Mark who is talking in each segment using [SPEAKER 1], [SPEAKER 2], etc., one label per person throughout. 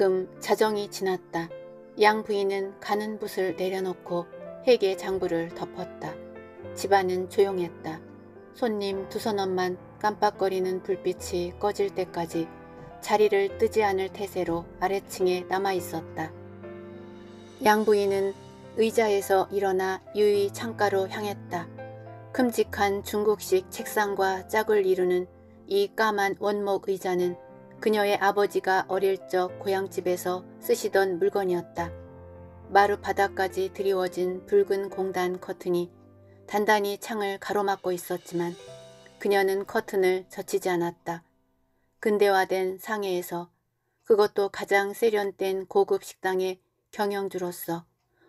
[SPEAKER 1] 방금 자정이 지났다. 양 부인은 가는 붓을 내려놓고 흙에 장부를 덮었다. 집안은 조용했다. 손님 두서너 엄만 깜빡거리는 불빛이 꺼질 때까지 자리를 뜨지 않을 태세로 아래층에 남아있었다. 양 부인은 의자에서 일어나 유의 창가로 향했다. 큼직한 중국식 책상과 짝을 이루는 이 까만 원목 의자는 그녀의 아버지가 어릴 적 고향집에서 쓰시던 물건이었다. 마루 바닥까지 드리워진 붉은 공단 커튼이 단단히 창을 가로막고 있었지만 그녀는 커튼을 젖히지 않았다. 근대화된 상해에서 그것도 가장 세련된 고급 식당의 경영주로서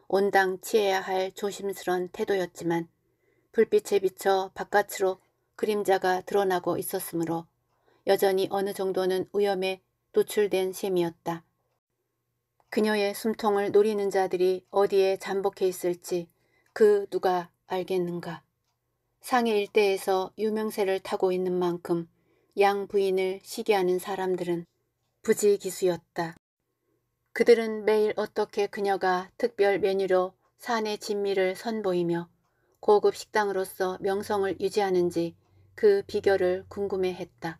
[SPEAKER 1] 온당 취해야 할 조심스런 태도였지만 불빛에 비쳐 바깥으로 그림자가 드러나고 있었으므로 여전히 어느 정도는 위험에 노출된 셈이었다. 그녀의 숨통을 노리는 자들이 어디에 잠복해 있을지 그 누가 알겠는가. 상해 일대에서 유명세를 타고 있는 만큼 양 부인을 시기하는 사람들은 부지기수였다. 그들은 매일 어떻게 그녀가 특별 메뉴로 산의 진미를 선보이며 고급 식당으로서 명성을 유지하는지 그 비결을 궁금해했다.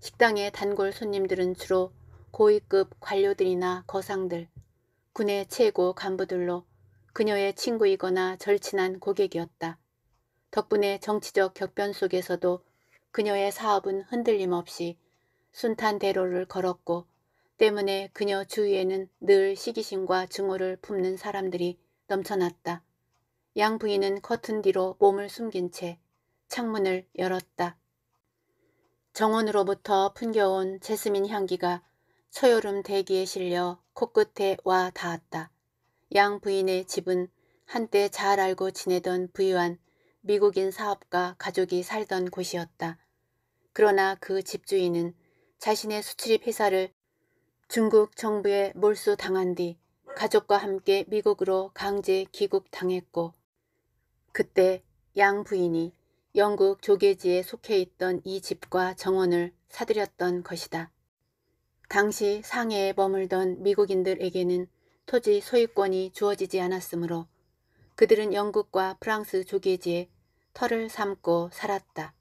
[SPEAKER 1] 식당의 단골 손님들은 주로 고위급 관료들이나 거상들, 군의 최고 간부들로 그녀의 친구이거나 절친한 고객이었다. 덕분에 정치적 격변 속에서도 그녀의 사업은 흔들림 없이 순탄대로를 걸었고 때문에 그녀 주위에는 늘 시기심과 증오를 품는 사람들이 넘쳐났다. 양 부인은 커튼 뒤로 몸을 숨긴 채 창문을 열었다. 정원으로부터 풍겨온 제스민 향기가 초여름 대기에 실려 코끝에 와 닿았다. 양 부인의 집은 한때 잘 알고 지내던 부유한 미국인 사업가 가족이 살던 곳이었다. 그러나 그 집주인은 자신의 수출입 회사를 중국 정부에 몰수당한 뒤 가족과 함께 미국으로 강제 귀국당했고 그때 양 부인이 영국 조계지에 속해 있던 이 집과 정원을 사들였던 것이다. 당시 상해에 머물던 미국인들에게는 토지 소유권이 주어지지 않았으므로 그들은 영국과 프랑스 조계지에 터를 삼고 살았다.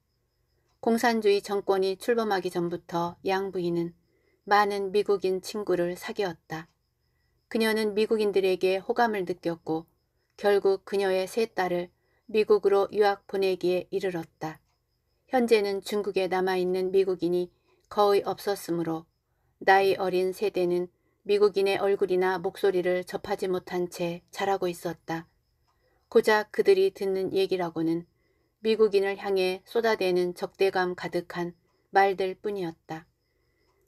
[SPEAKER 1] 공산주의 정권이 출범하기 전부터 양 부인은 많은 미국인 친구를 사귀었다. 그녀는 미국인들에게 호감을 느꼈고 결국 그녀의 세 딸을 미국으로 유학 보내기에 이르렀다. 현재는 중국에 남아있는 미국인이 거의 없었으므로 나이 어린 세대는 미국인의 얼굴이나 목소리를 접하지 못한 채 자라고 있었다. 고작 그들이 듣는 얘기라고는 미국인을 향해 쏟아대는 적대감 가득한 말들 뿐이었다.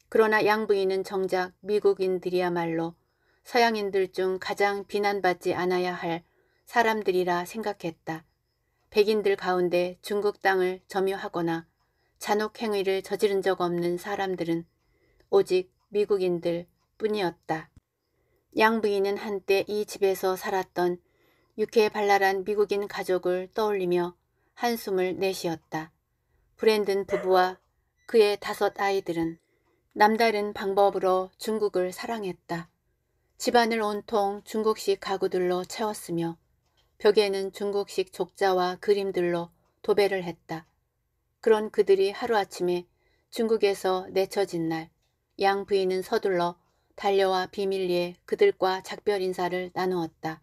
[SPEAKER 1] 그러나 양부인은 정작 미국인들이야말로 서양인들 중 가장 비난받지 않아야 할 사람들이라 생각했다. 백인들 가운데 중국 땅을 점유하거나 잔혹 행위를 저지른 적 없는 사람들은 오직 미국인들 뿐이었다. 양 부인은 한때 이 집에서 살았던 유쾌 발랄한 미국인 가족을 떠올리며 한숨을 내쉬었다. 브랜든 부부와 그의 다섯 아이들은 남다른 방법으로 중국을 사랑했다. 집안을 온통 중국식 가구들로 채웠으며 벽에는 중국식 족자와 그림들로 도배를 했다. 그런 그들이 하루아침에 중국에서 내쳐진 날 양 부인은 서둘러 달려와 비밀리에 그들과 작별 인사를 나누었다.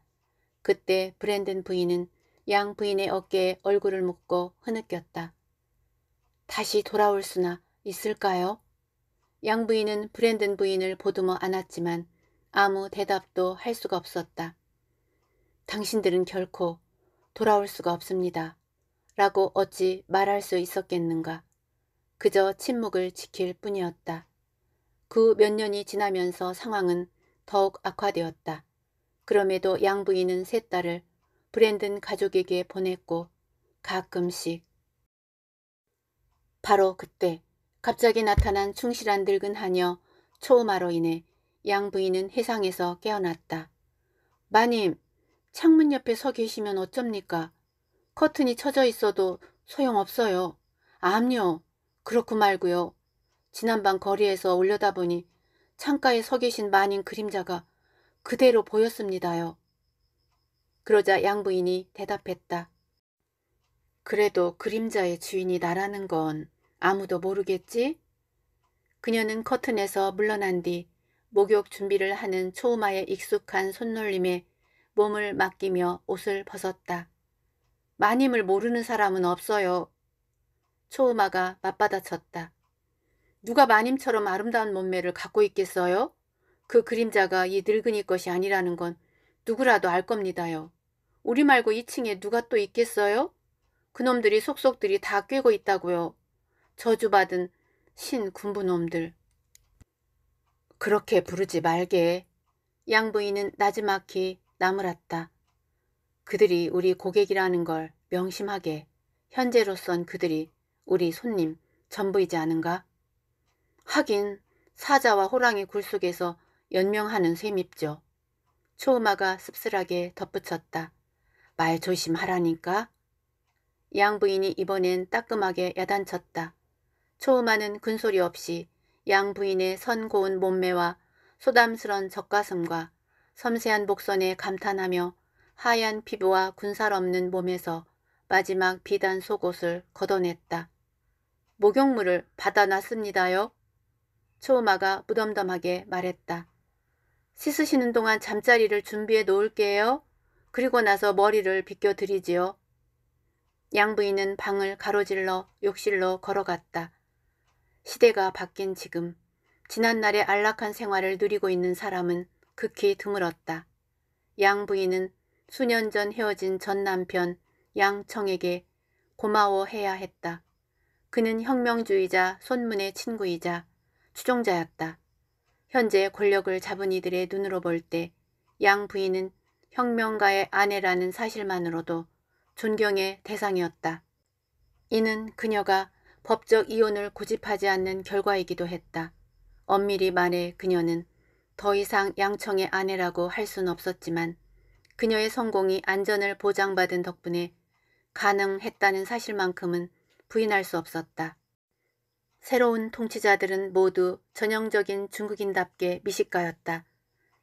[SPEAKER 1] 그때 브랜든 부인은 양 부인의 어깨에 얼굴을 묶고 흐느꼈다. 다시 돌아올 수나 있을까요? 양 부인은 브랜든 부인을 보듬어 안았지만 아무 대답도 할 수가 없었다. 당신들은 결코 돌아올 수가 없습니다. 라고 어찌 말할 수 있었겠는가. 그저 침묵을 지킬 뿐이었다. 그 몇 년이 지나면서 상황은 더욱 악화되었다. 그럼에도 양부인은 셋 딸을 브랜든 가족에게 보냈고 가끔씩 바로 그때 갑자기 나타난 충실한 늙은 하녀 초우마로 인해 양부인은 해상에서 깨어났다. 마님, 창문 옆에 서 계시면 어쩝니까? 커튼이 쳐져 있어도 소용없어요. 암요. 그렇고 말고요. 지난밤 거리에서 올려다보니 창가에 서 계신 마님 그림자가 그대로 보였습니다요. 그러자 양부인이 대답했다. 그래도 그림자의 주인이 나라는 건 아무도 모르겠지? 그녀는 커튼에서 물러난 뒤 목욕 준비를 하는 초음마의 익숙한 손놀림에 몸을 맡기며 옷을 벗었다. 마님을 모르는 사람은 없어요. 초음아가 맞받아쳤다. 누가 마님처럼 아름다운 몸매를 갖고 있겠어요? 그 그림자가 이 늙은이 것이 아니라는 건 누구라도 알 겁니다요. 우리 말고 2층에 누가 또 있겠어요? 그놈들이 속속들이 다 꿰고 있다고요. 저주받은 신 군부놈들. 그렇게 부르지 말게. 양부인은 나지막히 나무랐다. 그들이 우리 고객이라는 걸 명심하게 현재로선 그들이 우리 손님 전부이지 않은가? 하긴 사자와 호랑이 굴 속에서 연명하는 셈입죠. 초음아가 씁쓸하게 덧붙였다. 말 조심하라니까. 양 부인이 이번엔 따끔하게 야단쳤다. 초음아는 군소리 없이 양 부인의 선고운 몸매와 소담스런 젖가슴과 섬세한 복선에 감탄하며 하얀 피부와 군살 없는 몸에서 마지막 비단 속옷을 걷어냈다. 목욕물을 받아놨습니다요. 초음아가 무덤덤하게 말했다. 씻으시는 동안 잠자리를 준비해 놓을게요. 그리고 나서 머리를 비껴드리지요. 양부인은 방을 가로질러 욕실로 걸어갔다. 시대가 바뀐 지금 지난날의 안락한 생활을 누리고 있는 사람은 극히 드물었다. 양 부인은 수년 전 헤어진 전 남편 양청에게 고마워해야 했다. 그는 혁명주의자 손문의 친구이자 추종자였다. 현재 권력을 잡은 이들의 눈으로 볼 때 양 부인은 혁명가의 아내라는 사실만으로도 존경의 대상이었다. 이는 그녀가 법적 이혼을 고집하지 않는 결과이기도 했다. 엄밀히 말해 그녀는 더 이상 양청의 아내라고 할 수는 없었지만 그녀의 성공이 안전을 보장받은 덕분에 가능했다는 사실만큼은 부인할 수 없었다. 새로운 통치자들은 모두 전형적인 중국인답게 미식가였다.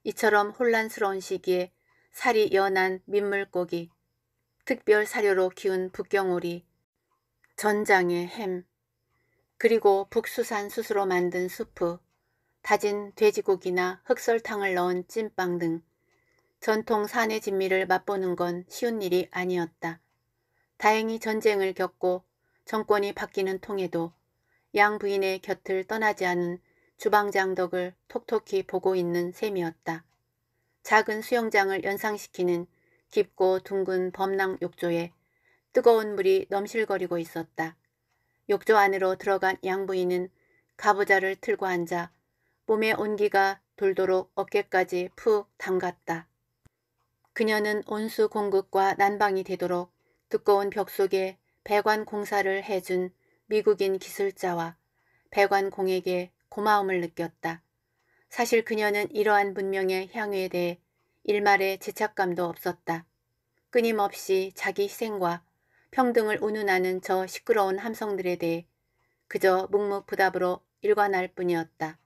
[SPEAKER 1] 이처럼 혼란스러운 시기에 살이 연한 민물고기, 특별 사료로 키운 북경오리, 전장의 햄, 그리고 북수산 수수로 만든 수프, 다진 돼지고기나 흑설탕을 넣은 찐빵 등 전통 산의 진미를 맛보는 건 쉬운 일이 아니었다. 다행히 전쟁을 겪고 정권이 바뀌는 통에도 양 부인의 곁을 떠나지 않은 주방장 덕을 톡톡히 보고 있는 셈이었다. 작은 수영장을 연상시키는 깊고 둥근 범랑 욕조에 뜨거운 물이 넘실거리고 있었다. 욕조 안으로 들어간 양부인은 가부좌를 틀고 앉아 몸의 온기가 돌도록 어깨까지 푹 담갔다. 그녀는 온수 공급과 난방이 되도록 두꺼운 벽 속에 배관 공사를 해준 미국인 기술자와 배관 공에게 고마움을 느꼈다. 사실 그녀는 이러한 문명의 향유에 대해 일말의 집착감도 없었다. 끊임없이 자기 희생과 평등을 운운하는 저 시끄러운 함성들에 대해 그저 묵묵부답으로 일관할 뿐이었다.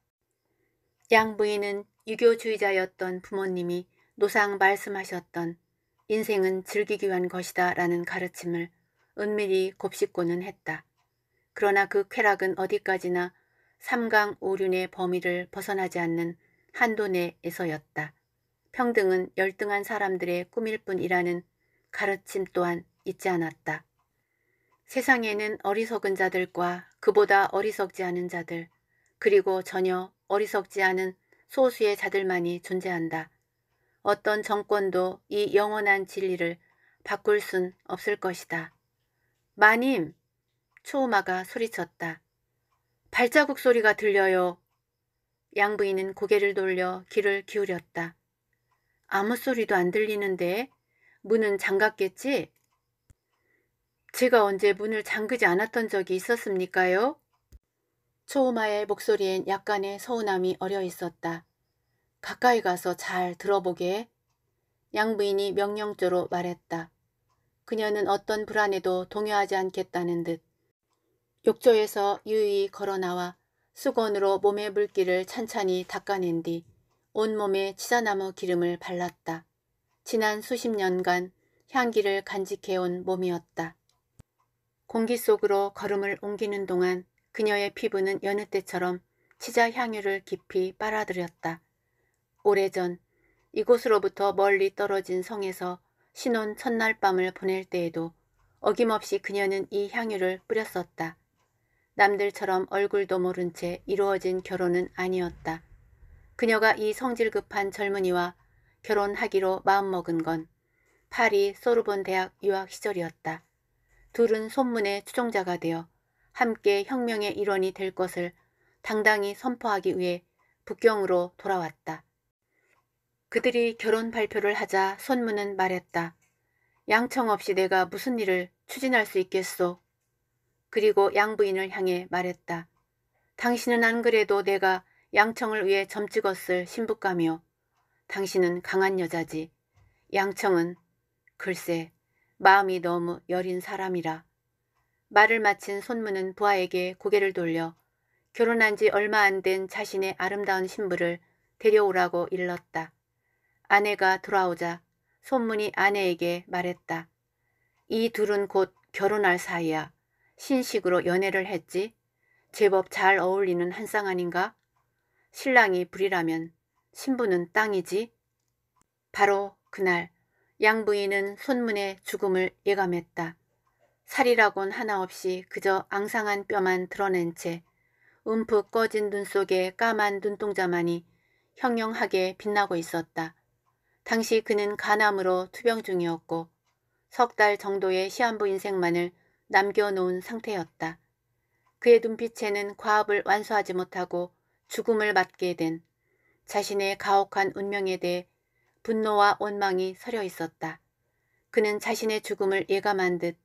[SPEAKER 1] 양 부인은 유교주의자였던 부모님이 노상 말씀하셨던 인생은 즐기기 위한 것이다 라는 가르침을 은밀히 곱씹고는 했다. 그러나 그 쾌락은 어디까지나 삼강 오륜의 범위를 벗어나지 않는 한도 내에서였다. 평등은 열등한 사람들의 꿈일 뿐이라는 가르침 또한 잊지 않았다. 세상에는 어리석은 자들과 그보다 어리석지 않은 자들, 그리고 전혀 어리석지 않은 소수의 자들만이 존재한다. 어떤 정권도 이 영원한 진리를 바꿀 순 없을 것이다. 마님! 초우마가 소리쳤다. 발자국 소리가 들려요. 양부인은 고개를 돌려 귀를 기울였다. 아무 소리도 안 들리는데 문은 잠갔겠지? 제가 언제 문을 잠그지 않았던 적이 있었습니까요? 초우마의 목소리엔 약간의 서운함이 어려 있었다. 가까이 가서 잘 들어보게. 양부인이 명령조로 말했다. 그녀는 어떤 불안에도 동요하지 않겠다는 듯. 욕조에서 유유히 걸어나와 수건으로 몸의 물기를 찬찬히 닦아낸 뒤 온몸에 치사나무 기름을 발랐다. 지난 수십 년간 향기를 간직해온 몸이었다. 공기 속으로 걸음을 옮기는 동안 그녀의 피부는 여느 때처럼 치자 향유를 깊이 빨아들였다. 오래전 이곳으로부터 멀리 떨어진 성에서 신혼 첫날 밤을 보낼 때에도 어김없이 그녀는 이 향유를 뿌렸었다. 남들처럼 얼굴도 모른 채 이루어진 결혼은 아니었다. 그녀가 이 성질 급한 젊은이와 결혼하기로 마음먹은 건 파리 소르본 대학 유학 시절이었다. 둘은 손문의 추종자가 되어 함께 혁명의 일원이 될 것을 당당히 선포하기 위해 북경으로 돌아왔다. 그들이 결혼 발표를 하자 손문은 말했다. 양청 없이 내가 무슨 일을 추진할 수 있겠소? 그리고 양부인을 향해 말했다. 당신은 안 그래도 내가 양청을 위해 점찍었을 신부감이요. 당신은 강한 여자지. 양청은 글쎄 마음이 너무 여린 사람이라. 말을 마친 손문은 부하에게 고개를 돌려 결혼한 지 얼마 안 된 자신의 아름다운 신부를 데려오라고 일렀다. 아내가 돌아오자 손문이 아내에게 말했다. 이 둘은 곧 결혼할 사이야. 신식으로 연애를 했지. 제법 잘 어울리는 한 쌍 아닌가? 신랑이 불이라면 신부는 땅이지. 바로 그날 양부인은 손문의 죽음을 예감했다. 살이라곤 하나 없이 그저 앙상한 뼈만 드러낸 채 움푹 꺼진 눈 속에 까만 눈동자만이 형형하게 빛나고 있었다. 당시 그는 간암으로 투병 중이었고 석 달 정도의 시한부 인생만을 남겨놓은 상태였다. 그의 눈빛에는 과업을 완수하지 못하고 죽음을 맞게 된 자신의 가혹한 운명에 대해 분노와 원망이 서려 있었다. 그는 자신의 죽음을 예감한 듯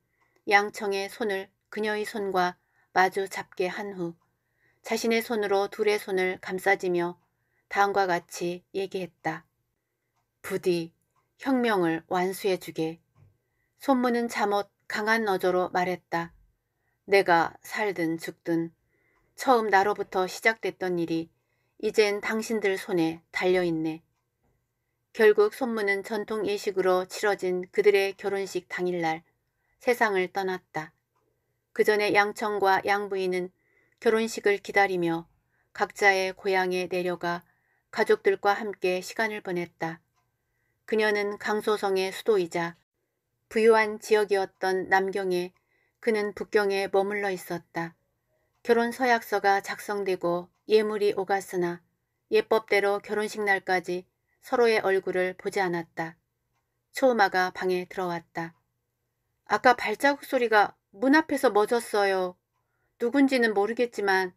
[SPEAKER 1] 양청의 손을 그녀의 손과 마주 잡게 한 후 자신의 손으로 둘의 손을 감싸지며 다음과 같이 얘기했다. 부디 혁명을 완수해주게. 손문은 잠옷 강한 어조로 말했다. 내가 살든 죽든 처음 나로부터 시작됐던 일이 이젠 당신들 손에 달려있네. 결국 손문은 전통 예식으로 치러진 그들의 결혼식 당일날 세상을 떠났다. 그 전에 양청과 양부인은 결혼식을 기다리며 각자의 고향에 내려가 가족들과 함께 시간을 보냈다. 그녀는 강소성의 수도이자 부유한 지역이었던 남경에 그는 북경에 머물러 있었다. 결혼 서약서가 작성되고 예물이 오갔으나 예법대로 결혼식 날까지 서로의 얼굴을 보지 않았다. 초마가 음 방에 들어왔다. 아까 발자국 소리가 문 앞에서 멎었어요. 누군지는 모르겠지만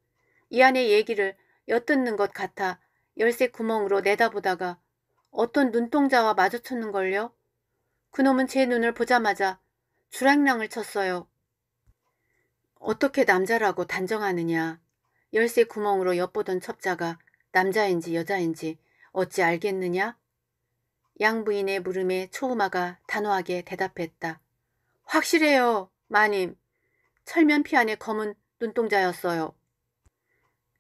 [SPEAKER 1] 이 안의 얘기를 엿듣는 것 같아 열쇠 구멍으로 내다보다가 어떤 눈동자와 마주쳤는걸요. 그놈은 제 눈을 보자마자 주랑랑을 쳤어요. 어떻게 남자라고 단정하느냐. 열쇠 구멍으로 엿보던 첩자가 남자인지 여자인지 어찌 알겠느냐? 양 부인의 물음에 초음마가 단호하게 대답했다. 확실해요, 마님. 철면피 안에 검은 눈동자였어요.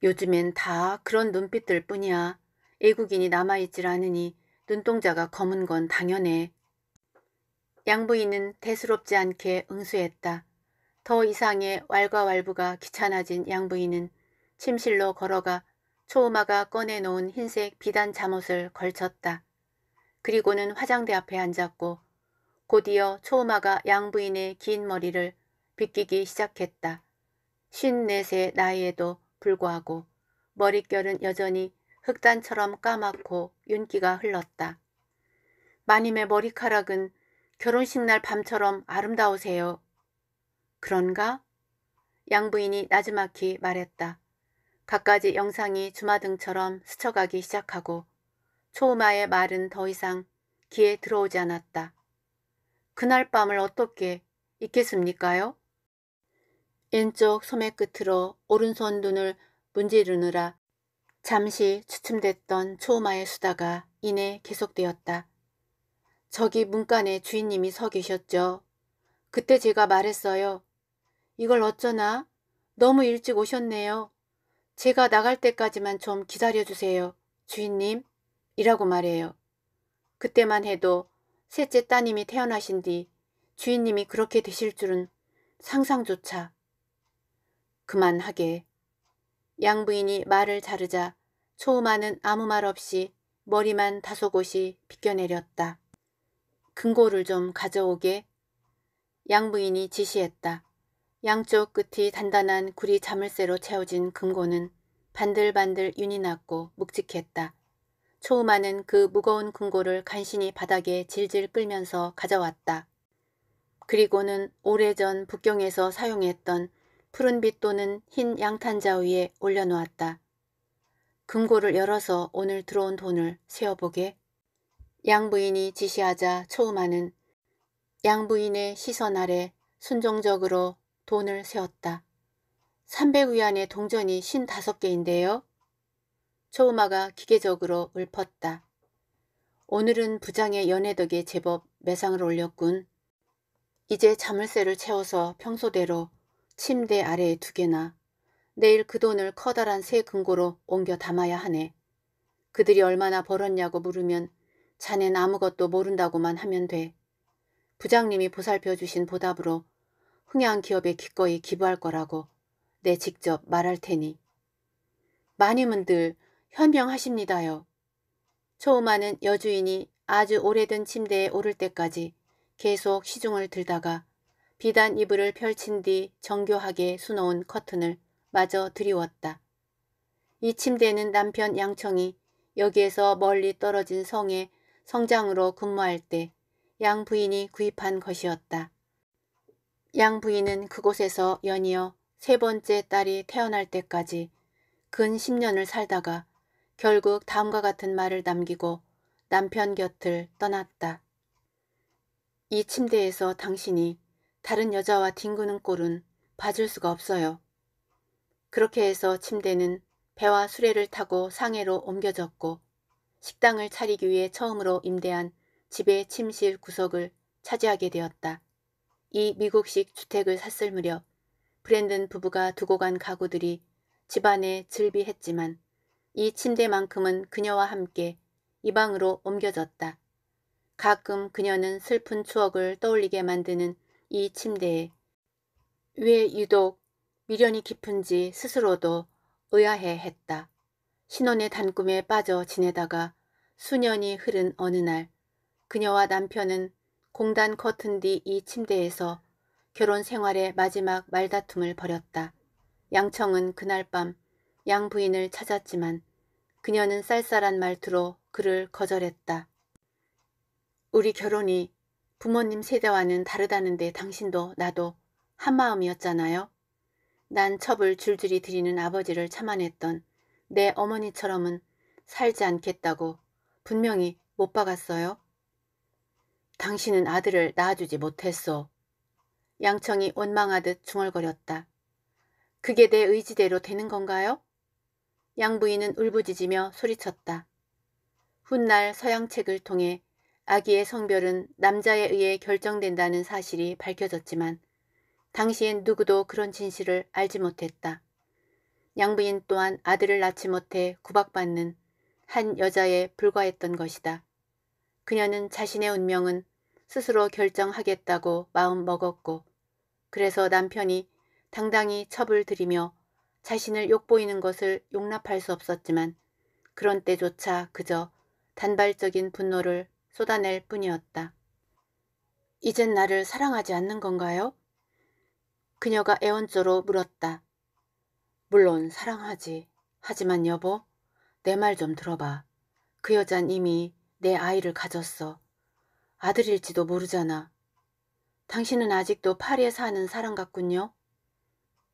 [SPEAKER 1] 요즘엔 다 그런 눈빛들 뿐이야. 애국인이 남아있질 않으니 눈동자가 검은 건 당연해. 양부인은 대수롭지 않게 응수했다. 더 이상의 왈가왈부가 귀찮아진 양부인은 침실로 걸어가 초음아가 꺼내놓은 흰색 비단 잠옷을 걸쳤다. 그리고는 화장대 앞에 앉았고 곧이어 초마가 음 양부인의 긴 머리를 빗기기 시작했다. 54세 나이에도 불구하고 머릿결은 여전히 흑단처럼 까맣고 윤기가 흘렀다. 마님의 머리카락은 결혼식 날 밤처럼 아름다우세요. 그런가? 양부인이 나지막히 말했다. 갖가지 영상이 주마등처럼 스쳐가기 시작하고 초음마의 말은 더 이상 귀에 들어오지 않았다. 그날 밤을 어떻게 잊겠습니까요 왼쪽 소매 끝으로 오른손 눈을 문지르느라 잠시 추춤댔던 초마의 수다가 이내 계속되었다. 저기 문간에 주인님이 서 계셨죠. 그때 제가 말했어요. 이걸 어쩌나? 너무 일찍 오셨네요. 제가 나갈 때까지만 좀 기다려주세요. 주인님. 이라고 말해요. 그때만 해도 셋째 따님이 태어나신 뒤 주인님이 그렇게 되실 줄은 상상조차 그만하게 양부인이 말을 자르자 초우마는 아무 말 없이 머리만 다소곳이 빗겨내렸다. 금고를 좀 가져오게 양부인이 지시했다. 양쪽 끝이 단단한 구리 자물쇠로 채워진 금고는 반들반들 윤이 났고 묵직했다. 초음하는그 무거운 금고를 간신히 바닥에 질질 끌면서 가져왔다. 그리고는 오래전 북경에서 사용했던 푸른빛 또는 흰 양탄자 위에 올려놓았다. 금고를 열어서 오늘 들어온 돈을 세어보게. 양부인이 지시하자 초음하는 양부인의 시선 아래 순종적으로 돈을 세웠다 300위안의 동전이 55개인데요. 초음화가 기계적으로 읊었다. 오늘은 부장의 연애덕에 제법 매상을 올렸군. 이제 자물쇠를 채워서 평소대로 침대 아래에 두 개나 내일 그 돈을 커다란 새 금고로 옮겨 담아야 하네. 그들이 얼마나 벌었냐고 물으면 자넨 아무것도 모른다고만 하면 돼. 부장님이 보살펴 주신 보답으로 흥양 기업에 기꺼이 기부할 거라고 내 직접 말할 테니. 마님은들 현명하십니다요. 초우마는 여주인이 아주 오래된 침대에 오를 때까지 계속 시중을 들다가 비단 이불을 펼친 뒤 정교하게 수놓은 커튼을 마저 드리웠다이 침대는 남편 양청이 여기에서 멀리 떨어진 성에 성장으로 근무할 때 양 부인이 구입한 것이었다. 양 부인은 그곳에서 연이어 세 번째 딸이 태어날 때까지 근 10년을 살다가 결국 다음과 같은 말을 남기고 남편 곁을 떠났다. 이 침대에서 당신이 다른 여자와 뒹구는 꼴은 봐줄 수가 없어요. 그렇게 해서 침대는 배와 수레를 타고 상해로 옮겨졌고 식당을 차리기 위해 처음으로 임대한 집의 침실 구석을 차지하게 되었다. 이 미국식 주택을 샀을 무렵 브랜든 부부가 두고 간 가구들이 집안에 즐비했지만 이 침대만큼은 그녀와 함께 이 방으로 옮겨졌다. 가끔 그녀는 슬픈 추억을 떠올리게 만드는 이 침대에 왜 유독 미련이 깊은지 스스로도 의아해 했다. 신혼의 단꿈에 빠져 지내다가 수년이 흐른 어느 날 그녀와 남편은 공단 커튼 뒤 이 침대에서 결혼 생활의 마지막 말다툼을 벌였다. 양청은 그날 밤양 부인을 찾았지만 그녀는 쌀쌀한 말투로 그를 거절했다. 우리 결혼이 부모님 세대와는 다르다는데 당신도 나도 한마음이었잖아요. 난 첩을 줄줄이 드리는 아버지를 참아냈던 내 어머니처럼은 살지 않겠다고 분명히 못 박았어요. 당신은 아들을 낳아주지 못했소. 양청이 원망하듯 중얼거렸다. 그게 내 의지대로 되는 건가요? 양부인은 울부짖으며 소리쳤다. 훗날 서양책을 통해 아기의 성별은 남자에 의해 결정된다는 사실이 밝혀졌지만 당시엔 누구도 그런 진실을 알지 못했다. 양부인 또한 아들을 낳지 못해 구박받는 한 여자에 불과했던 것이다. 그녀는 자신의 운명은 스스로 결정하겠다고 마음먹었고 그래서 남편이 당당히 첩을 들이며 자신을 욕보이는 것을 용납할 수 없었지만 그런 때조차 그저 단발적인 분노를 쏟아낼 뿐이었다. 이젠 나를 사랑하지 않는 건가요? 그녀가 애원조로 물었다. 물론 사랑하지. 하지만 여보, 내 말 좀 들어봐. 그 여잔 이미 내 아이를 가졌어. 아들일지도 모르잖아. 당신은 아직도 파리에 사는 사람 같군요.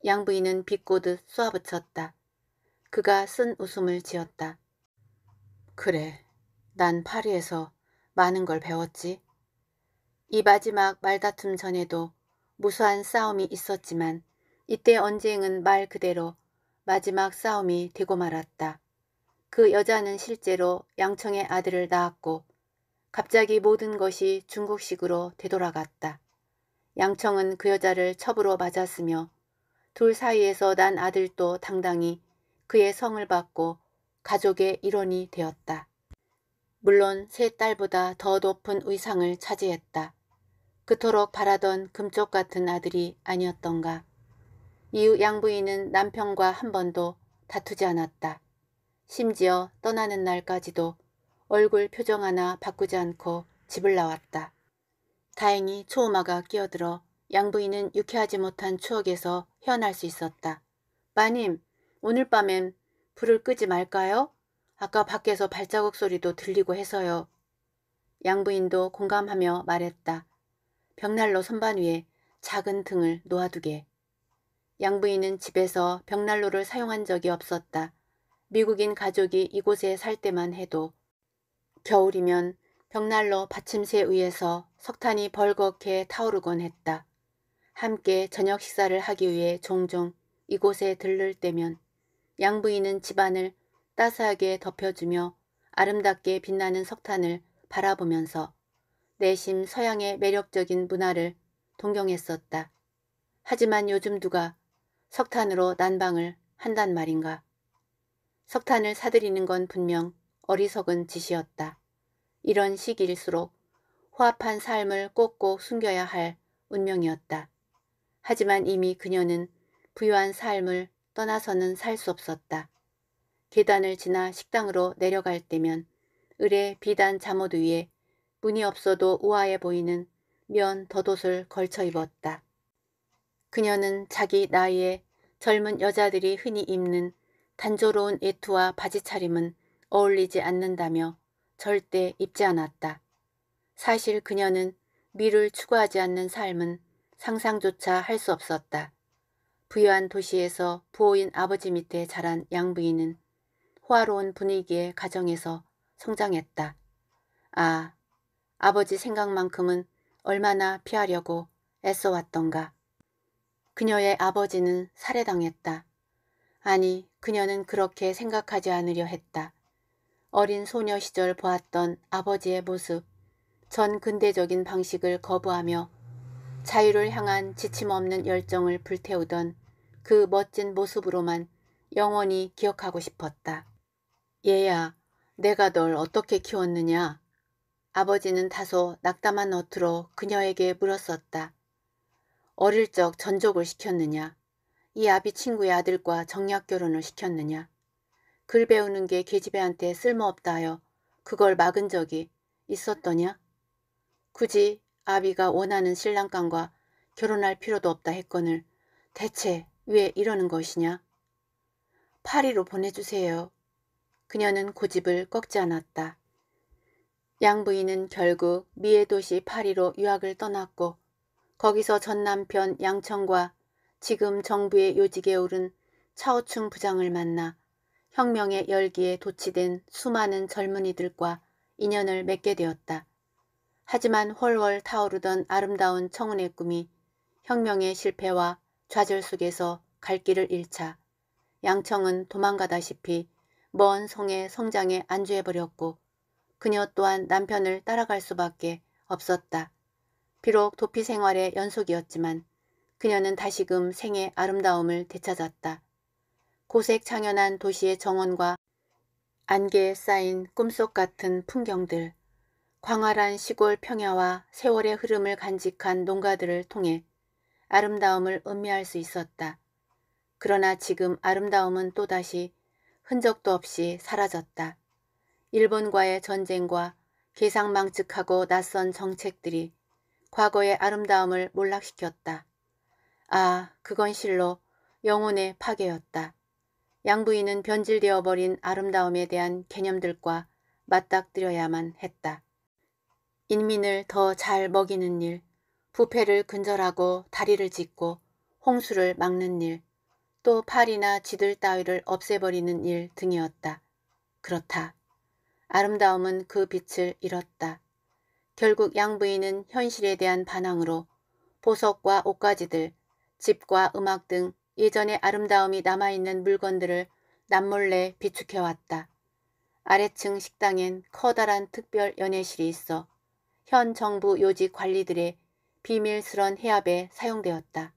[SPEAKER 1] 양부인은 비꼬듯 쏘아붙였다. 그가 쓴 웃음을 지었다. 그래, 난 파리에서 많은 걸 배웠지. 이 마지막 말다툼 전에도 무수한 싸움이 있었지만 이때 언쟁은 말 그대로 마지막 싸움이 되고 말았다. 그 여자는 실제로 양청의 아들을 낳았고 갑자기 모든 것이 중국식으로 되돌아갔다. 양청은 그 여자를 첩으로 맞았으며 둘 사이에서 난 아들도 당당히 그의 성을 받고 가족의 일원이 되었다. 물론 세 딸보다 더 높은 의상을 차지했다. 그토록 바라던 금쪽 같은 아들이 아니었던가. 이후 양부인은 남편과 한 번도 다투지 않았다. 심지어 떠나는 날까지도 얼굴 표정 하나 바꾸지 않고 집을 나왔다. 다행히 초음아가 끼어들어 양부인은 유쾌하지 못한 추억에서 헤어날 수 있었다. 마님, 오늘 밤엔 불을 끄지 말까요? 아까 밖에서 발자국 소리도 들리고 해서요. 양부인도 공감하며 말했다. 벽난로 선반 위에 작은 등을 놓아두게. 양부인은 집에서 벽난로를 사용한 적이 없었다. 미국인 가족이 이곳에 살 때만 해도 겨울이면 벽난로 받침새에 위서 석탄이 벌겋게 타오르곤 했다. 함께 저녁 식사를 하기 위해 종종 이곳에 들를 때면 양부인은 집안을 따스하게 덮여주며 아름답게 빛나는 석탄을 바라보면서 내심 서양의 매력적인 문화를 동경했었다. 하지만 요즘 누가 석탄으로 난방을 한단 말인가. 석탄을 사들이는 건 분명 어리석은 짓이었다. 이런 시기일수록 호합한 삶을 꼭꼭 숨겨야 할 운명이었다. 하지만 이미 그녀는 부유한 삶을 떠나서는 살 수 없었다. 계단을 지나 식당으로 내려갈 때면 을의 비단 잠옷 위에 문이 없어도 우아해 보이는 면 덧옷을 걸쳐 입었다. 그녀는 자기 나이에 젊은 여자들이 흔히 입는 단조로운 애투와 바지 차림은 어울리지 않는다며 절대 입지 않았다. 사실 그녀는 미를 추구하지 않는 삶은 상상조차 할 수 없었다. 부유한 도시에서 부호인 아버지 밑에 자란 양부인은 호화로운 분위기의 가정에서 성장했다. 아, 아버지 생각만큼은 얼마나 피하려고 애써왔던가. 그녀의 아버지는 살해당했다. 아니, 그녀는 그렇게 생각하지 않으려 했다. 어린 소녀 시절 보았던 아버지의 모습, 전 근대적인 방식을 거부하며 자유를 향한 지침 없는 열정을 불태우던 그 멋진 모습으로만 영원히 기억하고 싶었다. 얘야, 내가 널 어떻게 키웠느냐? 아버지는 다소 낙담한 어투로 그녀에게 물었었다. 어릴 적 전족을 시켰느냐? 이 아비 친구의 아들과 정략 결혼을 시켰느냐? 글 배우는 게 계집애한테 쓸모없다 하여 그걸 막은 적이 있었더냐? 굳이 아비가 원하는 신랑감과 결혼할 필요도 없다 했거늘 대체 왜 이러는 것이냐? 파리로 보내주세요. 그녀는 고집을 꺾지 않았다. 양부인은 결국 미의 도시 파리로 유학을 떠났고 거기서 전 남편 양천과 지금 정부의 요직에 오른 차오충 부장을 만나 혁명의 열기에 도취된 수많은 젊은이들과 인연을 맺게 되었다. 하지만 훨훨 타오르던 아름다운 청운의 꿈이 혁명의 실패와 좌절 속에서 갈 길을 잃자 양청은 도망가다시피 먼송의 성장에 안주해버렸고 그녀 또한 남편을 따라갈 수밖에 없었다. 비록 도피 생활의 연속이었지만 그녀는 다시금 생의 아름다움을 되찾았다. 고색 창연한 도시의 정원과 안개에 쌓인 꿈속 같은 풍경들 광활한 시골 평야와 세월의 흐름을 간직한 농가들을 통해 아름다움을 음미할 수 있었다. 그러나 지금 아름다움은 또다시 흔적도 없이 사라졌다. 일본과의 전쟁과 개상망측하고 낯선 정책들이 과거의 아름다움을 몰락시켰다. 아, 그건 실로 영혼의 파괴였다. 양부인은 변질되어 버린 아름다움에 대한 개념들과 맞닥뜨려야만 했다. 인민을 더 잘 먹이는 일, 부패를 근절하고 다리를 짓고 홍수를 막는 일, 또 팔이나 지들 따위를 없애버리는 일 등이었다. 그렇다. 아름다움은 그 빛을 잃었다. 결국 양부인은 현실에 대한 반항으로 보석과 옷가지들, 집과 음악 등 예전의 아름다움이 남아있는 물건들을 남몰래 비축해왔다. 아래층 식당엔 커다란 특별 연애실이 있어 현 정부 요직 관리들의 비밀스런 해압에 사용되었다.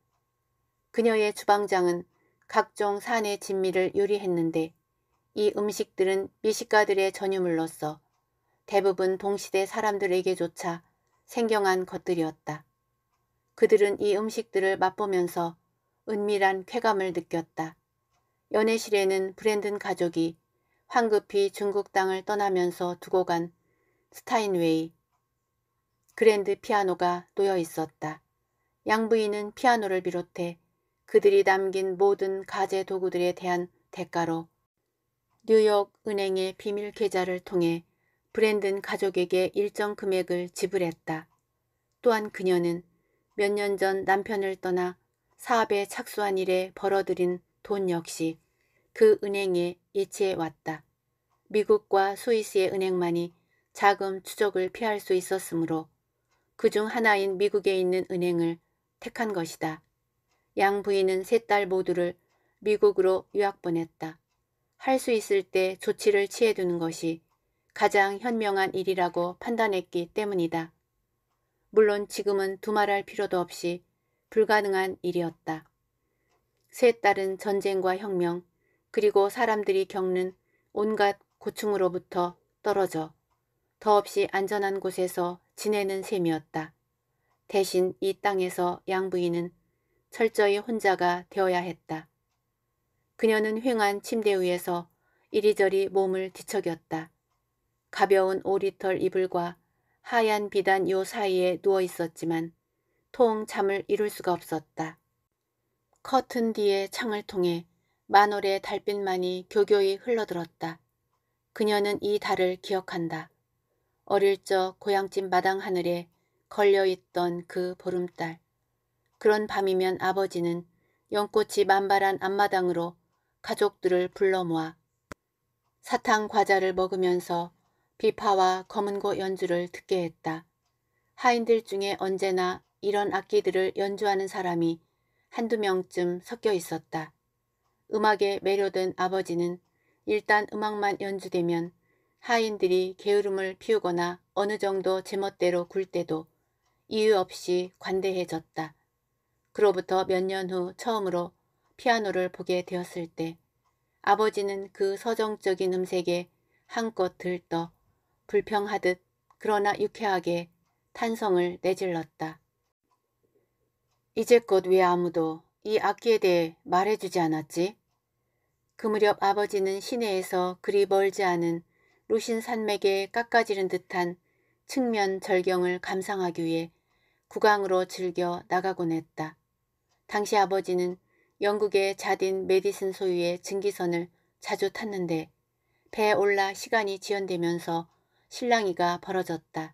[SPEAKER 1] 그녀의 주방장은 각종 산의 진미를 요리했는데 이 음식들은 미식가들의 전유물로서 대부분 동시대 사람들에게조차 생경한 것들이었다. 그들은 이 음식들을 맛보면서 은밀한 쾌감을 느꼈다. 연애실에는 브랜든 가족이 황급히 중국 땅을 떠나면서 두고 간 스타인웨이, 그랜드 피아노가 놓여 있었다. 양부인은 피아노를 비롯해 그들이 담긴 모든 가재 도구들에 대한 대가로 뉴욕 은행의 비밀 계좌를 통해 브랜든 가족에게 일정 금액을 지불했다. 또한 그녀는 몇 년 전 남편을 떠나 사업에 착수한 일에 벌어들인 돈 역시 그 은행에 예치해 왔다. 미국과 스위스의 은행만이 자금 추적을 피할 수 있었으므로 그중 하나인 미국에 있는 은행을 택한 것이다. 양 부인은 세 딸 모두를 미국으로 유학 보냈다. 할 수 있을 때 조치를 취해두는 것이 가장 현명한 일이라고 판단했기 때문이다. 물론 지금은 두말할 필요도 없이 불가능한 일이었다. 세 딸은 전쟁과 혁명 그리고 사람들이 겪는 온갖 고충으로부터 떨어져 더없이 안전한 곳에서 지내는 셈이었다. 대신 이 땅에서 양부인은 철저히 혼자가 되어야 했다. 그녀는 휑한 침대 위에서 이리저리 몸을 뒤척였다. 가벼운 오리털 이불과 하얀 비단 요 사이에 누워 있었지만 통 잠을 이룰 수가 없었다. 커튼 뒤의 창을 통해 만월의 달빛만이 교교히 흘러들었다. 그녀는 이 달을 기억한다. 어릴 적 고향집 마당 하늘에 걸려있던 그 보름달. 그런 밤이면 아버지는 연꽃이 만발한 앞마당으로 가족들을 불러 모아 사탕 과자를 먹으면서 비파와 검은고 연주를 듣게 했다. 하인들 중에 언제나 이런 악기들을 연주하는 사람이 한두 명쯤 섞여 있었다. 음악에 매료된 아버지는 일단 음악만 연주되면 하인들이 게으름을 피우거나 어느 정도 제멋대로 굴 때도 이유 없이 관대해졌다. 그로부터 몇 년 후 처음으로 피아노를 보게 되었을 때 아버지는 그 서정적인 음색에 한껏 들떠 불평하듯 그러나 유쾌하게 탄성을 내질렀다. 이제껏 왜 아무도 이 악기에 대해 말해주지 않았지? 그 무렵 아버지는 시내에서 그리 멀지 않은 루신 산맥에 깎아지른 듯한 측면 절경을 감상하기 위해 국왕으로 즐겨 나가곤 했다. 당시 아버지는 영국의 자딘 메디슨 소유의 증기선을 자주 탔는데 배에 올라 시간이 지연되면서 실랑이가 벌어졌다.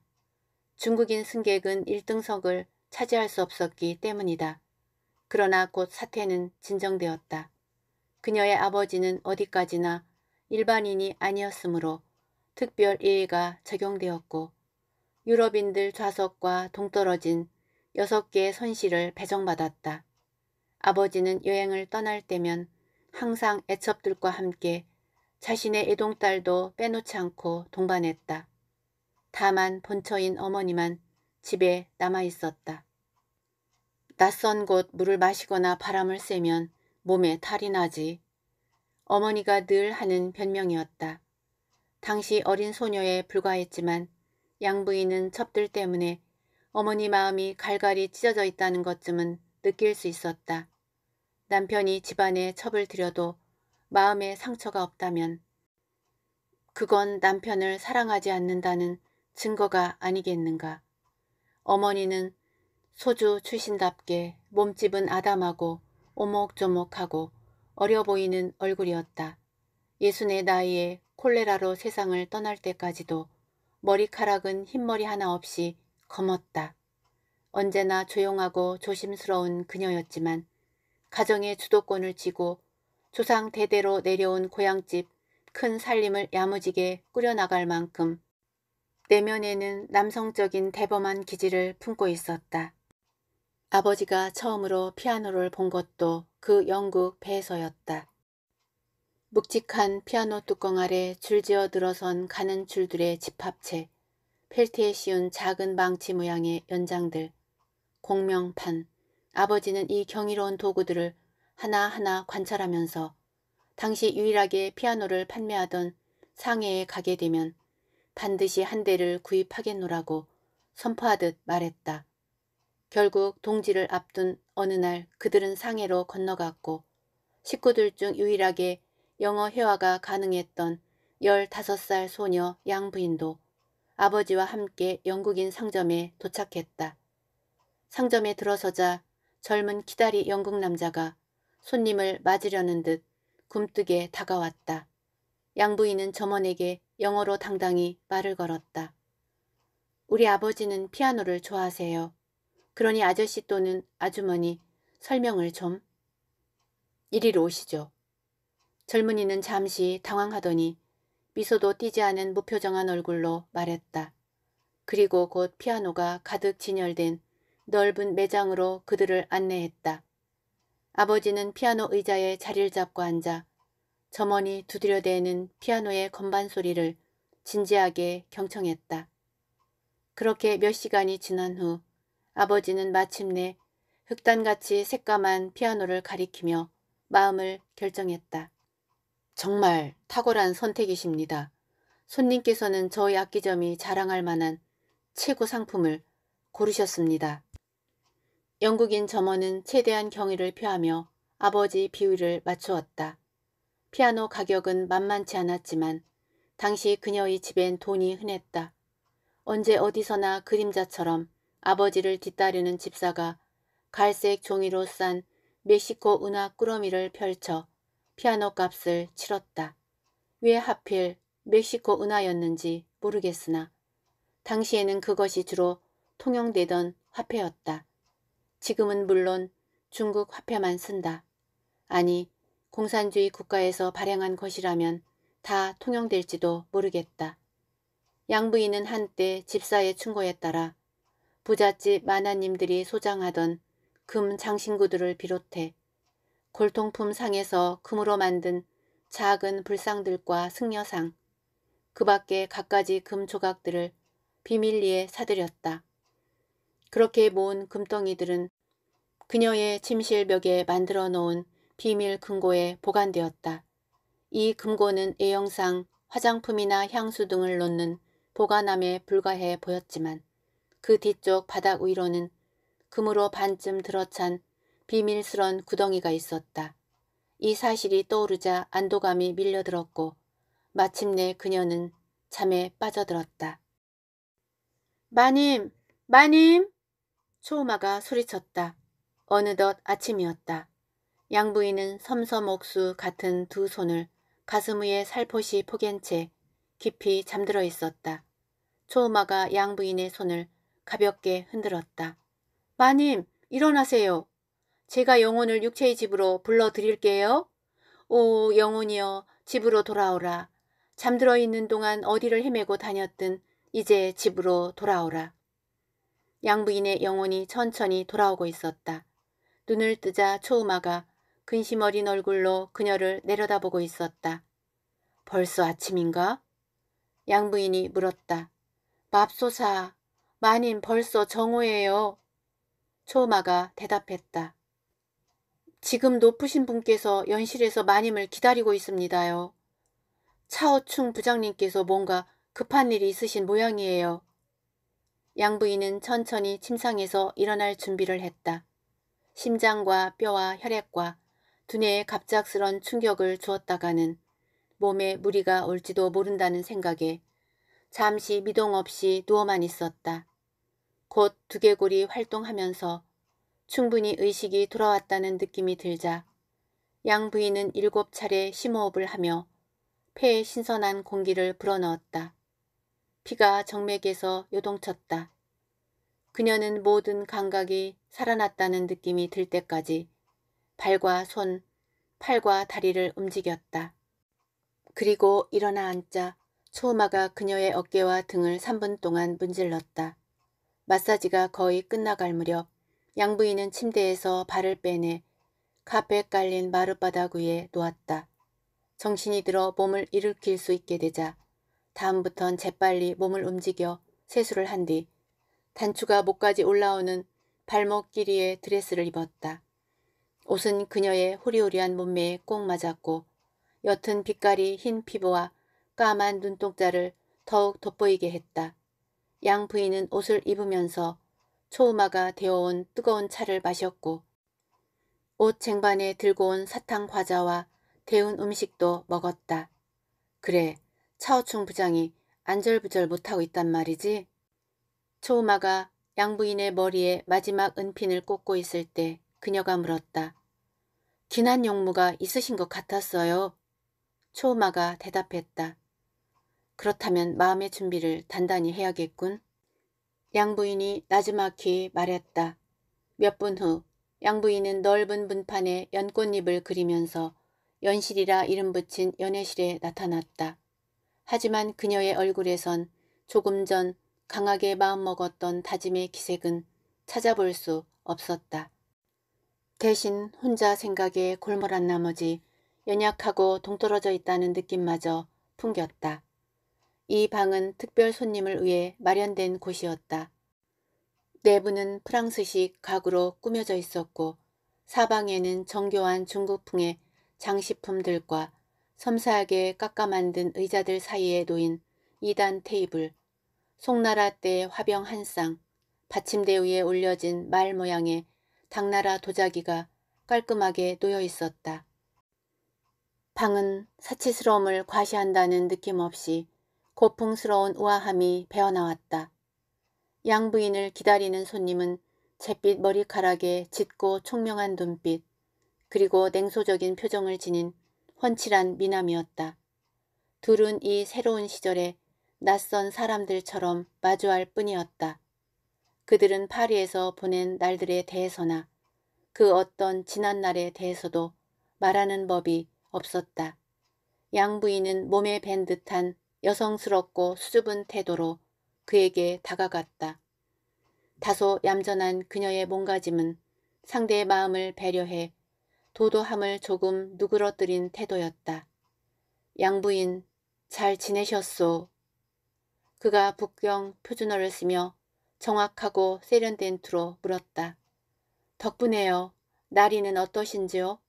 [SPEAKER 1] 중국인 승객은 1등석을 차지할 수 없었기 때문이다. 그러나 곧 사태는 진정되었다. 그녀의 아버지는 어디까지나 일반인이 아니었으므로 특별 예외가 적용되었고 유럽인들 좌석과 동떨어진 여섯 개의 손실을 배정받았다. 아버지는 여행을 떠날 때면 항상 애첩들과 함께 자신의 애동딸도 빼놓지 않고 동반했다. 다만 본처인 어머니만 집에 남아있었다. 낯선 곳 물을 마시거나 바람을 쐬면 몸에 탈이 나지. 어머니가 늘 하는 변명이었다. 당시 어린 소녀에 불과했지만 양부인은 첩들 때문에 어머니 마음이 갈갈이 찢어져 있다는 것쯤은 느낄 수 있었다. 남편이 집안에 첩을 들여도 마음에 상처가 없다면 그건 남편을 사랑하지 않는다는 증거가 아니겠는가. 어머니는 소주 출신답게 몸집은 아담하고 오목조목하고 어려 보이는 얼굴이었다. 예순의 나이에 콜레라로 세상을 떠날 때까지도 머리카락은 흰머리 하나 없이 검었다. 언제나 조용하고 조심스러운 그녀였지만 가정의 주도권을 쥐고 조상 대대로 내려온 고향집 큰 살림을 야무지게 꾸려나갈 만큼 내면에는 남성적인 대범한 기질을 품고 있었다. 아버지가 처음으로 피아노를 본 것도 그 영국 배에서였다. 묵직한 피아노 뚜껑 아래 줄지어 들어선 가는 줄들의 집합체, 펠트에 씌운 작은 망치 모양의 연장들, 공명판, 아버지는 이 경이로운 도구들을 하나하나 관찰하면서 당시 유일하게 피아노를 판매하던 상해에 가게 되면 반드시 한 대를 구입하겠노라고 선포하듯 말했다. 결국 동지를 앞둔 어느 날 그들은 상해로 건너갔고 식구들 중 유일하게 영어 회화가 가능했던 15살 소녀 양부인도 아버지와 함께 영국인 상점에 도착했다. 상점에 들어서자 젊은 키다리 영국 남자가 손님을 맞으려는 듯 굼뜨게 다가왔다. 양부인은 점원에게 영어로 당당히 말을 걸었다. 우리 아버지는 피아노를 좋아하세요. 그러니 아저씨 또는 아주머니 설명을 좀. 이리로 오시죠. 젊은이는 잠시 당황하더니 미소도 띄지 않은 무표정한 얼굴로 말했다. 그리고 곧 피아노가 가득 진열된 넓은 매장으로 그들을 안내했다. 아버지는 피아노 의자에 자리를 잡고 앉아 점원이 두드려대는 피아노의 건반 소리를 진지하게 경청했다. 그렇게 몇 시간이 지난 후 아버지는 마침내 흑단같이 새까만 피아노를 가리키며 마음을 결정했다. 정말 탁월한 선택이십니다. 손님께서는 저희 악기점이 자랑할 만한 최고 상품을 고르셨습니다. 영국인 점원은 최대한 경의를 표하며 아버지 비위를 맞추었다. 피아노 가격은 만만치 않았지만 당시 그녀의 집엔 돈이 흔했다. 언제 어디서나 그림자처럼 아버지를 뒤따르는 집사가 갈색 종이로 싼 멕시코 은화 꾸러미를 펼쳐 피아노 값을 치렀다. 왜 하필 멕시코 은화였는지 모르겠으나 당시에는 그것이 주로 통용되던 화폐였다. 지금은 물론 중국 화폐만 쓴다. 아니 공산주의 국가에서 발행한 것이라면 다 통용될지도 모르겠다. 양부인은 한때 집사의 충고에 따라 부잣집 마나님들이 소장하던 금 장신구들을 비롯해 골통품 상에서 금으로 만든 작은 불상들과 승려상, 그 밖에 갖가지 금 조각들을 비밀리에 사들였다. 그렇게 모은 금덩이들은 그녀의 침실벽에 만들어 놓은 비밀 금고에 보관되었다. 이 금고는 애영상 화장품이나 향수 등을 놓는 보관함에 불과해 보였지만 그 뒤쪽 바닥 위로는 금으로 반쯤 들어찬 비밀스런 구덩이가 있었다. 이 사실이 떠오르자 안도감이 밀려들었고 마침내 그녀는 잠에 빠져들었다. 마님! 마님! 초우마가 소리쳤다. 어느덧 아침이었다. 양부인은 섬섬옥수 같은 두 손을 가슴 위에 살포시 포갠 채 깊이 잠들어 있었다. 초우마가 양부인의 손을 가볍게 흔들었다. 마님, 일어나세요. 제가 영혼을 육체의 집으로 불러드릴게요. 오 영혼이여 집으로 돌아오라. 잠들어 있는 동안 어디를 헤매고 다녔든 이제 집으로 돌아오라. 양부인의 영혼이 천천히 돌아오고 있었다. 눈을 뜨자 초음아가 근심 어린 얼굴로 그녀를 내려다보고 있었다. 벌써 아침인가? 양부인이 물었다. 맙소사, 마님 벌써 정오예요. 초음아가 대답했다. 지금 높으신 분께서 연실에서 마님을 기다리고 있습니다요. 차오충 부장님께서 뭔가 급한 일이 있으신 모양이에요. 양부인은 천천히 침상에서 일어날 준비를 했다. 심장과 뼈와 혈액과 두뇌에 갑작스런 충격을 주었다가는 몸에 무리가 올지도 모른다는 생각에 잠시 미동 없이 누워만 있었다. 곧 두개골이 활동하면서 충분히 의식이 돌아왔다는 느낌이 들자 양 부인은 일곱 차례 심호흡을 하며 폐에 신선한 공기를 불어넣었다. 피가 정맥에서 요동쳤다. 그녀는 모든 감각이 살아났다는 느낌이 들 때까지 발과 손, 팔과 다리를 움직였다. 그리고 일어나 앉자 초음아가 그녀의 어깨와 등을 3분 동안 문질렀다. 마사지가 거의 끝나갈 무렵 양부인은 침대에서 발을 빼내 카펫 깔린 마룻바닥 위에 놓았다. 정신이 들어 몸을 일으킬 수 있게 되자 다음부턴 재빨리 몸을 움직여 세수를 한 뒤 단추가 목까지 올라오는 발목 길이의 드레스를 입었다. 옷은 그녀의 호리호리한 몸매에 꼭 맞았고 옅은 빛깔이 흰 피부와 까만 눈동자를 더욱 돋보이게 했다. 양 부인은 옷을 입으면서 초음화가 데워온 뜨거운 차를 마셨고 옷 쟁반에 들고 온 사탕 과자와 데운 음식도 먹었다. 그래, 차오충 부장이 안절부절 못하고 있단 말이지. 초음화가 양부인의 머리에 마지막 은핀을 꽂고 있을 때 그녀가 물었다. 기난 용무가 있으신 것 같았어요. 초음화가 대답했다. 그렇다면 마음의 준비를 단단히 해야겠군. 양부인이 나지막히 말했다. 몇 분 후 양부인은 넓은 문판에 연꽃잎을 그리면서 연실이라 이름 붙인 연회실에 나타났다. 하지만 그녀의 얼굴에선 조금 전 강하게 마음먹었던 다짐의 기색은 찾아볼 수 없었다. 대신 혼자 생각에 골몰한 나머지 연약하고 동떨어져 있다는 느낌마저 풍겼다. 이 방은 특별 손님을 위해 마련된 곳이었다. 내부는 프랑스식 가구로 꾸며져 있었고 사방에는 정교한 중국풍의 장식품들과 섬세하게 깎아 만든 의자들 사이에 놓인 2단 테이블, 송나라 때의 화병 한 쌍, 받침대 위에 올려진 말 모양의 당나라 도자기가 깔끔하게 놓여 있었다. 방은 사치스러움을 과시한다는 느낌 없이 고풍스러운 우아함이 배어나왔다. 양부인을 기다리는 손님은 잿빛 머리카락에 짙고 총명한 눈빛 그리고 냉소적인 표정을 지닌 훤칠한 미남이었다. 둘은 이 새로운 시절에 낯선 사람들처럼 마주할 뿐이었다. 그들은 파리에서 보낸 날들에 대해서나 그 어떤 지난 날에 대해서도 말하는 법이 없었다. 양부인은 몸에 밴 듯한 여성스럽고 수줍은 태도로 그에게 다가갔다. 다소 얌전한 그녀의 몸가짐은 상대의 마음을 배려해 도도함을 조금 누그러뜨린 태도였다. 양부인, 잘 지내셨소. 그가 북경 표준어를 쓰며 정확하고 세련된 투로 물었다. 덕분에요. 나리는 어떠신지요?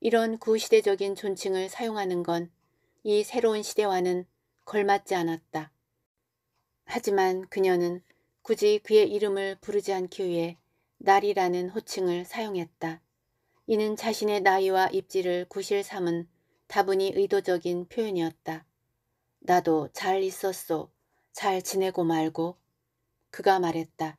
[SPEAKER 1] 이런 구시대적인 존칭을 사용하는 건이 새로운 시대와는 걸맞지 않았다. 하지만 그녀는 굳이 그의 이름을 부르지 않기 위해 날이라는 호칭을 사용했다. 이는 자신의 나이와 입지를 구실 삼은 다분히 의도적인 표현이었다. 나도 잘 있었소. 잘 지내고 말고. 그가 말했다.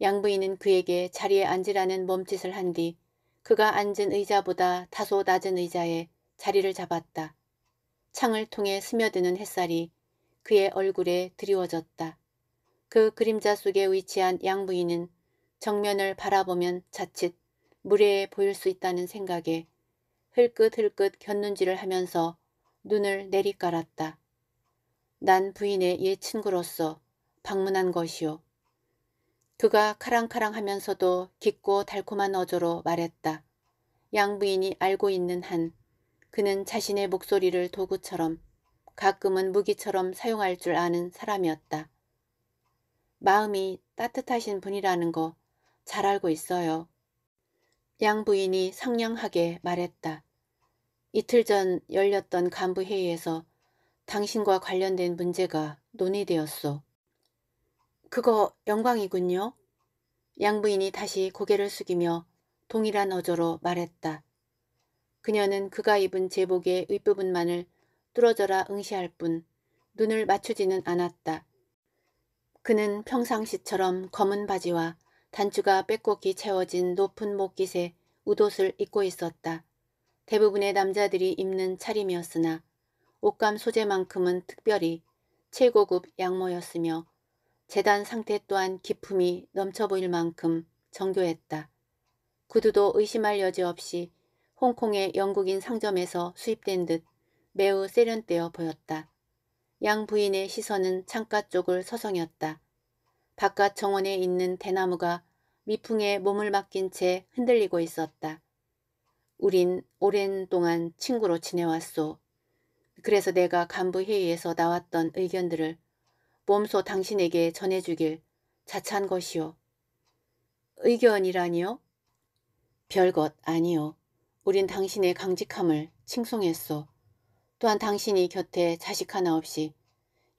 [SPEAKER 1] 양부인은 그에게 자리에 앉으라는 몸짓을 한 뒤 그가 앉은 의자보다 다소 낮은 의자에 자리를 잡았다. 창을 통해 스며드는 햇살이 그의 얼굴에 드리워졌다. 그 그림자 속에 위치한 양부인은 정면을 바라보면 자칫 무례해 보일 수 있다는 생각에 흘끗흘끗 곁눈질을 하면서 눈을 내리깔았다. 난 부인의 옛 친구로서 방문한 것이오 그가 카랑카랑하면서도 깊고 달콤한 어조로 말했다. 양부인이 알고 있는 한 그는 자신의 목소리를 도구처럼 가끔은 무기처럼 사용할 줄 아는 사람이었다. 마음이 따뜻하신 분이라는 거 잘 알고 있어요. 양 부인이 상냥하게 말했다. 이틀 전 열렸던 간부회의에서 당신과 관련된 문제가 논의되었소. 그거 영광이군요. 양 부인이 다시 고개를 숙이며 동일한 어조로 말했다. 그녀는 그가 입은 제복의 윗부분만을 뚫어져라 응시할 뿐 눈을 맞추지는 않았다. 그는 평상시처럼 검은 바지와 단추가 빼곡히 채워진 높은 목깃에 웃옷을 입고 있었다. 대부분의 남자들이 입는 차림이었으나 옷감 소재만큼은 특별히 최고급 양모였으며 재단 상태 또한 기품이 넘쳐 보일 만큼 정교했다. 구두도 의심할 여지 없이 홍콩의 영국인 상점에서 수입된 듯 매우 세련되어 보였다. 양 부인의 시선은 창가 쪽을 서성였다. 바깥 정원에 있는 대나무가 미풍에 몸을 맡긴 채 흔들리고 있었다. 우린 오랜 동안 친구로 지내왔소. 그래서 내가 간부회의에서 나왔던 의견들을 몸소 당신에게 전해주길 자찬것이오 의견이라니요? 별것 아니요. 우린 당신의 강직함을 칭송했소. 또한 당신이 곁에 자식 하나 없이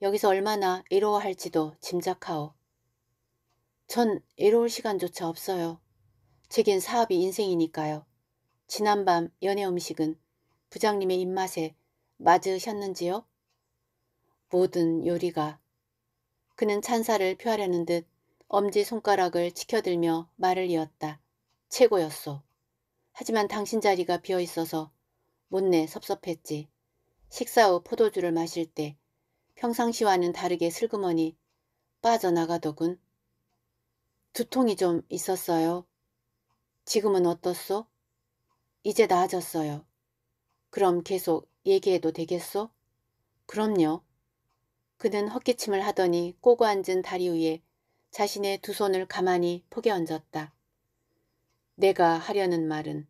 [SPEAKER 1] 여기서 얼마나 이로워할지도 짐작하오. 전 이로울 시간조차 없어요. 제겐 사업이 인생이니까요. 지난밤 연애 음식은 부장님의 입맛에 맞으셨는지요? 모든 요리가 그는 찬사를 표하려는 듯 엄지손가락을 치켜들며 말을 이었다. 최고였소. 하지만 당신 자리가 비어 있어서 못내 섭섭했지. 식사 후 포도주를 마실 때 평상시와는 다르게 슬그머니 빠져나가더군. 두통이 좀 있었어요. 지금은 어떻소? 이제 나아졌어요. 그럼 계속 얘기해도 되겠소? 그럼요. 그는 헛기침을 하더니 꼬고 앉은 다리 위에 자신의 두 손을 가만히 포개 얹었다. 내가 하려는 말은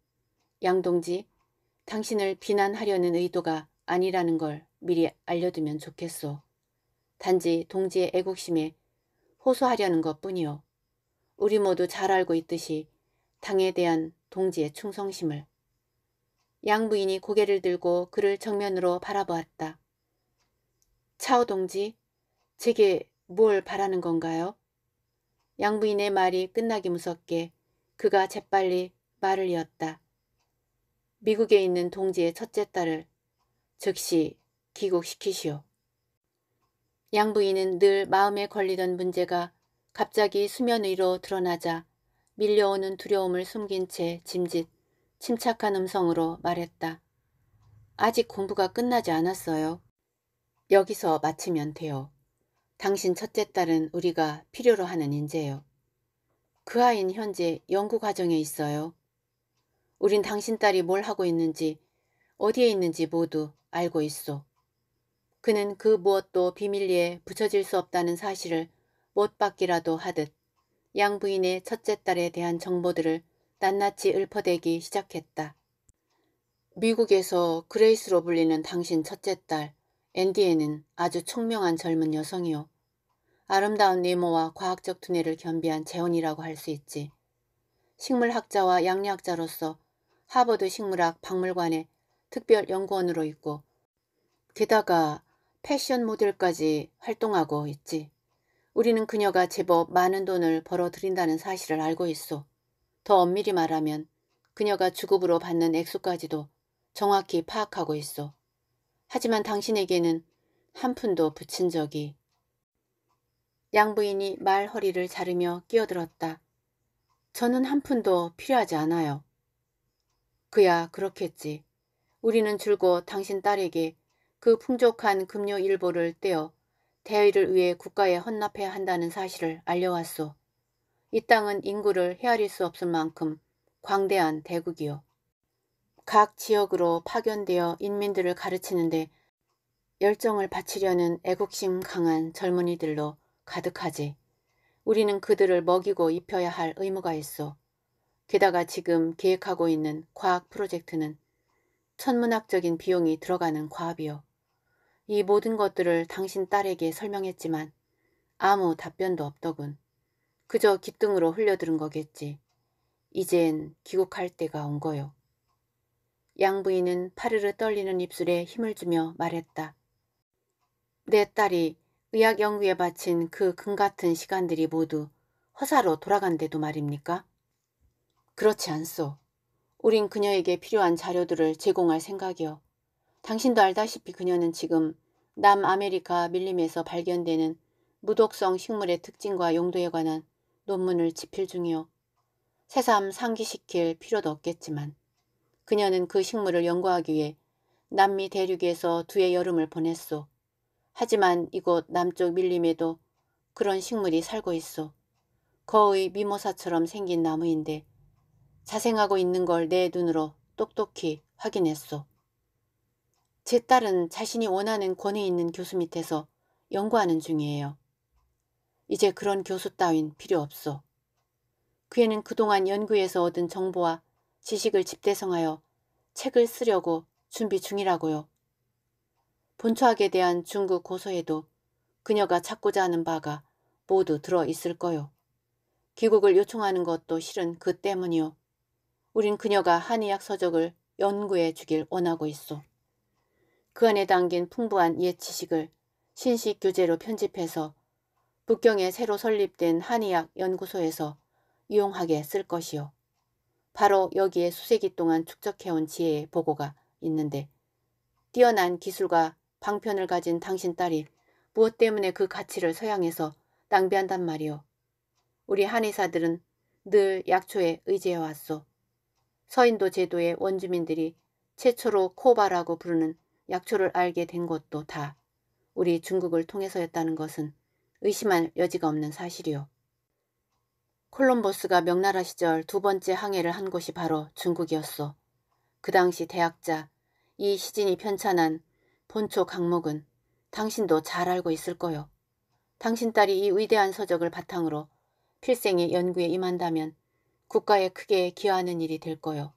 [SPEAKER 1] 양동지 당신을 비난하려는 의도가 아니라는 걸 미리 알려두면 좋겠소. 단지 동지의 애국심에 호소하려는 것뿐이요. 우리 모두 잘 알고 있듯이 당에 대한 동지의 충성심을. 양부인이 고개를 들고 그를 정면으로 바라보았다. 차오 동지, 제게 뭘 바라는 건가요? 양부인의 말이 끝나기 무섭게 그가 재빨리 말을 이었다. 미국에 있는 동지의 첫째 딸을 즉시 귀국시키시오. 양부인은 늘 마음에 걸리던 문제가 갑자기 수면 위로 드러나자 밀려오는 두려움을 숨긴 채 짐짓 침착한 음성으로 말했다. 아직 공부가 끝나지 않았어요. 여기서 마치면 돼요. 당신 첫째 딸은 우리가 필요로 하는 인재요. 그 아이는 현재 연구 과정에 있어요. 우린 당신 딸이 뭘 하고 있는지 어디에 있는지 모두 알고 있어. 그는 그 무엇도 비밀리에 붙여질 수 없다는 사실을 못 받기라도 하듯 양 부인의 첫째 딸에 대한 정보들을 낱낱이 읊어대기 시작했다. 미국에서 그레이스로 불리는 당신 첫째 딸 앤디에는 아주 총명한 젊은 여성이요. 아름다운 네모와 과학적 두뇌를 겸비한 재혼이라고 할 수 있지. 식물학자와 양리학자로서 하버드 식물학 박물관에 특별 연구원으로 있고 게다가 패션 모델까지 활동하고 있지. 우리는 그녀가 제법 많은 돈을 벌어들인다는 사실을 알고 있어. 더 엄밀히 말하면 그녀가 주급으로 받는 액수까지도 정확히 파악하고 있어. 하지만 당신에게는 한 푼도 붙인 적이 양부인이 말 허리를 자르며 끼어들었다. 저는 한 푼도 필요하지 않아요. 그야 그렇겠지. 우리는 줄곧 당신 딸에게 그 풍족한 금요 일보를 떼어 대의를 위해 국가에 헌납해야 한다는 사실을 알려왔소. 이 땅은 인구를 헤아릴 수 없을 만큼 광대한 대국이요. 각 지역으로 파견되어 인민들을 가르치는데 열정을 바치려는 애국심 강한 젊은이들로 가득하지. 우리는 그들을 먹이고 입혀야 할 의무가 있어. 게다가 지금 계획하고 있는 과학 프로젝트는 천문학적인 비용이 들어가는 과업이요. 이 모든 것들을 당신 딸에게 설명했지만 아무 답변도 없더군. 그저 기등으로 흘려들은 거겠지. 이젠 귀국할 때가 온 거요. 양부인은 파르르 떨리는 입술에 힘을 주며 말했다. 내 딸이 의학 연구에 바친 그 금같은 시간들이 모두 허사로 돌아간데도 말입니까? 그렇지 않소. 우린 그녀에게 필요한 자료들을 제공할 생각이요. 당신도 알다시피 그녀는 지금 남아메리카 밀림에서 발견되는 무독성 식물의 특징과 용도에 관한 논문을 집필 중이요. 새삼 상기시킬 필요도 없겠지만 그녀는 그 식물을 연구하기 위해 남미 대륙에서 두 해 여름을 보냈소. 하지만 이곳 남쪽 밀림에도 그런 식물이 살고 있어. 거의 미모사처럼 생긴 나무인데 자생하고 있는 걸 내 눈으로 똑똑히 확인했소. 제 딸은 자신이 원하는 권위 있는 교수 밑에서 연구하는 중이에요. 이제 그런 교수 따윈 필요 없소. 그애는 그동안 연구에서 얻은 정보와 지식을 집대성하여 책을 쓰려고 준비 중이라고요. 본초학에 대한 중국 고소에도 그녀가 찾고자 하는 바가 모두 들어있을 거요. 귀국을 요청하는 것도 실은 그 때문이요. 우린 그녀가 한의학 서적을 연구해 주길 원하고 있소. 그 안에 담긴 풍부한 예지식을 신식 교재로 편집해서 북경에 새로 설립된 한의학 연구소에서 유용하게 쓸 것이요. 바로 여기에 수세기 동안 축적해온 지혜의 보고가 있는데 뛰어난 기술과 방편을 가진 당신 딸이 무엇 때문에 그 가치를 서양에서 낭비한단 말이오. 우리 한의사들은 늘 약초에 의지해왔소. 서인도 제도의 원주민들이 최초로 코바라고 부르는 약초를 알게 된 것도 다 우리 중국을 통해서였다는 것은 의심할 여지가 없는 사실이오. 콜럼버스가 명나라 시절 두 번째 항해를 한 곳이 바로 중국이었소. 그 당시 대학자 이시진이 편찬한 본초 강목은 당신도 잘 알고 있을 거요. 당신 딸이 이 위대한 서적을 바탕으로 필생의 연구에 임한다면 국가에 크게 기여하는 일이 될 거요.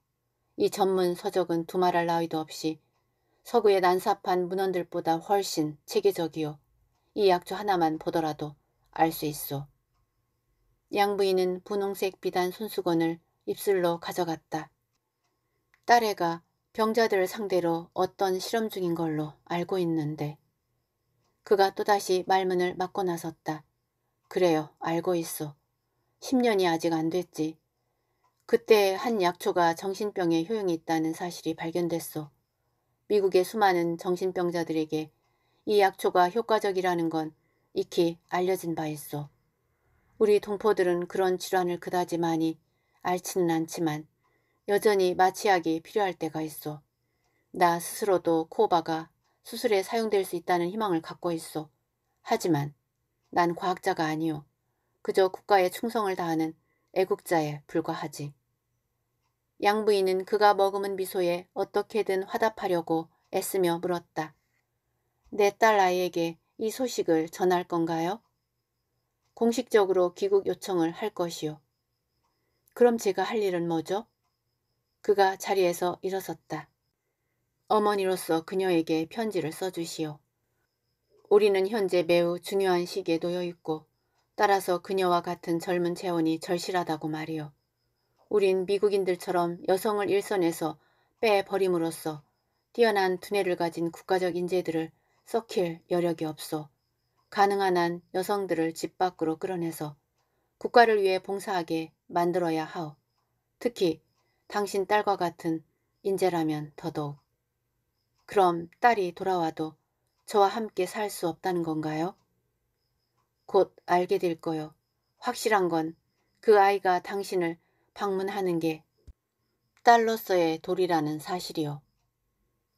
[SPEAKER 1] 이 전문 서적은 두말할 나위도 없이 서구의 난삽한 문헌들보다 훨씬 체계적이요. 이 약주 하나만 보더라도 알 수 있소. 양부인은 분홍색 비단 손수건을 입술로 가져갔다. 딸애가 병자들을 상대로 어떤 실험 중인 걸로 알고 있는데 그가 또다시 말문을 막고 나섰다. 그래요. 알고 있어. 10년이 아직 안 됐지. 그때 한 약초가 정신병에 효용이 있다는 사실이 발견됐소. 미국의 수많은 정신병자들에게 이 약초가 효과적이라는 건 익히 알려진 바 있소. 우리 동포들은 그런 질환을 그다지 많이 알지는 않지만 여전히 마취약이 필요할 때가 있어. 나 스스로도 코바가 수술에 사용될 수 있다는 희망을 갖고 있어. 하지만 난 과학자가 아니오. 그저 국가에 충성을 다하는 애국자에 불과하지. 양부인은 그가 머금은 미소에 어떻게든 화답하려고 애쓰며 물었다. 내 딸 아이에게 이 소식을 전할 건가요? 공식적으로 귀국 요청을 할것이오 그럼 제가 할 일은 뭐죠? 그가 자리에서 일어섰다. 어머니로서 그녀에게 편지를 써주시오. 우리는 현재 매우 중요한 시기에 놓여 있고 따라서 그녀와 같은 젊은 재혼이 절실하다고 말이오. 우린 미국인들처럼 여성을 일선에서 빼버림으로써 뛰어난 두뇌를 가진 국가적 인재들을 썩힐 여력이 없소. 가능한 한 여성들을 집 밖으로 끌어내서 국가를 위해 봉사하게 만들어야 하오. 특히 당신 딸과 같은 인재라면 더더욱. 그럼 딸이 돌아와도 저와 함께 살 수 없다는 건가요? 곧 알게 될 거요. 확실한 건 그 아이가 당신을 방문하는 게 딸로서의 도리라는 사실이요.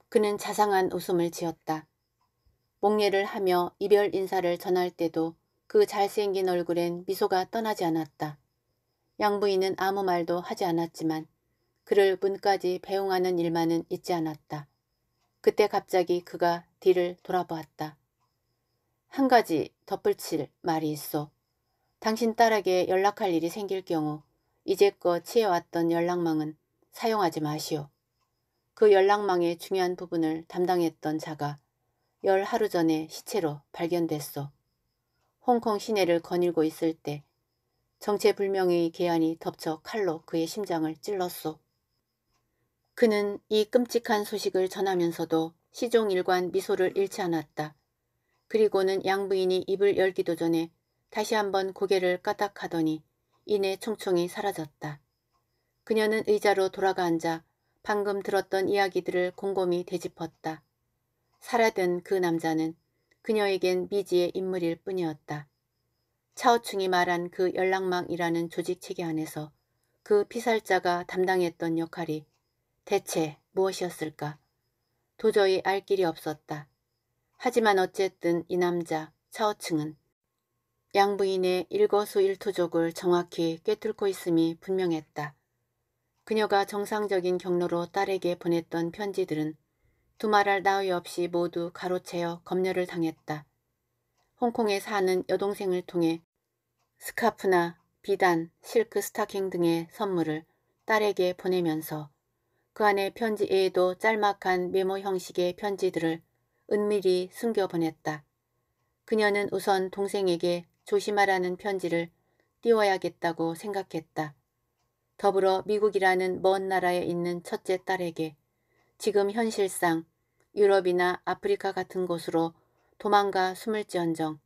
[SPEAKER 1] 그는 자상한 웃음을 지었다. 목례를 하며 이별 인사를 전할 때도 그 잘생긴 얼굴엔 미소가 떠나지 않았다. 양부인은 아무 말도 하지 않았지만 그를 문까지 배웅하는 일만은 잊지 않았다. 그때 갑자기 그가 뒤를 돌아보았다. 한 가지 덧붙일 말이 있어. 당신 딸에게 연락할 일이 생길 경우 이제껏 취해왔던 연락망은 사용하지 마시오. 그 연락망의 중요한 부분을 담당했던 자가 열 하루 전에 시체로 발견됐소. 홍콩 시내를 거닐고 있을 때 정체불명의 계안이 덮쳐 칼로 그의 심장을 찔렀소. 그는 이 끔찍한 소식을 전하면서도 시종일관 미소를 잃지 않았다. 그리고는 양부인이 입을 열기도 전에 다시 한번 고개를 까딱하더니 이내 총총이 사라졌다. 그녀는 의자로 돌아가 앉아 방금 들었던 이야기들을 곰곰이 되짚었다. 살아든 그 남자는 그녀에겐 미지의 인물일 뿐이었다. 차오충이 말한 그 연락망이라는 조직 체계 안에서 그 피살자가 담당했던 역할이 대체 무엇이었을까? 도저히 알 길이 없었다. 하지만 어쨌든 이 남자 차오층은 양부인의 일거수일투족을 정확히 꿰뚫고 있음이 분명했다. 그녀가 정상적인 경로로 딸에게 보냈던 편지들은 두말할 나위 없이 모두 가로채어 검열을 당했다. 홍콩에 사는 여동생을 통해 스카프나 비단, 실크 스타킹 등의 선물을 딸에게 보내면서 그 안에 편지에도 짤막한 메모 형식의 편지들을 은밀히 숨겨 보냈다. 그녀는 우선 동생에게 조심하라는 편지를 띄워야겠다고 생각했다. 더불어 미국이라는 먼 나라에 있는 첫째 딸에게 지금 현실상 유럽이나 아프리카 같은 곳으로 도망가 숨을지언정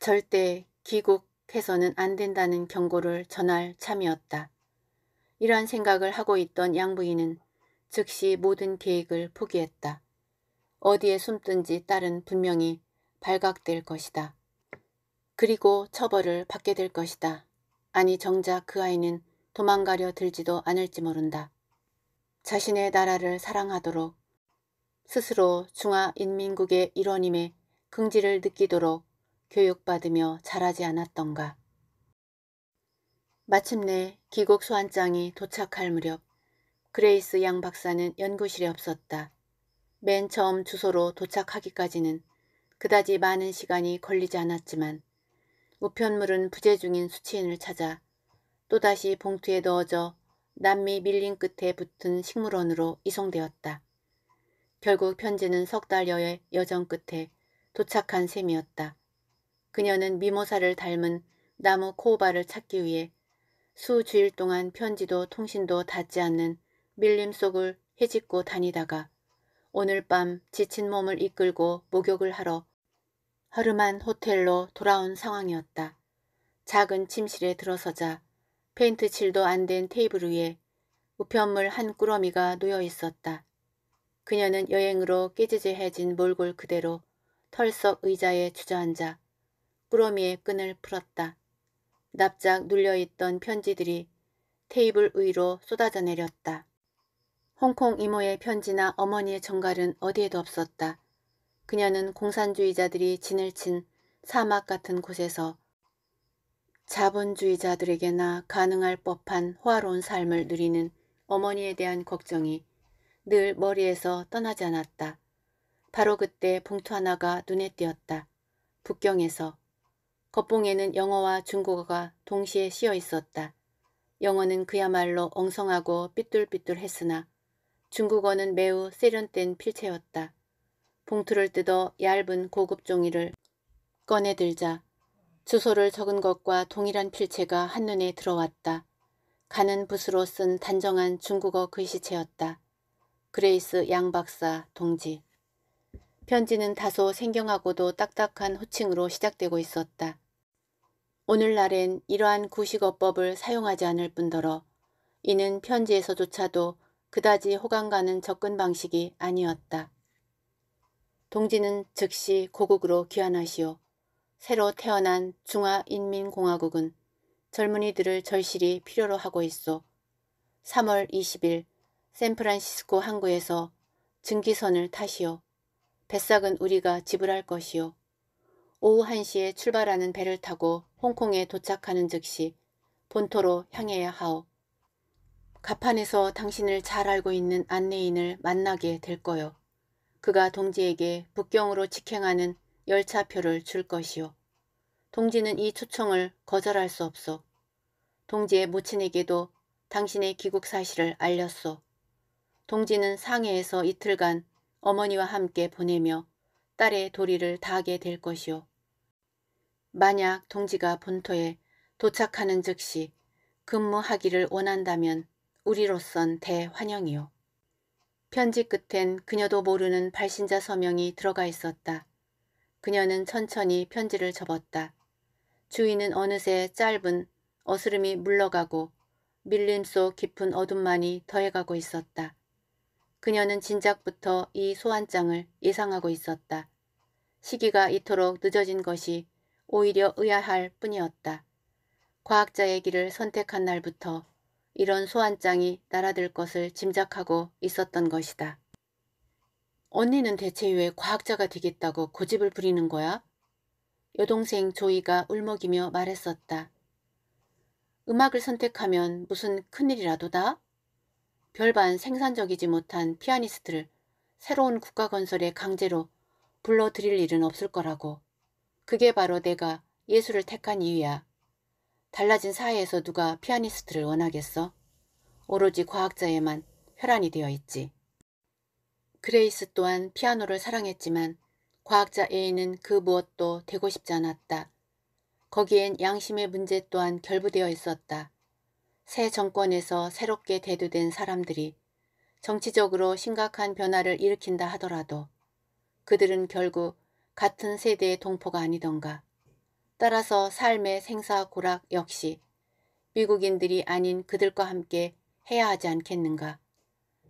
[SPEAKER 1] 절대 귀국해서는 안 된다는 경고를 전할 참이었다. 이러한 생각을 하고 있던 양부인은 즉시 모든 계획을 포기했다. 어디에 숨든지 딸은 분명히 발각될 것이다. 그리고 처벌을 받게 될 것이다. 아니 정작 그 아이는 도망가려 들지도 않을지 모른다. 자신의 나라를 사랑하도록 스스로 중화인민국의 일원임에 긍지를 느끼도록 교육받으며 자라지 않았던가. 마침내 귀국 소환장이 도착할 무렵 그레이스 양 박사는 연구실에 없었다. 맨 처음 주소로 도착하기까지는 그다지 많은 시간이 걸리지 않았지만 우편물은 부재 중인 수치인을 찾아 또다시 봉투에 넣어져 남미 밀림 끝에 붙은 식물원으로 이송되었다. 결국 편지는 석 달여의 여정 끝에 도착한 셈이었다. 그녀는 미모사를 닮은 나무 코오바를 찾기 위해 수주일 동안 편지도 통신도 닿지 않는 밀림 속을 헤집고 다니다가 오늘 밤 지친 몸을 이끌고 목욕을 하러 허름한 호텔로 돌아온 상황이었다. 작은 침실에 들어서자 페인트 칠도 안 된 테이블 위에 우편물 한 꾸러미가 놓여 있었다. 그녀는 여행으로 깨지지해진 몰골 그대로 털썩 의자에 주저앉아 꾸러미의 끈을 풀었다. 납작 눌려있던 편지들이 테이블 위로 쏟아져 내렸다. 홍콩 이모의 편지나 어머니의 정갈은 어디에도 없었다. 그녀는 공산주의자들이 진을 친 사막 같은 곳에서 자본주의자들에게나 가능할 법한 호화로운 삶을 누리는 어머니에 대한 걱정이 늘 머리에서 떠나지 않았다. 바로 그때 봉투 하나가 눈에 띄었다. 북경에서 겉봉에는 영어와 중국어가 동시에 씌어 있었다. 영어는 그야말로 엉성하고 삐뚤삐뚤했으나 중국어는 매우 세련된 필체였다. 봉투를 뜯어 얇은 고급 종이를 꺼내들자 주소를 적은 것과 동일한 필체가 한눈에 들어왔다. 가는 붓으로 쓴 단정한 중국어 글씨체였다. 그레이스 양 박사 동지. 편지는 다소 생경하고도 딱딱한 호칭으로 시작되고 있었다. 오늘날엔 이러한 구식어법을 사용하지 않을 뿐더러 이는 편지에서조차도 그다지 호감가는 접근 방식이 아니었다. 동지는 즉시 고국으로 귀환하시오. 새로 태어난 중화인민공화국은 젊은이들을 절실히 필요로 하고 있어 3월 20일 샌프란시스코 항구에서 증기선을 타시오. 뱃삭은 우리가 지불할 것이오. 오후 1시에 출발하는 배를 타고 홍콩에 도착하는 즉시 본토로 향해야 하오. 가판에서 당신을 잘 알고 있는 안내인을 만나게 될 거요. 그가 동지에게 북경으로 직행하는 열차표를 줄 것이요. 동지는 이 초청을 거절할 수없소 동지의 모친에게도 당신의 귀국 사실을 알렸소. 동지는 상해에서 이틀간 어머니와 함께 보내며 딸의 도리를 다하게 될것이오 만약 동지가 본토에 도착하는 즉시 근무하기를 원한다면 우리로선 대환영이요. 편지 끝엔 그녀도 모르는 발신자 서명이 들어가 있었다. 그녀는 천천히 편지를 접었다. 주위는 어느새 짧은 어스름이 물러가고 밀림 속 깊은 어둠만이 더해가고 있었다. 그녀는 진작부터 이 소환장을 예상하고 있었다. 시기가 이토록 늦어진 것이 오히려 의아할 뿐이었다. 과학자의 길을 선택한 날부터 이런 소환장이 날아들 것을 짐작하고 있었던 것이다. 언니는 대체 왜 과학자가 되겠다고 고집을 부리는 거야? 여동생 조이가 울먹이며 말했었다. 음악을 선택하면 무슨 큰일이라도다? 별반 생산적이지 못한 피아니스트를 새로운 국가 건설의 강제로 불러들일 일은 없을 거라고. 그게 바로 내가 예술을 택한 이유야. 달라진 사회에서 누가 피아니스트를 원하겠어? 오로지 과학자에만 혈안이 되어 있지. 그레이스 또한 피아노를 사랑했지만 과학자 A는 그 무엇도 되고 싶지 않았다. 거기엔 양심의 문제 또한 결부되어 있었다. 새 정권에서 새롭게 대두된 사람들이 정치적으로 심각한 변화를 일으킨다 하더라도 그들은 결국 같은 세대의 동포가 아니던가. 따라서 삶의 생사고락 역시 미국인들이 아닌 그들과 함께 해야 하지 않겠는가.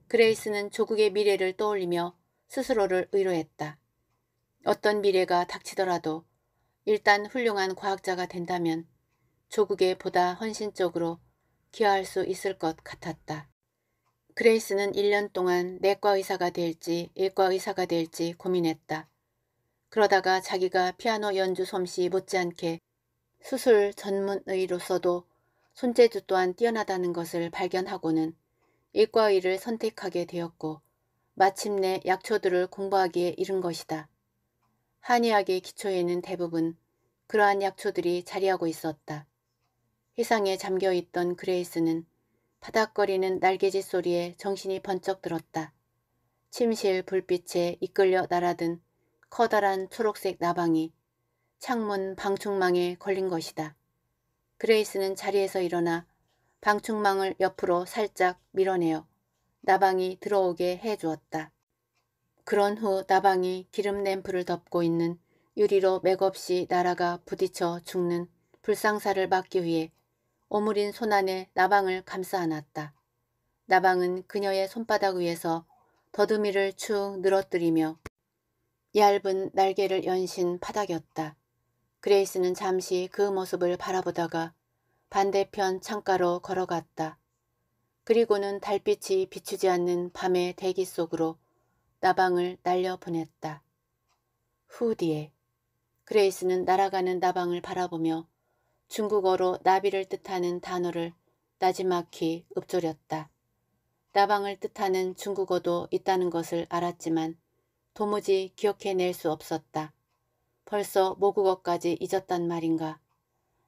[SPEAKER 1] 그레이스는 조국의 미래를 떠올리며 스스로를 의로했다. 어떤 미래가 닥치더라도 일단 훌륭한 과학자가 된다면 조국에 보다 헌신적으로 기여할 수 있을 것 같았다. 그레이스는 1년 동안 내과 의사가 될지 일과 의사가 될지 고민했다. 그러다가 자기가 피아노 연주 솜씨 못지않게 수술 전문의로서도 손재주 또한 뛰어나다는 것을 발견하고는 일과의를 선택하게 되었고 마침내 약초들을 공부하기에 이른 것이다. 한의학의 기초에는 대부분 그러한 약초들이 자리하고 있었다. 희상에 잠겨있던 그레이스는 바닥거리는 날개짓 소리에 정신이 번쩍 들었다. 침실 불빛에 이끌려 날아든 커다란 초록색 나방이 창문 방충망에 걸린 것이다. 그레이스는 자리에서 일어나 방충망을 옆으로 살짝 밀어내어 나방이 들어오게 해주었다. 그런 후 나방이 기름 램프를 덮고 있는 유리로 맥없이 날아가 부딪혀 죽는 불상사를 막기 위해 오므린 손 안에 나방을 감싸 안았다. 나방은 그녀의 손바닥 위에서 더듬이를 축 늘어뜨리며 얇은 날개를 연신 파닥였다. 그레이스는 잠시 그 모습을 바라보다가 반대편 창가로 걸어갔다. 그리고는 달빛이 비추지 않는 밤의 대기 속으로 나방을 날려보냈다. 후 뒤에 그레이스는 날아가는 나방을 바라보며 중국어로 나비를 뜻하는 단어를 나지막히 읊조렸다. 나방을 뜻하는 중국어도 있다는 것을 알았지만 도무지 기억해낼 수 없었다. 벌써 모국어까지 잊었단 말인가.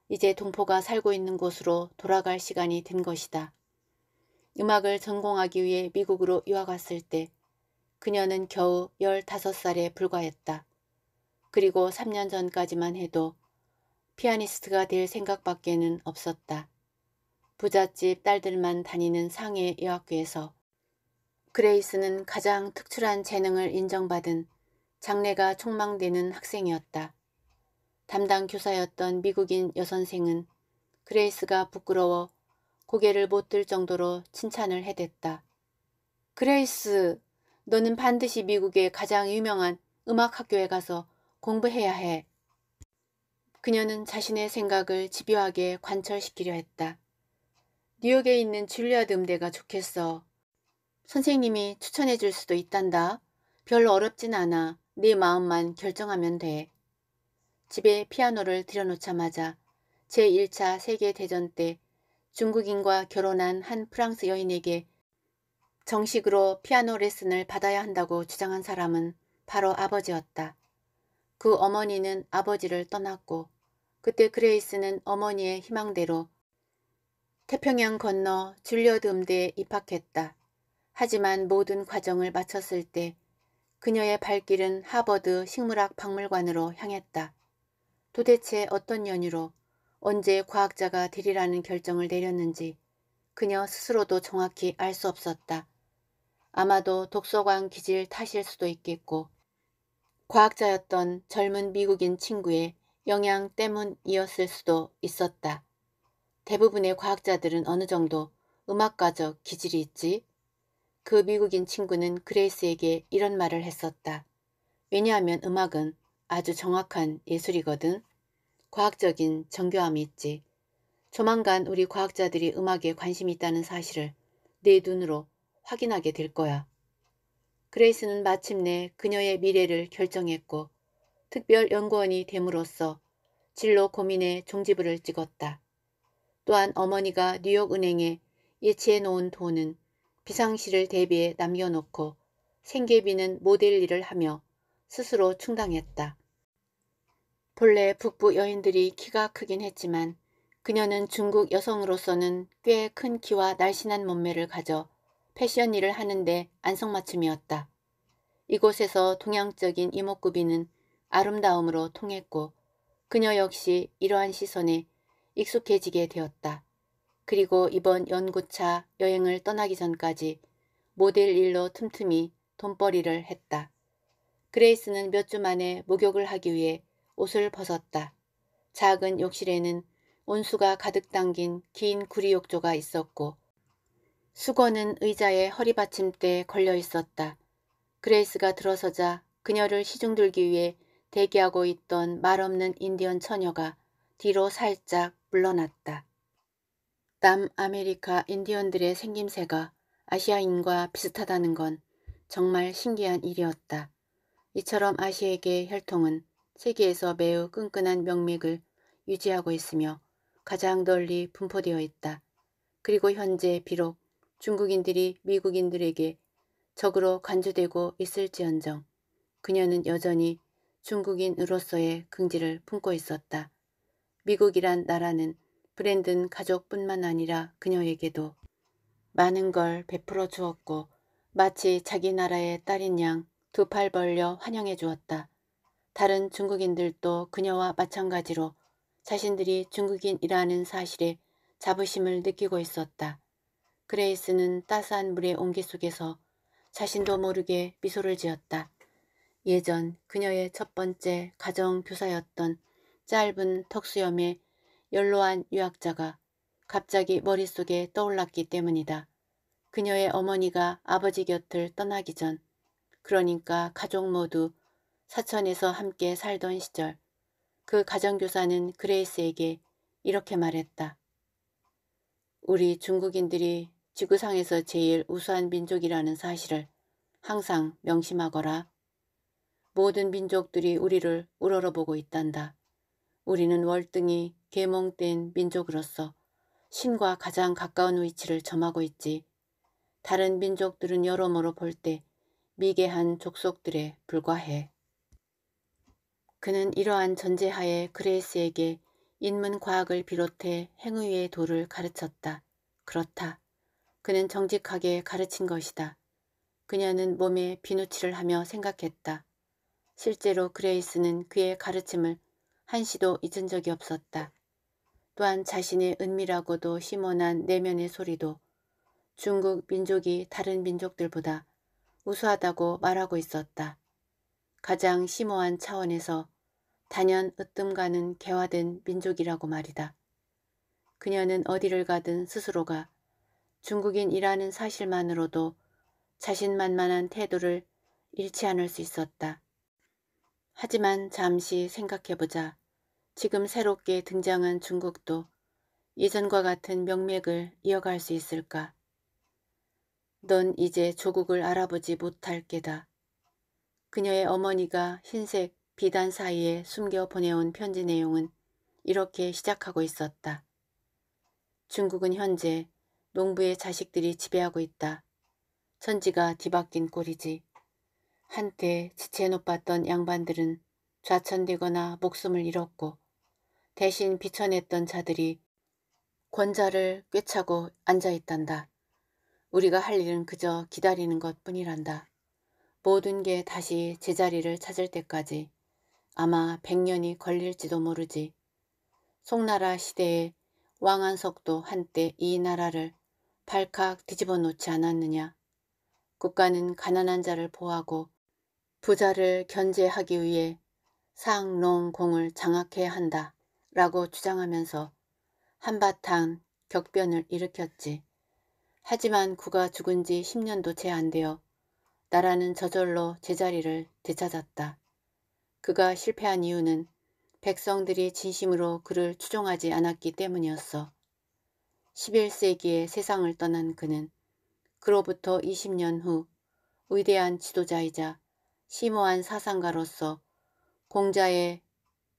[SPEAKER 1] 이제 동포가 살고 있는 곳으로 돌아갈 시간이 된 것이다. 음악을 전공하기 위해 미국으로 유학 왔을 때 그녀는 겨우 15살에 불과했다. 그리고 3년 전까지만 해도 피아니스트가 될 생각밖에는 없었다. 부잣집 딸들만 다니는 상해 여학교에서 그레이스는 가장 특출한 재능을 인정받은 장래가 촉망되는 학생이었다. 담당 교사였던 미국인 여선생은 그레이스가 부끄러워 고개를 못 들 정도로 칭찬을 해댔다. 그레이스, 너는 반드시 미국의 가장 유명한 음악학교에 가서 공부해야 해. 그녀는 자신의 생각을 집요하게 관철시키려 했다. 뉴욕에 있는 줄리아드 음대가 좋겠어. 선생님이 추천해 줄 수도 있단다. 별로 어렵진 않아. 네 마음만 결정하면 돼. 집에 피아노를 들여놓자마자 제1차 세계대전 때 중국인과 결혼한 한 프랑스 여인에게 정식으로 피아노 레슨을 받아야 한다고 주장한 사람은 바로 아버지였다. 그 어머니는 아버지를 떠났고 그때 그레이스는 어머니의 희망대로 태평양 건너 줄리어드 음대에 입학했다. 하지만 모든 과정을 마쳤을 때 그녀의 발길은 하버드 식물학 박물관으로 향했다. 도대체 어떤 연유로 언제 과학자가 되리라는 결정을 내렸는지 그녀 스스로도 정확히 알 수 없었다. 아마도 독서관 기질 탓일 수도 있겠고 과학자였던 젊은 미국인 친구의 영향 때문이었을 수도 있었다. 대부분의 과학자들은 어느 정도 음악가적 기질이 있지 그 미국인 친구는 그레이스에게 이런 말을 했었다. 왜냐하면 음악은 아주 정확한 예술이거든. 과학적인 정교함이 있지. 조만간 우리 과학자들이 음악에 관심이 있다는 사실을 내 눈으로 확인하게 될 거야. 그레이스는 마침내 그녀의 미래를 결정했고 특별 연구원이 됨으로써 진로 고민에 종지부를 찍었다. 또한 어머니가 뉴욕은행에 예치해 놓은 돈은 비상시를 대비해 남겨놓고 생계비는 모델 일을 하며 스스로 충당했다. 본래 북부 여인들이 키가 크긴 했지만 그녀는 중국 여성으로서는 꽤 큰 키와 날씬한 몸매를 가져 패션 일을 하는데 안성맞춤이었다. 이곳에서 동양적인 이목구비는 아름다움으로 통했고 그녀 역시 이러한 시선에 익숙해지게 되었다. 그리고 이번 연구차 여행을 떠나기 전까지 모델 일로 틈틈이 돈벌이를 했다. 그레이스는 몇 주 만에 목욕을 하기 위해 옷을 벗었다. 작은 욕실에는 온수가 가득 담긴 긴 구리욕조가 있었고 수건은 의자의 허리받침대에 걸려 있었다. 그레이스가 들어서자 그녀를 시중들기 위해 대기하고 있던 말없는 인디언 처녀가 뒤로 살짝 물러났다. 남아메리카 인디언들의 생김새가 아시아인과 비슷하다는 건 정말 신기한 일이었다. 이처럼 아시에게 혈통은 세계에서 매우 끈끈한 명맥을 유지하고 있으며 가장 널리 분포되어 있다. 그리고 현재 비록 중국인들이 미국인들에게 적으로 간주되고 있을지언정 그녀는 여전히 중국인으로서의 긍지를 품고 있었다. 미국이란 나라는 브랜든 가족뿐만 아니라 그녀에게도 많은 걸 베풀어 주었고 마치 자기 나라의 딸인 양 두 팔 벌려 환영해 주었다. 다른 중국인들도 그녀와 마찬가지로 자신들이 중국인이라는 사실에 자부심을 느끼고 있었다. 그레이스는 따스한 물의 온기 속에서 자신도 모르게 미소를 지었다. 예전 그녀의 첫 번째 가정교사였던 짧은 턱수염에 연로한 유학자가 갑자기 머릿속에 떠올랐기 때문이다. 그녀의 어머니가 아버지 곁을 떠나기 전 그러니까 가족 모두 사천에서 함께 살던 시절 그 가정교사는 그레이스에게 이렇게 말했다. 우리 중국인들이 지구상에서 제일 우수한 민족이라는 사실을 항상 명심하거라. 모든 민족들이 우리를 우러러보고 있단다. 우리는 월등히 계몽된 민족으로서 신과 가장 가까운 위치를 점하고 있지. 다른 민족들은 여러모로 볼 때 미개한 족속들에 불과해. 그는 이러한 전제하에 그레이스에게 인문과학을 비롯해 행위의 도를 가르쳤다. 그렇다. 그는 정직하게 가르친 것이다. 그녀는 몸에 비누칠을 하며 생각했다. 실제로 그레이스는 그의 가르침을 한시도 잊은 적이 없었다. 또한 자신의 은밀하고도 심오한 내면의 소리도 중국 민족이 다른 민족들보다 우수하다고 말하고 있었다. 가장 심오한 차원에서 단연 으뜸가는 개화된 민족이라고 말이다. 그녀는 어디를 가든 스스로가 중국인이라는 사실만으로도 자신만만한 태도를 잃지 않을 수 있었다. 하지만 잠시 생각해보자. 지금 새롭게 등장한 중국도 이전과 같은 명맥을 이어갈 수 있을까? 넌 이제 조국을 알아보지 못할 게다. 그녀의 어머니가 흰색 비단 사이에 숨겨 보내온 편지 내용은 이렇게 시작하고 있었다. 중국은 현재 농부의 자식들이 지배하고 있다. 천지가 뒤바뀐 꼴이지. 한때 지체 높았던 양반들은 좌천되거나 목숨을 잃었고 대신 비춰냈던 자들이 권자를 꿰차고 앉아있단다. 우리가 할 일은 그저 기다리는 것뿐이란다. 모든 게 다시 제자리를 찾을 때까지 아마 백년이 걸릴지도 모르지. 송나라 시대에 왕한석도 한때 이 나라를 발칵 뒤집어 놓지 않았느냐. 국가는 가난한 자를 보호하고 부자를 견제하기 위해 상농공을 장악해야 한다. 라고 주장하면서 한바탕 격변을 일으켰지. 하지만 그가 죽은 지 10년도 채 안 되어 나라는 저절로 제자리를 되찾았다. 그가 실패한 이유는 백성들이 진심으로 그를 추종하지 않았기 때문이었어. 11세기에 세상을 떠난 그는 그로부터 20년 후 위대한 지도자이자 심오한 사상가로서 공자의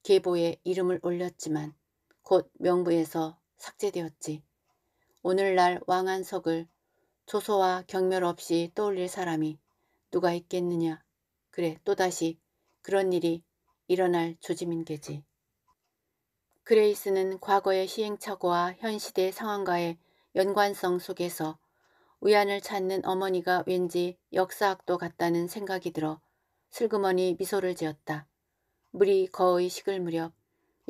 [SPEAKER 1] 계보에 이름을 올렸지만 곧 명부에서 삭제되었지. 오늘날 왕한석을 조소와 경멸 없이 떠올릴 사람이 누가 있겠느냐. 그래 또다시 그런 일이 일어날 조짐인 게지. 그레이스는 과거의 시행착오와 현 시대의 상황과의 연관성 속에서 우연을 찾는 어머니가 왠지 역사학도 같다는 생각이 들어 슬그머니 미소를 지었다. 물이 거의 식을 무렵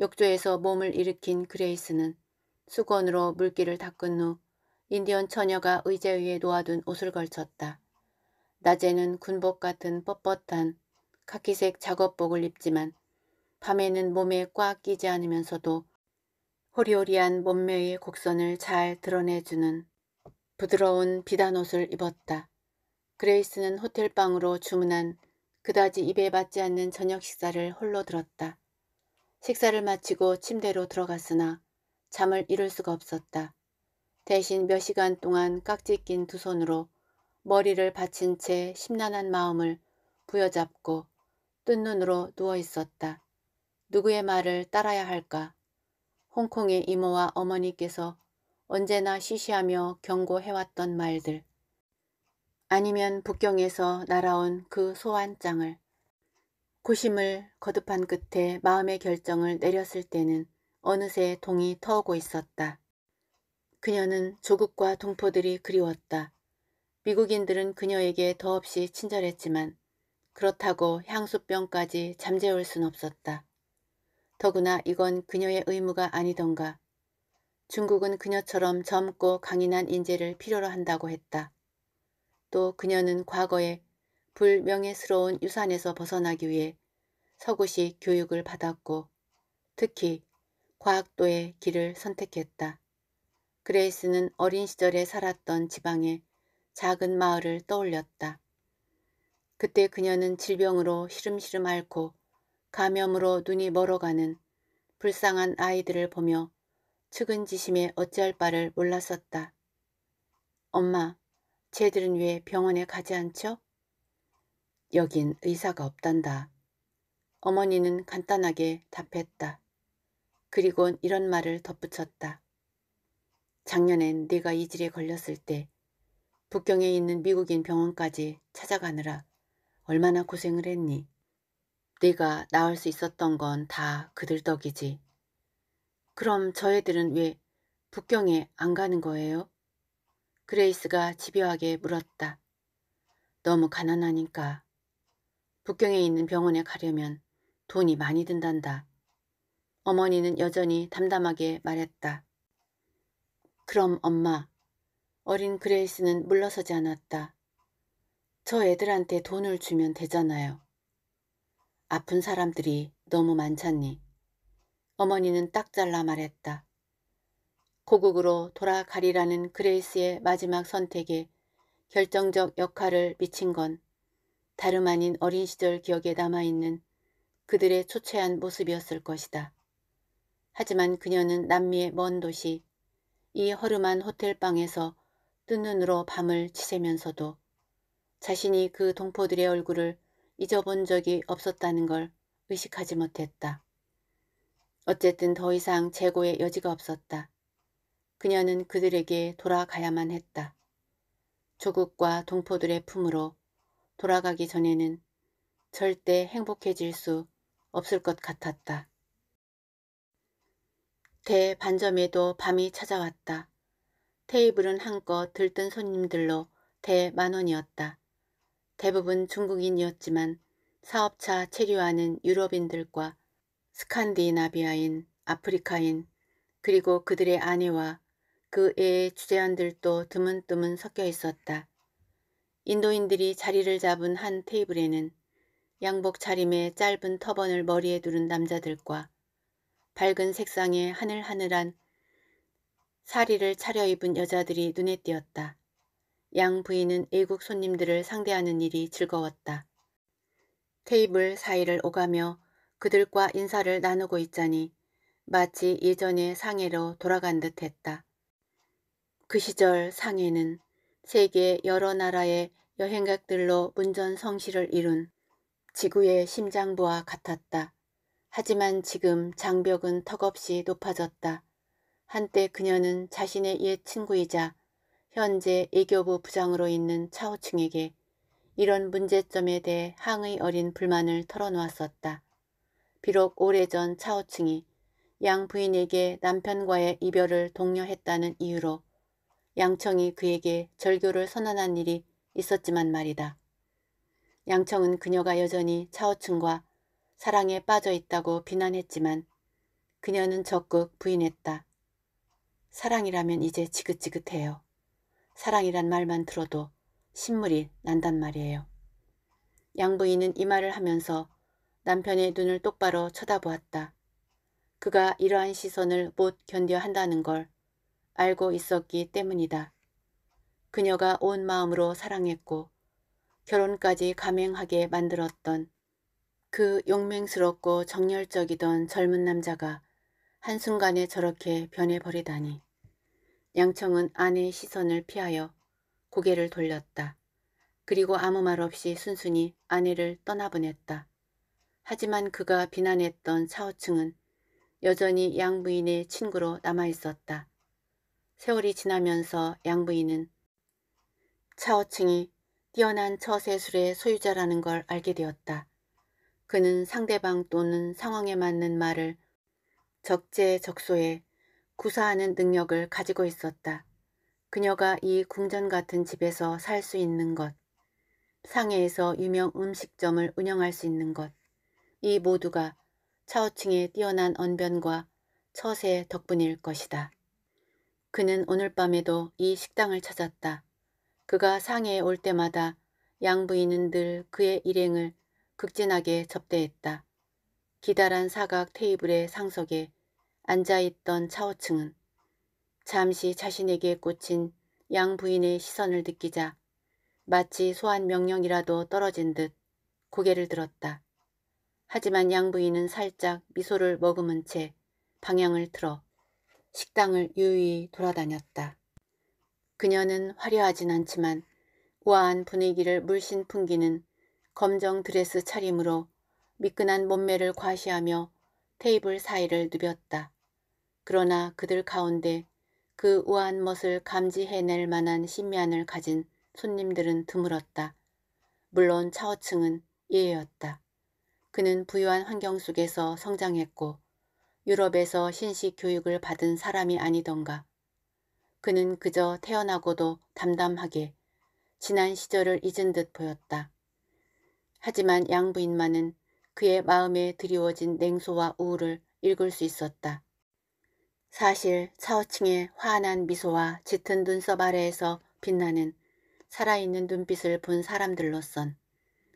[SPEAKER 1] 욕조에서 몸을 일으킨 그레이스는 수건으로 물기를 닦은 후 인디언 처녀가 의자 위에 놓아둔 옷을 걸쳤다. 낮에는 군복 같은 뻣뻣한 카키색 작업복을 입지만 밤에는 몸에 꽉 끼지 않으면서도 호리호리한 몸매의 곡선을 잘 드러내주는 부드러운 비단옷을 입었다. 그레이스는 호텔방으로 주문한 그다지 입에 받지 않는 저녁 식사를 홀로 들었다. 식사를 마치고 침대로 들어갔으나 잠을 이룰 수가 없었다. 대신 몇 시간 동안 깍지 낀 두 손으로 머리를 받친 채 심란한 마음을 부여잡고 뜬 눈으로 누워 있었다. 누구의 말을 따라야 할까? 홍콩의 이모와 어머니께서 언제나 시시하며 경고해왔던 말들. 아니면 북경에서 날아온 그 소환장을 고심을 거듭한 끝에 마음의 결정을 내렸을 때는 어느새 동이 터오고 있었다. 그녀는 조국과 동포들이 그리웠다. 미국인들은 그녀에게 더없이 친절했지만 그렇다고 향수병까지 잠재울 순 없었다. 더구나 이건 그녀의 의무가 아니던가. 중국은 그녀처럼 젊고 강인한 인재를 필요로 한다고 했다. 또 그녀는 과거에 불명예스러운 유산에서 벗어나기 위해 서구식 교육을 받았고 특히 과학도의 길을 선택했다. 그레이스는 어린 시절에 살았던 지방의 작은 마을을 떠올렸다. 그때 그녀는 질병으로 시름시름 앓고 감염으로 눈이 멀어가는 불쌍한 아이들을 보며 측은지심에 어찌할 바를 몰랐었다. 엄마, 쟤들은 왜 병원에 가지 않죠? 여긴 의사가 없단다. 어머니는 간단하게 답했다. 그리고 이런 말을 덧붙였다. 작년엔 네가 이질에 걸렸을 때 북경에 있는 미국인 병원까지 찾아가느라 얼마나 고생을 했니? 네가 나올수 있었던 건 다 그들 덕이지. 그럼 저 애들은 왜 북경에 안 가는 거예요? 그레이스가 집요하게 물었다. 너무 가난하니까. 북경에 있는 병원에 가려면 돈이 많이 든단다. 어머니는 여전히 담담하게 말했다. 그럼 엄마. 어린 그레이스는 물러서지 않았다. 저 애들한테 돈을 주면 되잖아요. 아픈 사람들이 너무 많잖니. 어머니는 딱 잘라 말했다. 고국으로 돌아가리라는 그레이스의 마지막 선택에 결정적 역할을 미친 건 다름 아닌 어린 시절 기억에 남아있는 그들의 초췌한 모습이었을 것이다. 하지만 그녀는 남미의 먼 도시 이 허름한 호텔방에서 뜬 눈으로 밤을 지새면서도 자신이 그 동포들의 얼굴을 잊어본 적이 없었다는 걸 의식하지 못했다. 어쨌든 더 이상 재고의 여지가 없었다. 그녀는 그들에게 돌아가야만 했다. 조국과 동포들의 품으로 돌아가기 전에는 절대 행복해질 수 없을 것 같았다. 대반점에도 밤이 찾아왔다. 테이블은 한껏 들뜬 손님들로 대만원이었다. 대부분 중국인이었지만 사업차 체류하는 유럽인들과 스칸디나비아인, 아프리카인, 그리고 그들의 아내와 그애의 주재안들도 드문드문 섞여 있었다. 인도인들이 자리를 잡은 한 테이블에는 양복 차림에 짧은 터번을 머리에 두른 남자들과 밝은 색상의 하늘하늘한 사리를 차려입은 여자들이 눈에 띄었다. 양 부인은 애국 손님들을 상대하는 일이 즐거웠다. 테이블 사이를 오가며 그들과 인사를 나누고 있자니 마치 예전의 상해로 돌아간 듯 했다. 그 시절 상해는 세계 여러 나라의 여행객들로 문전성시를 이룬 지구의 심장부와 같았다. 하지만 지금 장벽은 턱없이 높아졌다. 한때 그녀는 자신의 옛 친구이자 현재 애교부 부장으로 있는 차오층에게 이런 문제점에 대해 항의 어린 불만을 털어놓았었다. 비록 오래전 차오층이양 부인에게 남편과의 이별을 독려했다는 이유로 양청이 그에게 절교를 선언한 일이 있었지만 말이다. 양청은 그녀가 여전히 차오춘과 사랑에 빠져 있다고 비난했지만 그녀는 적극 부인했다. 사랑이라면 이제 지긋지긋해요. 사랑이란 말만 들어도 신물이 난단 말이에요. 양부인은 이 말을 하면서 남편의 눈을 똑바로 쳐다보았다. 그가 이러한 시선을 못 견뎌 한다는 걸 알고 있었기 때문이다. 그녀가 온 마음으로 사랑했고 결혼까지 감행하게 만들었던 그 용맹스럽고 정열적이던 젊은 남자가 한순간에 저렇게 변해버리다니. 양청은 아내의 시선을 피하여 고개를 돌렸다. 그리고 아무 말 없이 순순히 아내를 떠나보냈다. 하지만 그가 비난했던 차오층은 여전히 양 부인의 친구로 남아있었다. 세월이 지나면서 양부인은 차오칭이 뛰어난 처세술의 소유자라는 걸 알게 되었다. 그는 상대방 또는 상황에 맞는 말을 적재적소에 구사하는 능력을 가지고 있었다. 그녀가 이 궁전 같은 집에서 살 수 있는 것, 상해에서 유명 음식점을 운영할 수 있는 것, 이 모두가 차오칭의 뛰어난 언변과 처세 덕분일 것이다. 그는 오늘 밤에도 이 식당을 찾았다. 그가 상해에 올 때마다 양부인은 늘 그의 일행을 극진하게 접대했다. 기다란 사각 테이블의 상석에 앉아있던 차오층은 잠시 자신에게 꽂힌 양부인의 시선을 느끼자 마치 소환 명령이라도 떨어진 듯 고개를 들었다. 하지만 양부인은 살짝 미소를 머금은 채 방향을 틀어 식당을 유유히 돌아다녔다. 그녀는 화려하진 않지만 우아한 분위기를 물씬 풍기는 검정 드레스 차림으로 미끈한 몸매를 과시하며 테이블 사이를 누볐다. 그러나 그들 가운데 그 우아한 멋을 감지해낼 만한 신미안을 가진 손님들은 드물었다. 물론 차오층은 예였다. 그는 부유한 환경 속에서 성장했고 유럽에서 신식 교육을 받은 사람이 아니던가. 그는 그저 태어나고도 담담하게 지난 시절을 잊은 듯 보였다. 하지만 양부인만은 그의 마음에 드리워진 냉소와 우울을 읽을 수 있었다. 사실 차오칭의 환한 미소와 짙은 눈썹 아래에서 빛나는 살아있는 눈빛을 본 사람들로선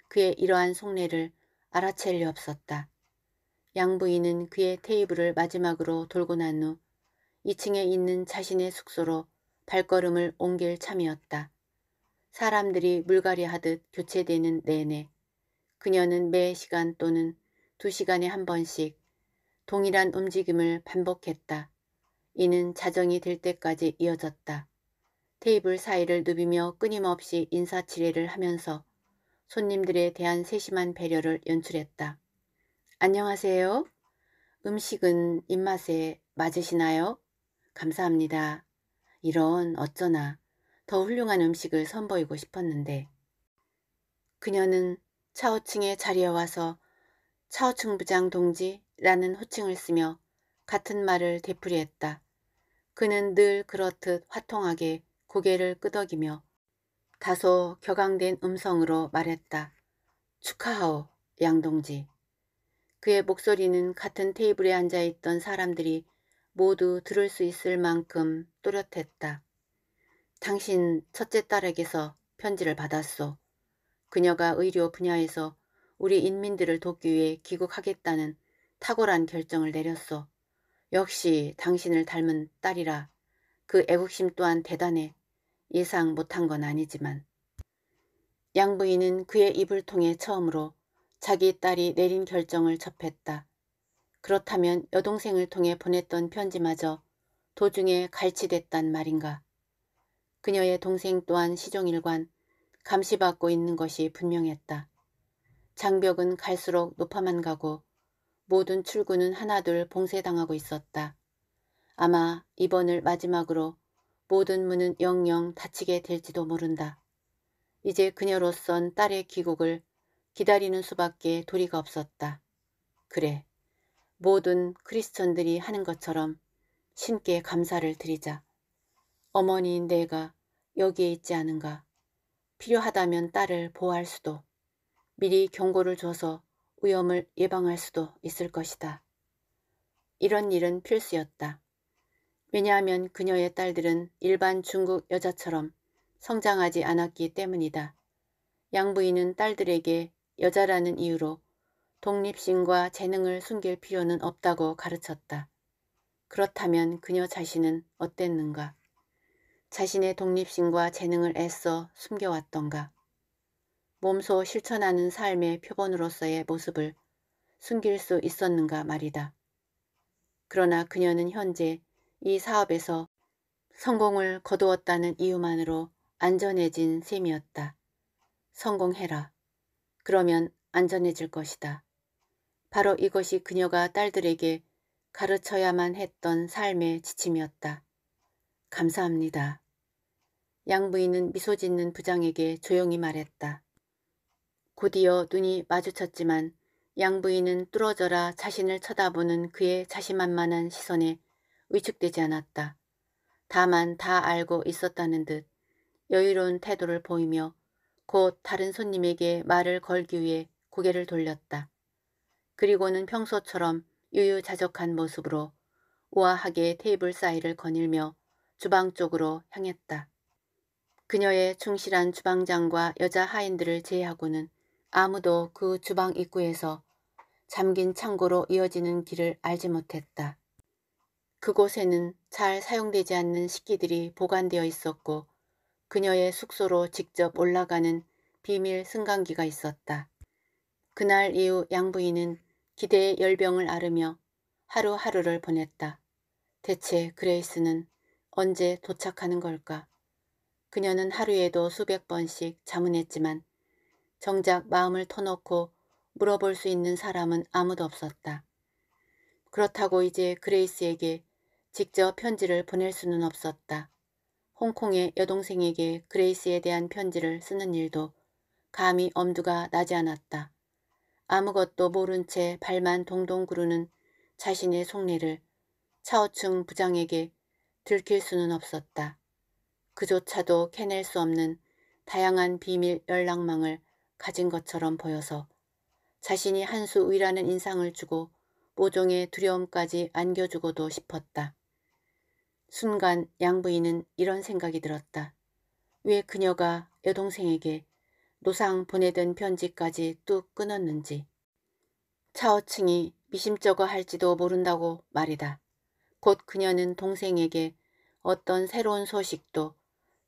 [SPEAKER 1] 그의 이러한 속내를 알아챌 리 없었다. 양부인은 그의 테이블을 마지막으로 돌고 난 후 2층에 있는 자신의 숙소로 발걸음을 옮길 참이었다. 사람들이 물갈이하듯 교체되는 내내 그녀는 매 시간 또는 두시간에한 번씩 동일한 움직임을 반복했다. 이는 자정이 될 때까지 이어졌다. 테이블 사이를 누비며 끊임없이 인사치레를 하면서 손님들에 대한 세심한 배려를 연출했다. 안녕하세요. 음식은 입맛에 맞으시나요? 감사합니다. 이런 어쩌나 더 훌륭한 음식을 선보이고 싶었는데 그녀는 차오층에 자리에 와서 차오층 부장 동지라는 호칭을 쓰며 같은 말을 되풀이했다. 그는 늘 그렇듯 화통하게 고개를 끄덕이며 다소 격앙된 음성으로 말했다. 축하하오, 양동지. 그의 목소리는 같은 테이블에 앉아있던 사람들이 모두 들을 수 있을 만큼 또렷했다. 당신 첫째 딸에게서 편지를 받았소. 그녀가 의료 분야에서 우리 인민들을 돕기 위해 귀국하겠다는 탁월한 결정을 내렸소. 역시 당신을 닮은 딸이라 그 애국심 또한 대단해 예상 못한 건 아니지만 양부인은 그의 입을 통해 처음으로 자기 딸이 내린 결정을 접했다. 그렇다면 여동생을 통해 보냈던 편지마저 도중에 갈치됐단 말인가. 그녀의 동생 또한 시종일관 감시받고 있는 것이 분명했다. 장벽은 갈수록 높아만 가고 모든 출구는 하나둘 봉쇄당하고 있었다. 아마 이번을 마지막으로 모든 문은 영영 닫히게 될지도 모른다. 이제 그녀로선 딸의 귀국을 기다리는 수밖에 도리가 없었다. 그래, 모든 크리스천들이 하는 것처럼 신께 감사를 드리자. 어머니인 내가 여기에 있지 않은가. 필요하다면 딸을 보호할 수도, 미리 경고를 줘서 위험을 예방할 수도 있을 것이다. 이런 일은 필수였다. 왜냐하면 그녀의 딸들은 일반 중국 여자처럼 성장하지 않았기 때문이다. 양부인은 딸들에게 여자라는 이유로 독립심과 재능을 숨길 필요는 없다고 가르쳤다. 그렇다면 그녀 자신은 어땠는가? 자신의 독립심과 재능을 애써 숨겨왔던가? 몸소 실천하는 삶의 표본으로서의 모습을 숨길 수 있었는가 말이다. 그러나 그녀는 현재 이 사업에서 성공을 거두었다는 이유만으로 안전해진 셈이었다. 성공해라. 그러면 안전해질 것이다. 바로 이것이 그녀가 딸들에게 가르쳐야만 했던 삶의 지침이었다. 감사합니다. 양부인은 미소 짓는 부장에게 조용히 말했다. 곧이어 눈이 마주쳤지만 양부인은 뚫어져라 자신을 쳐다보는 그의 자신만만한 시선에 위축되지 않았다. 다만 다 알고 있었다는 듯 여유로운 태도를 보이며 곧 다른 손님에게 말을 걸기 위해 고개를 돌렸다. 그리고는 평소처럼 유유자적한 모습으로 우아하게 테이블 사이를 거닐며 주방 쪽으로 향했다. 그녀의 충실한 주방장과 여자 하인들을 제외하고는 아무도 그 주방 입구에서 잠긴 창고로 이어지는 길을 알지 못했다. 그곳에는 잘 사용되지 않는 식기들이 보관되어 있었고 그녀의 숙소로 직접 올라가는 비밀 승강기가 있었다. 그날 이후 양부인은 기대의 열병을 앓으며 하루하루를 보냈다. 대체 그레이스는 언제 도착하는 걸까? 그녀는 하루에도 수백 번씩 자문했지만 정작 마음을 터놓고 물어볼 수 있는 사람은 아무도 없었다. 그렇다고 이제 그레이스에게 직접 편지를 보낼 수는 없었다. 홍콩의 여동생에게 그레이스에 대한 편지를 쓰는 일도 감히 엄두가 나지 않았다. 아무것도 모른 채 발만 동동 구르는 자신의 속내를 차오층 부장에게 들킬 수는 없었다. 그조차도 캐낼 수 없는 다양한 비밀 연락망을 가진 것처럼 보여서 자신이 한수 위라는 인상을 주고 모종의 두려움까지 안겨주고도 싶었다. 순간 양부인은 이런 생각이 들었다. 왜 그녀가 여동생에게 노상 보내던 편지까지 뚝 끊었는지. 차어층이 미심쩍어 할지도 모른다고 말이다. 곧 그녀는 동생에게 어떤 새로운 소식도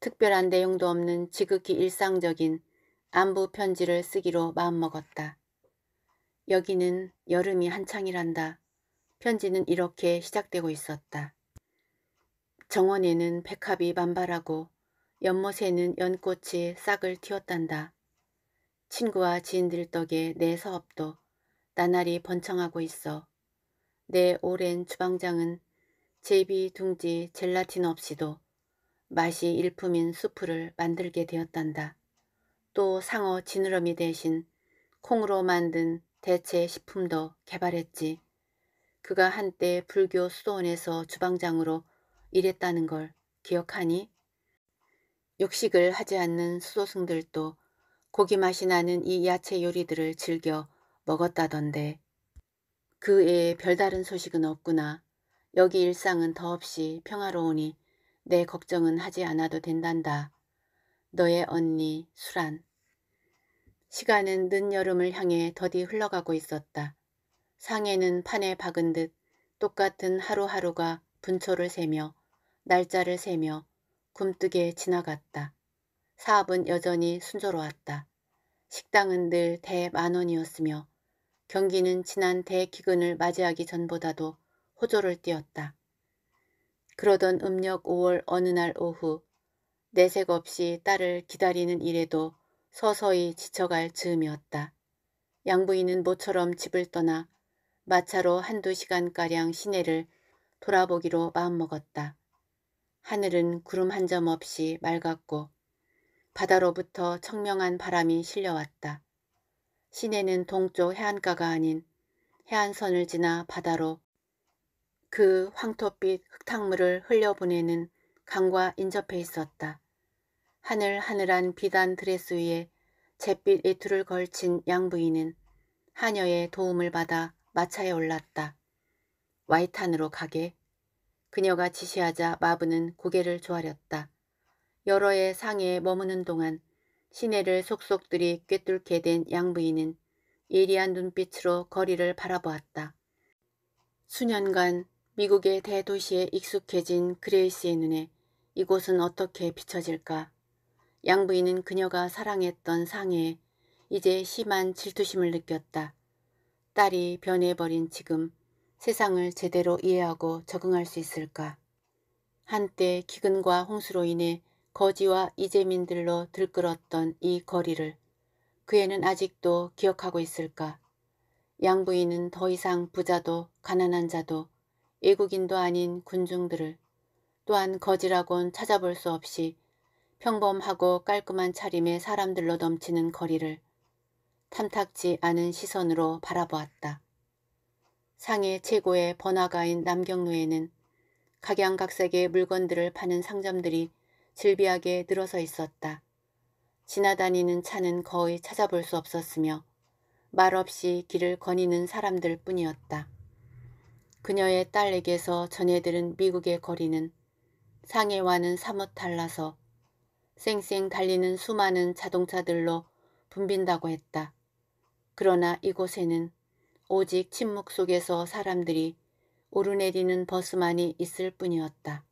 [SPEAKER 1] 특별한 내용도 없는 지극히 일상적인 안부 편지를 쓰기로 마음먹었다. 여기는 여름이 한창이란다. 편지는 이렇게 시작되고 있었다. 정원에는 백합이 만발하고 연못에는 연꽃이 싹을 틔웠단다. 친구와 지인들 덕에 내 사업도 나날이 번창하고 있어. 내 오랜 주방장은 제비 둥지 젤라틴 없이도 맛이 일품인 수프를 만들게 되었단다. 또 상어 지느러미 대신 콩으로 만든 대체 식품도 개발했지. 그가 한때 불교 수도원에서 주방장으로 이랬다는걸 기억하니? 육식을 하지 않는 수도승들도 고기 맛이 나는 이 야채 요리들을 즐겨 먹었다던데 그 애의 별다른 소식은 없구나. 여기 일상은 더없이 평화로우니 내 걱정은 하지 않아도 된단다. 너의 언니 수란 시간은 늦여름을 향해 더디 흘러가고 있었다. 상해는 판에 박은 듯 똑같은 하루하루가 분초를 세며 날짜를 세며 굼뜨게 지나갔다. 사업은 여전히 순조로웠다. 식당은 늘 대 만원이었으며 경기는 지난 대기근을 맞이하기 전보다도 호조를 띄었다. 그러던 음력 5월 어느 날 오후 내색 없이 딸을 기다리는 일에도 서서히 지쳐갈 즈음이었다. 양부인은 모처럼 집을 떠나 마차로 한두 시간가량 시내를 돌아보기로 마음먹었다. 하늘은 구름 한 점 없이 맑았고 바다로부터 청명한 바람이 실려왔다. 시내는 동쪽 해안가가 아닌 해안선을 지나 바다로 그 황토빛 흙탕물을 흘려보내는 강과 인접해 있었다. 하늘하늘한 비단 드레스 위에 잿빛 외투를 걸친 양부인은 하녀의 도움을 받아 마차에 올랐다. 와이탄으로 가게 그녀가 지시하자 마부는 고개를 조아렸다. 여러 해상에 머무는 동안 시내를 속속들이 꿰뚫게 된 양부인은 예리한 눈빛으로 거리를 바라보았다. 수년간 미국의 대도시에 익숙해진 그레이스의 눈에 이곳은 어떻게 비춰질까? 양부인은 그녀가 사랑했던 상해에 이제 심한 질투심을 느꼈다. 딸이 변해버린 지금 세상을 제대로 이해하고 적응할 수 있을까. 한때 기근과 홍수로 인해 거지와 이재민들로 들끓었던 이 거리를 그 애는 아직도 기억하고 있을까. 양부인은 더 이상 부자도 가난한 자도 애국인도 아닌 군중들을 또한 거지라곤 찾아볼 수 없이 평범하고 깔끔한 차림의 사람들로 넘치는 거리를 탐탁지 않은 시선으로 바라보았다. 상해 최고의 번화가인 남경로에는 각양각색의 물건들을 파는 상점들이 즐비하게 늘어서 있었다. 지나다니는 차는 거의 찾아볼 수 없었으며 말없이 길을 거니는 사람들 뿐이었다. 그녀의 딸에게서 전해들은 미국의 거리는 상해와는 사뭇 달라서 쌩쌩 달리는 수많은 자동차들로 붐빈다고 했다. 그러나 이곳에는 오직 침묵 속에서 사람들이 오르내리는 버스만이 있을 뿐이었다.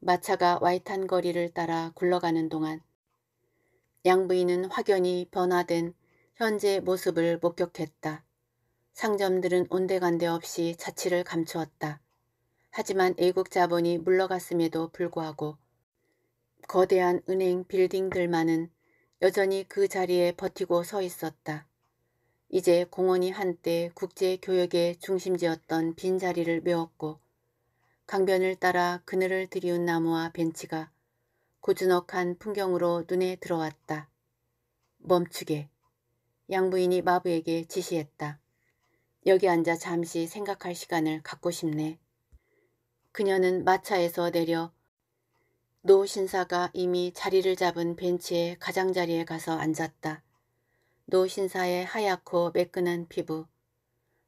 [SPEAKER 1] 마차가 와이탄 거리를 따라 굴러가는 동안 양부인은 확연히 변화된 현재 모습을 목격했다. 상점들은 온데간데 없이 자취를 감추었다. 하지만 애국 자본이 물러갔음에도 불구하고 거대한 은행 빌딩들만은 여전히 그 자리에 버티고 서 있었다. 이제 공원이 한때 국제교역의 중심지였던 빈자리를 메웠고 강변을 따라 그늘을 들이운 나무와 벤치가 고즈넉한 풍경으로 눈에 들어왔다. 멈추게. 양부인이 마부에게 지시했다. 여기 앉아 잠시 생각할 시간을 갖고 싶네. 그녀는 마차에서 내려 노 신사가 이미 자리를 잡은 벤치의 가장자리에 가서 앉았다. 노신사의 하얗고 매끈한 피부,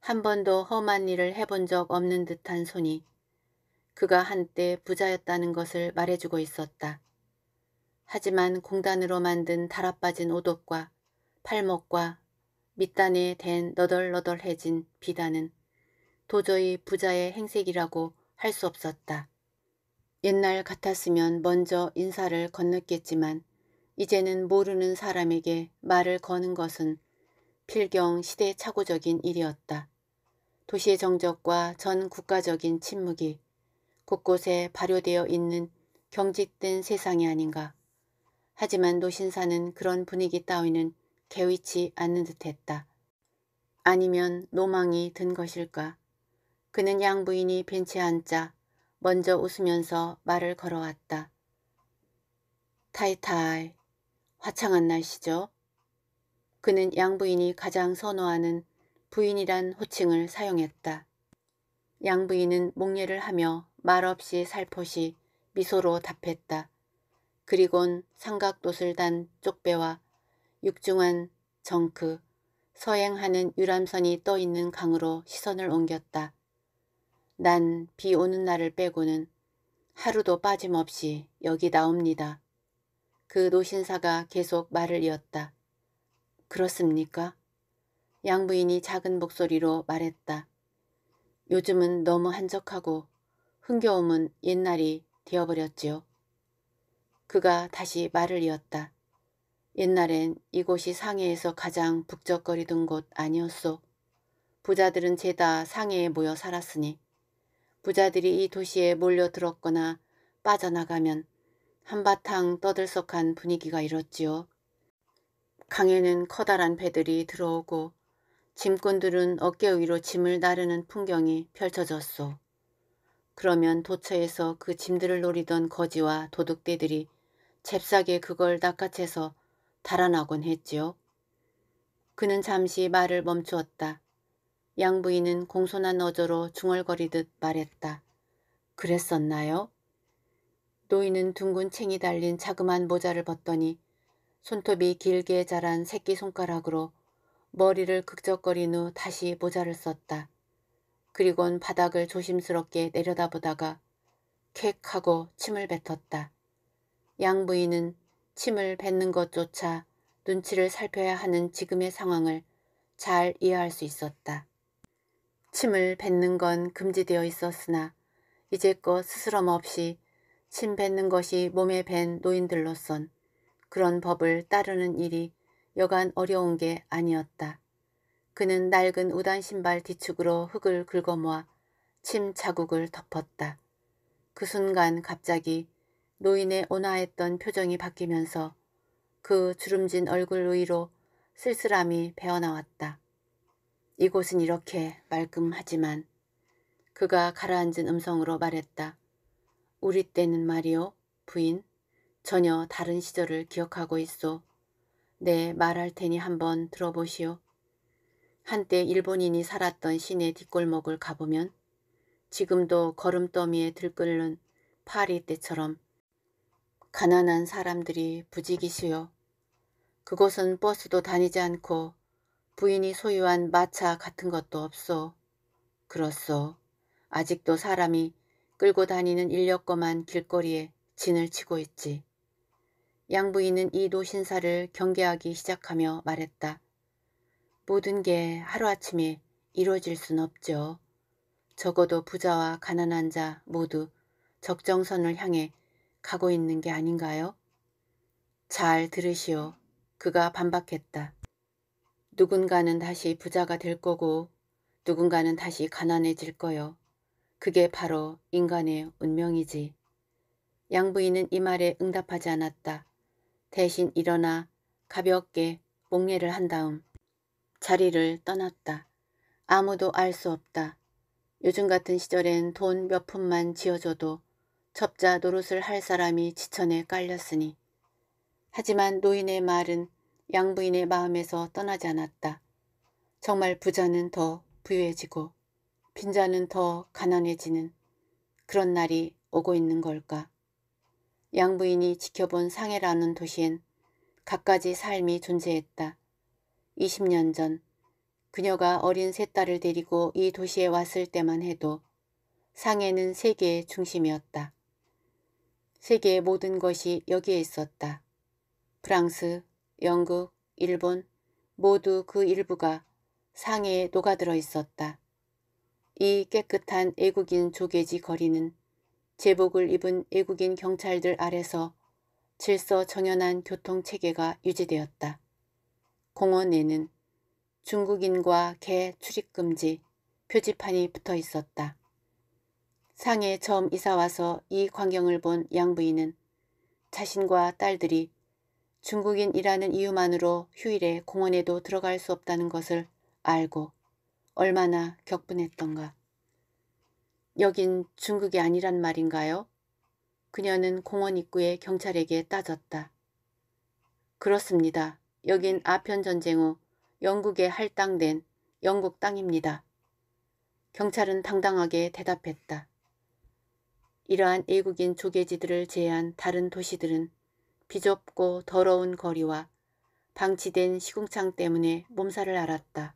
[SPEAKER 1] 한 번도 험한 일을 해본 적 없는 듯한 손이 그가 한때 부자였다는 것을 말해주고 있었다. 하지만 공단으로 만든 달아빠진 오독과 팔목과 밑단에 댄 너덜너덜해진 비단은 도저히 부자의 행색이라고 할 수 없었다. 옛날 같았으면 먼저 인사를 건넸겠지만 이제는 모르는 사람에게 말을 거는 것은 필경 시대착오적인 일이었다. 도시의 정적과 전 국가적인 침묵이 곳곳에 발효되어 있는 경직된 세상이 아닌가. 하지만 노신사는 그런 분위기 따위는 개의치 않는 듯했다. 아니면 노망이 든 것일까. 그는 양부인이 벤치에 앉자 먼저 웃으면서 말을 걸어왔다. 타이타이 화창한 날씨죠. 그는 양부인이 가장 선호하는 부인이란 호칭을 사용했다. 양부인은 목례를 하며 말없이 살포시 미소로 답했다. 그리곤 삼각돛을 단 쪽배와 육중한 정크, 서행하는 유람선이 떠있는 강으로 시선을 옮겼다. 난 비 오는 날을 빼고는 하루도 빠짐없이 여기 나옵니다. 그 노신사가 계속 말을 이었다. 그렇습니까? 양부인이 작은 목소리로 말했다. 요즘은 너무 한적하고 흥겨움은 옛날이 되어버렸지요. 그가 다시 말을 이었다. 옛날엔 이곳이 상해에서 가장 북적거리던 곳 아니었소. 부자들은 죄다 상해에 모여 살았으니 부자들이 이 도시에 몰려들었거나 빠져나가면 한바탕 떠들썩한 분위기가 일었지요 강에는 커다란 배들이 들어오고 짐꾼들은 어깨 위로 짐을 나르는 풍경이 펼쳐졌소. 그러면 도처에서 그 짐들을 노리던 거지와 도둑대들이 잽싸게 그걸 낚아채서 달아나곤 했지요. 그는 잠시 말을 멈추었다. 양부인은 공손한 어조로 중얼거리듯 말했다. 그랬었나요? 노인은 둥근 챙이 달린 자그만 모자를 벗더니 손톱이 길게 자란 새끼손가락으로 머리를 극적거린 후 다시 모자를 썼다. 그리곤 바닥을 조심스럽게 내려다보다가 쾌 하고 침을 뱉었다. 양부인은 침을 뱉는 것조차 눈치를 살펴야 하는 지금의 상황을 잘 이해할 수 있었다. 침을 뱉는 건 금지되어 있었으나 이제껏 스스럼 없이 침 뱉는 것이 몸에 밴 노인들로선 그런 법을 따르는 일이 여간 어려운 게 아니었다. 그는 낡은 우단 신발 뒤축으로 흙을 긁어모아 침 자국을 덮었다. 그 순간 갑자기 노인의 온화했던 표정이 바뀌면서 그 주름진 얼굴 위로 쓸쓸함이 배어나왔다. 이곳은 이렇게 말끔하지만 그가 가라앉은 음성으로 말했다. 우리 때는 말이오 부인. 전혀 다른 시절을 기억하고 있어. 네, 말할 테니 한번 들어보시오. 한때 일본인이 살았던 시내 뒷골목을 가보면 지금도 걸음더미에 들끓는 파리 때처럼 가난한 사람들이 부지기시오 그곳은 버스도 다니지 않고 부인이 소유한 마차 같은 것도 없소. 그렇소. 아직도 사람이 끌고 다니는 인력거만 길거리에 진을 치고 있지. 양부인은 이 노신사를 경계하기 시작하며 말했다. 모든 게 하루아침에 이루어질 순 없죠. 적어도 부자와 가난한 자 모두 적정선을 향해 가고 있는 게 아닌가요? 잘 들으시오. 그가 반박했다. 누군가는 다시 부자가 될 거고 누군가는 다시 가난해질 거요. 그게 바로 인간의 운명이지. 양부인은 이 말에 응답하지 않았다. 대신 일어나 가볍게 목례를 한 다음 자리를 떠났다. 아무도 알 수 없다. 요즘 같은 시절엔 돈 몇 푼만 지어줘도 접자 노릇을 할 사람이 지천에 깔렸으니. 하지만 노인의 말은 양부인의 마음에서 떠나지 않았다. 정말 부자는 더 부유해지고 빈자는 더 가난해지는 그런 날이 오고 있는 걸까. 양부인이 지켜본 상해라는 도시엔 갖가지 삶이 존재했다. 20년 전 그녀가 어린 세 딸을 데리고 이 도시에 왔을 때만 해도 상해는 세계의 중심이었다. 세계의 모든 것이 여기에 있었다. 프랑스, 영국, 일본 모두 그 일부가 상해에 녹아들어 있었다. 이 깨끗한 애국인 조개지 거리는 제복을 입은 애국인 경찰들 아래서 질서 정연한 교통체계가 유지되었다. 공원 에는 중국인과 개 출입금지 표지판이 붙어 있었다. 상해 처음 이사와서 이 광경을 본 양부인은 자신과 딸들이 중국인이라는 이유만으로 휴일에 공원에도 들어갈 수 없다는 것을 알고 얼마나 격분했던가. 여긴 중국이 아니란 말인가요? 그녀는 공원 입구에 경찰에게 따졌다. 그렇습니다. 여긴 아편 전쟁 후 영국에 할당된 영국 땅입니다. 경찰은 당당하게 대답했다. 이러한 애국인 조개지들을 제외한 다른 도시들은 비좁고 더러운 거리와 방치된 시궁창 때문에 몸살을 앓았다.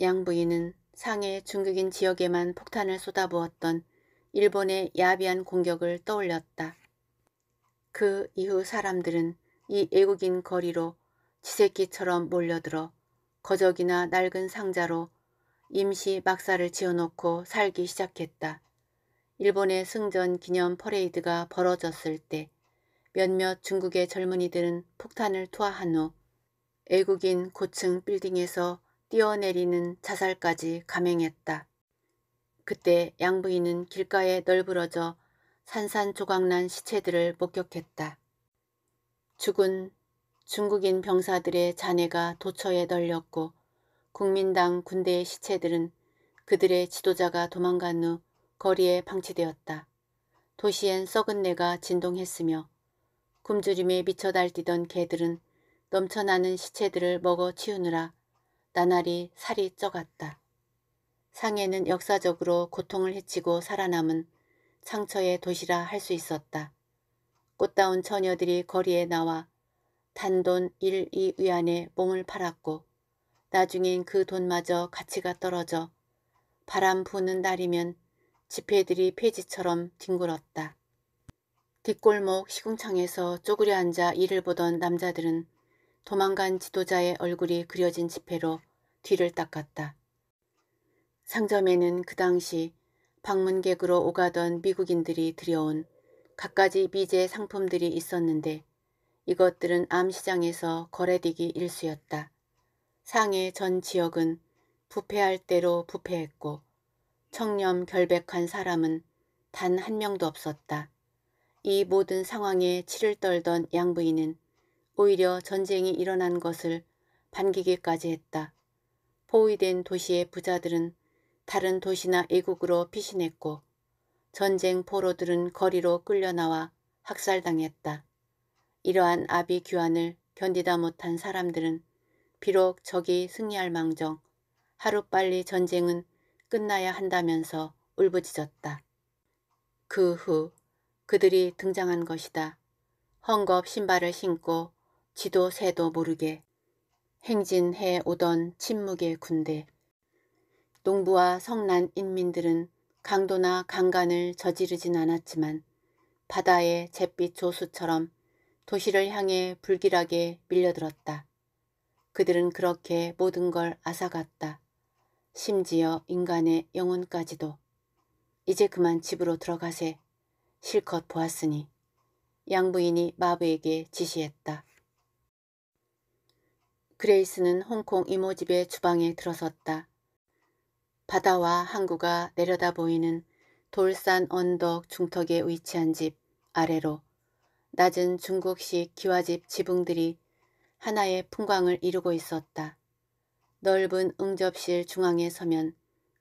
[SPEAKER 1] 양 부인은 상해 중국인 지역에만 폭탄을 쏟아부었던 일본의 야비한 공격을 떠올렸다. 그 이후 사람들은 이 애국인 거리로 지새끼처럼 몰려들어 거적이나 낡은 상자로 임시 막사를 지어놓고 살기 시작했다. 일본의 승전 기념 퍼레이드가 벌어졌을 때 몇몇 중국의 젊은이들은 폭탄을 투하한 후 애국인 고층 빌딩에서 뛰어내리는 자살까지 감행했다. 그때 양부인은 길가에 널브러져 산산조각난 시체들을 목격했다. 죽은 중국인 병사들의 잔해가 도처에 널렸고 국민당 군대의 시체들은 그들의 지도자가 도망간 후 거리에 방치되었다. 도시엔 썩은 내가 진동했으며 굶주림에 미쳐 달뛰던 개들은 넘쳐나는 시체들을 먹어 치우느라 나날이 살이 쪄갔다. 상해는 역사적으로 고통을 해치고 살아남은 상처의 도시라 할 수 있었다. 꽃다운 처녀들이 거리에 나와 단돈 1, 2위안에 몸을 팔았고 나중엔 그 돈마저 가치가 떨어져 바람 부는 날이면 지폐들이 폐지처럼 뒹굴었다. 뒷골목 시궁창에서 쪼그려 앉아 일을 보던 남자들은 도망간 지도자의 얼굴이 그려진 지폐로 뒤를 닦았다. 상점에는 그 당시 방문객으로 오가던 미국인들이 들여온 갖가지 미제 상품들이 있었는데 이것들은 암시장에서 거래되기 일수였다. 상해 전 지역은 부패할 대로 부패했고 청렴 결백한 사람은 단 한 명도 없었다. 이 모든 상황에 치를 떨던 양부인은 오히려 전쟁이 일어난 것을 반기기까지 했다. 포위된 도시의 부자들은 다른 도시나 애국으로 피신했고 전쟁 포로들은 거리로 끌려나와 학살당했다. 이러한 아비규환을 견디다 못한 사람들은 비록 적이 승리할 망정 하루빨리 전쟁은 끝나야 한다면서 울부짖었다. 그 후 그들이 등장한 것이다. 헝겊 신발을 신고 지도 새도 모르게 행진해 오던 침묵의 군대. 농부와 성난 인민들은 강도나 강간을 저지르진 않았지만 바다의 잿빛 조수처럼 도시를 향해 불길하게 밀려들었다. 그들은 그렇게 모든 걸 앗아갔다. 심지어 인간의 영혼까지도. 이제 그만 집으로 들어가세. 실컷 보았으니. 양부인이 마부에게 지시했다. 그레이스는 홍콩 이모집의 주방에 들어섰다. 바다와 항구가 내려다 보이는 돌산 언덕 중턱에 위치한 집 아래로 낮은 중국식 기와집 지붕들이 하나의 풍광을 이루고 있었다. 넓은 응접실 중앙에 서면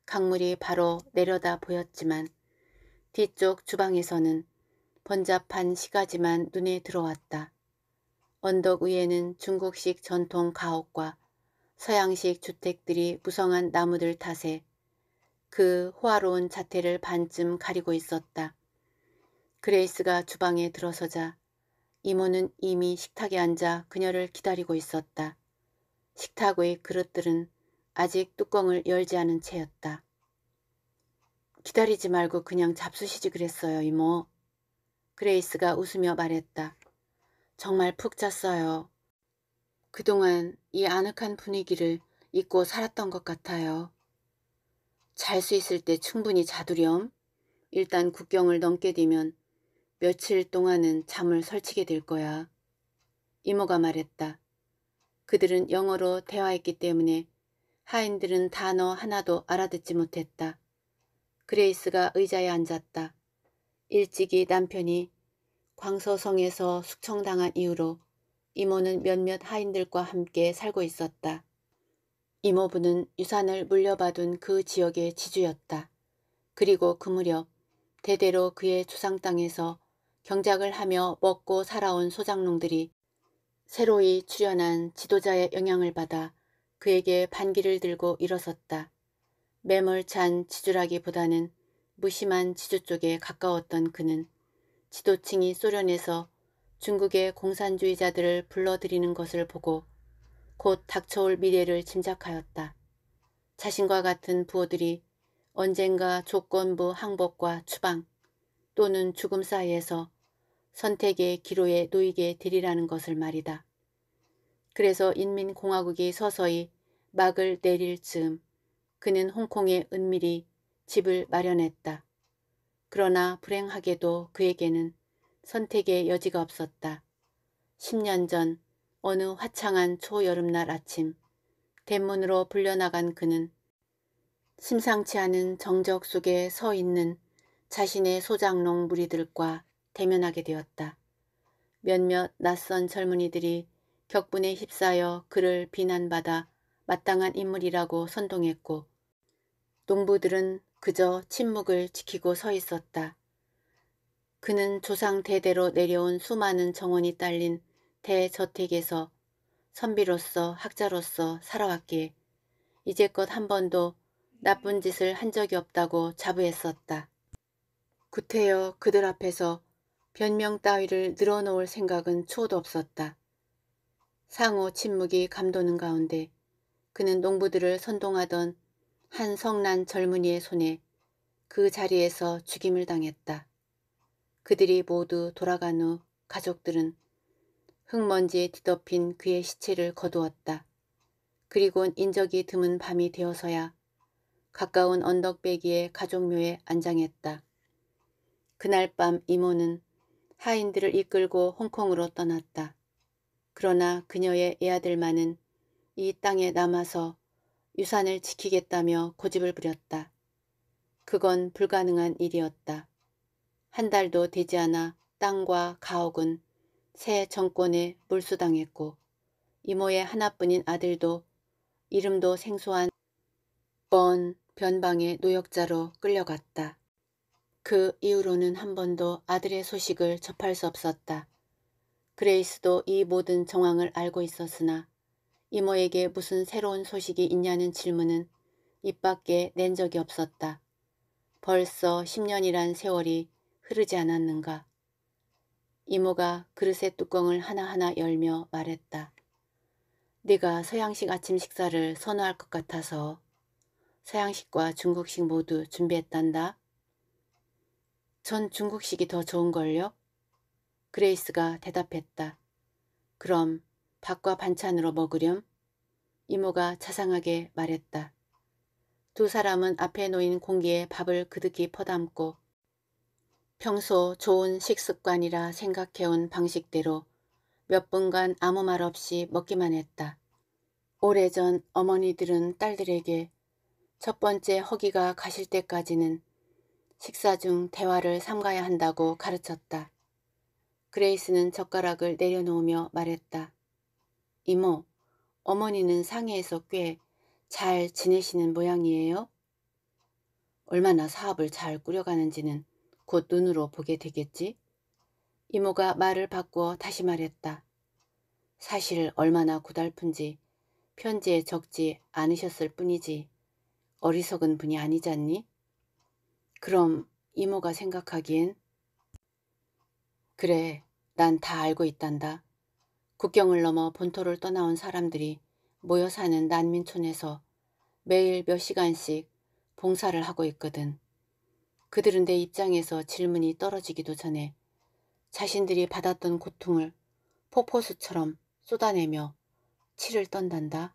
[SPEAKER 1] 강물이 바로 내려다 보였지만 뒤쪽 주방에서는 번잡한 시가지만 눈에 들어왔다. 언덕 위에는 중국식 전통 가옥과 서양식 주택들이 무성한 나무들 탓에 그 호화로운 자태를 반쯤 가리고 있었다. 그레이스가 주방에 들어서자 이모는 이미 식탁에 앉아 그녀를 기다리고 있었다. 식탁의 그릇들은 아직 뚜껑을 열지 않은 채였다. 기다리지 말고 그냥 잡수시지 그랬어요, 이모. 그레이스가 웃으며 말했다. 정말 푹 잤어요. 그동안 이 아늑한 분위기를 잊고 살았던 것 같아요. 잘 수 있을 때 충분히 자두렴. 일단 국경을 넘게 되면 며칠 동안은 잠을 설치게 될 거야. 이모가 말했다. 그들은 영어로 대화했기 때문에 하인들은 단어 하나도 알아듣지 못했다. 그레이스가 의자에 앉았다. 일찍이 남편이 광서성에서 숙청당한 이후로 이모는 몇몇 하인들과 함께 살고 있었다. 이모부는 유산을 물려받은 그 지역의 지주였다. 그리고 그 무렵 대대로 그의 조상 땅에서 경작을 하며 먹고 살아온 소장농들이 새로이 출연한 지도자의 영향을 받아 그에게 반기를 들고 일어섰다. 매몰찬 지주라기보다는 무심한 지주 쪽에 가까웠던 그는 지도층이 소련에서 중국의 공산주의자들을 불러들이는 것을 보고 곧 닥쳐올 미래를 짐작하였다. 자신과 같은 부호들이 언젠가 조건부 항복과 추방 또는 죽음 사이에서 선택의 기로에 놓이게 되리라는 것을 말이다. 그래서 인민공화국이 서서히 막을 내릴 즈음 그는 홍콩에 은밀히 집을 마련했다. 그러나 불행하게도 그에게는 선택의 여지가 없었다. 10년 전 어느 화창한 초여름날 아침 대문으로 불려나간 그는 심상치 않은 정적 속에 서 있는 자신의 소장농 무리들과 대면하게 되었다. 몇몇 낯선 젊은이들이 격분에 휩싸여 그를 비난받아 마땅한 인물이라고 선동했고 농부들은 그저 침묵을 지키고 서 있었다. 그는 조상 대대로 내려온 수많은 정원이 딸린 대저택에서 선비로서 학자로서 살아왔기에 이제껏 한 번도 나쁜 짓을 한 적이 없다고 자부했었다. 구태여 그들 앞에서 변명 따위를 늘어놓을 생각은 초도 없었다. 상호 침묵이 감도는 가운데 그는 농부들을 선동하던 한 성난 젊은이의 손에 그 자리에서 죽임을 당했다. 그들이 모두 돌아간 후 가족들은 흙먼지에 뒤덮인 그의 시체를 거두었다. 그리곤 인적이 드문 밤이 되어서야 가까운 언덕배기에 가족묘에 안장했다. 그날 밤 이모는 하인들을 이끌고 홍콩으로 떠났다. 그러나 그녀의 애아들만은 이 땅에 남아서 유산을 지키겠다며 고집을 부렸다. 그건 불가능한 일이었다. 한 달도 되지 않아 땅과 가옥은 새 정권에 몰수당했고 이모의 하나뿐인 아들도 이름도 생소한 뻔 변방의 노역자로 끌려갔다. 그 이후로는 한 번도 아들의 소식을 접할 수 없었다. 그레이스도 이 모든 정황을 알고 있었으나 이모에게 무슨 새로운 소식이 있냐는 질문은 입 밖에 낸 적이 없었다. 벌써 10년이란 세월이 흐르지 않았는가. 이모가 그릇의 뚜껑을 하나하나 열며 말했다. 네가 서양식 아침 식사를 선호할 것 같아서 서양식과 중국식 모두 준비했단다. 전 중국식이 더 좋은걸요? 그레이스가 대답했다. 그럼 밥과 반찬으로 먹으렴. 이모가 자상하게 말했다. 두 사람은 앞에 놓인 공기에 밥을 그득히 퍼담고 평소 좋은 식습관이라 생각해온 방식대로 몇 분간 아무 말 없이 먹기만 했다. 오래전 어머니들은 딸들에게 첫 번째 허기가 가실 때까지는 식사 중 대화를 삼가야 한다고 가르쳤다. 그레이스는 젓가락을 내려놓으며 말했다. 이모, 어머니는 상해에서 꽤 잘 지내시는 모양이에요? 얼마나 사업을 잘 꾸려가는지는 곧 눈으로 보게 되겠지? 이모가 말을 바꾸어 다시 말했다. 사실 얼마나 고달픈지 편지에 적지 않으셨을 뿐이지 어리석은 분이 아니잖니? 그럼 이모가 생각하기엔 그래 난 다 알고 있단다. 국경을 넘어 본토를 떠나온 사람들이 모여 사는 난민촌에서 매일 몇 시간씩 봉사를 하고 있거든. 그들은 내 입장에서 질문이 떨어지기도 전에 자신들이 받았던 고통을 폭포수처럼 쏟아내며 치를 떤단다.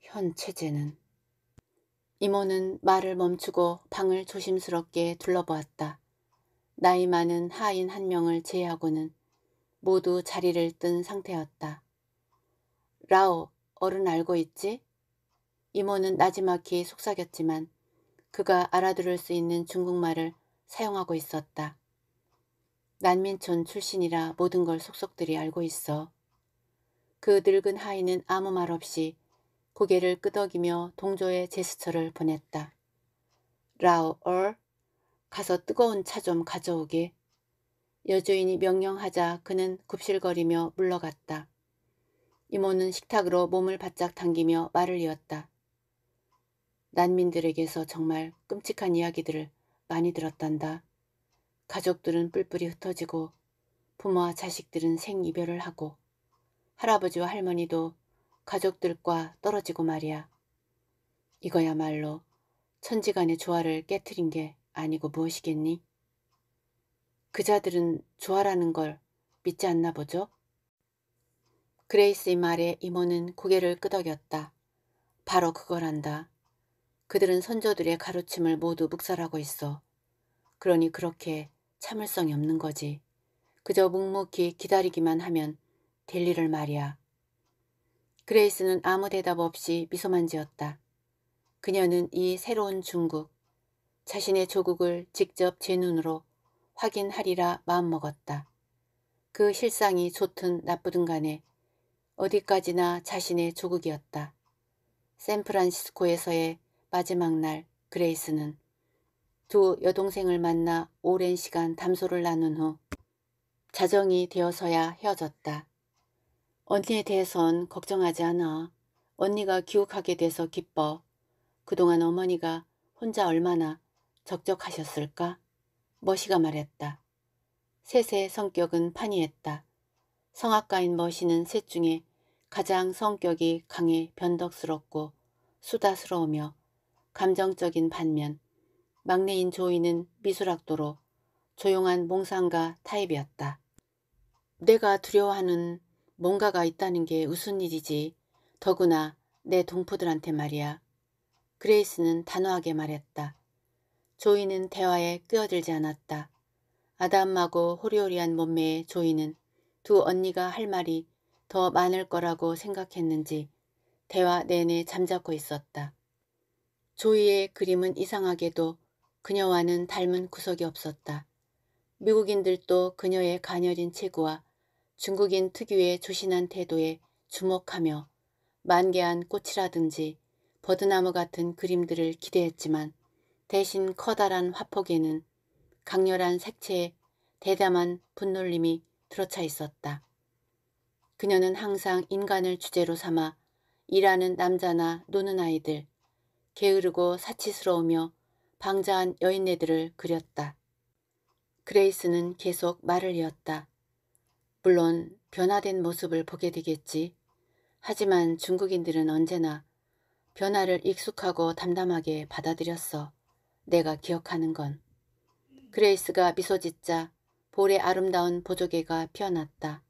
[SPEAKER 1] 현 체제는. 이모는 말을 멈추고 방을 조심스럽게 둘러보았다. 나이 많은 하인 한 명을 제외하고는 모두 자리를 뜬 상태였다. 라오, 어른 알고 있지? 이모는 나지막히 속삭였지만 그가 알아들을 수 있는 중국말을 사용하고 있었다. 난민촌 출신이라 모든 걸 속속들이 알고 있어. 그 늙은 하인은 아무 말 없이 고개를 끄덕이며 동조의 제스처를 보냈다. 라오 얼, 가서 뜨거운 차 좀 가져오게. 여주인이 명령하자 그는 굽실거리며 물러갔다. 이모는 식탁으로 몸을 바짝 당기며 말을 이었다. 난민들에게서 정말 끔찍한 이야기들을 많이 들었단다. 가족들은 뿔뿔이 흩어지고 부모와 자식들은 생이별을 하고 할아버지와 할머니도 가족들과 떨어지고 말이야. 이거야말로 천지간의 조화를 깨뜨린 게 아니고 무엇이겠니? 그 자들은 주하라는 걸 믿지 않나 보죠? 그레이스의 말에 이모는 고개를 끄덕였다. 바로 그걸한다 그들은 선조들의 가르침을 모두 묵살하고 있어. 그러니 그렇게 참을성이 없는 거지. 그저 묵묵히 기다리기만 하면 될 일을 말이야. 그레이스는 아무 대답 없이 미소만 지었다. 그녀는 이 새로운 중국, 자신의 조국을 직접 제 눈으로 확인하리라 마음먹었다. 그 실상이 좋든 나쁘든 간에 어디까지나 자신의 조국이었다. 샌프란시스코에서의 마지막 날 그레이스는 두 여동생을 만나 오랜 시간 담소를 나눈 후 자정이 되어서야 헤어졌다. 언니에 대해선 걱정하지 않아. 언니가 기국하게 돼서 기뻐. 그동안 어머니가 혼자 얼마나 적적하셨을까? 머시가 말했다. 셋의 성격은 판이했다. 성악가인 머시는 셋 중에 가장 성격이 강해 변덕스럽고 수다스러우며 감정적인 반면 막내인 조이는 미술학도로 조용한 몽상가 타입이었다. 내가 두려워하는 뭔가가 있다는 게 무슨 일이지 더구나 내 동포들한테 말이야. 그레이스는 단호하게 말했다. 조이는 대화에 끼어들지 않았다. 아담하고 호리호리한 몸매의 조이는 두 언니가 할 말이 더 많을 거라고 생각했는지 대화 내내 잠자고 있었다. 조이의 그림은 이상하게도 그녀와는 닮은 구석이 없었다. 미국인들도 그녀의 가녀린 체구와 중국인 특유의 조신한 태도에 주목하며 만개한 꽃이라든지 버드나무 같은 그림들을 기대했지만 대신 커다란 화폭에는 강렬한 색채에 대담한 분놀림이 들어차 있었다. 그녀는 항상 인간을 주제로 삼아 일하는 남자나 노는 아이들, 게으르고 사치스러우며 방자한 여인네들을 그렸다. 그레이스는 계속 말을 이었다. 물론 변화된 모습을 보게 되겠지. 하지만 중국인들은 언제나 변화를 익숙하고 담담하게 받아들였어. 내가 기억하는 건 그레이스가 미소 짓자 볼의 아름다운 보조개가 피어났다.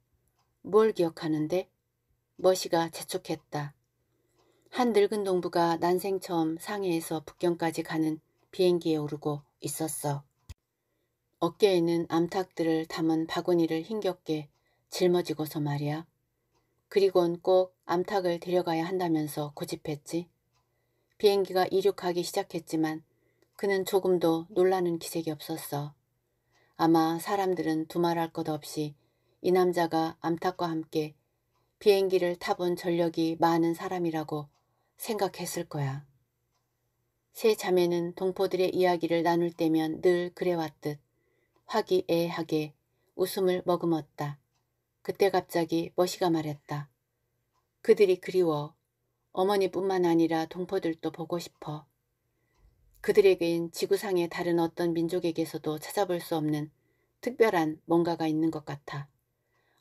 [SPEAKER 1] 뭘 기억하는데? 머시가 재촉했다. 한 늙은 농부가 난생 처음 상해에서 북경까지 가는 비행기에 오르고 있었어. 어깨에는 암탉들을 담은 바구니를 힘겹게 짊어지고서 말이야. 그리곤 꼭 암탉을 데려가야 한다면서 고집했지. 비행기가 이륙하기 시작했지만 그는 조금도 놀라는 기색이 없었어. 아마 사람들은 두말할 것 없이 이 남자가 암탉과 함께 비행기를 타본 전력이 많은 사람이라고 생각했을 거야. 세 자매는 동포들의 이야기를 나눌 때면 늘 그래왔듯 화기애애하게 웃음을 머금었다. 그때 갑자기 머시가 말했다. 그들이 그리워. 어머니뿐만 아니라 동포들도 보고 싶어. 그들에겐 지구상의 다른 어떤 민족에게서도 찾아볼 수 없는 특별한 뭔가가 있는 것 같아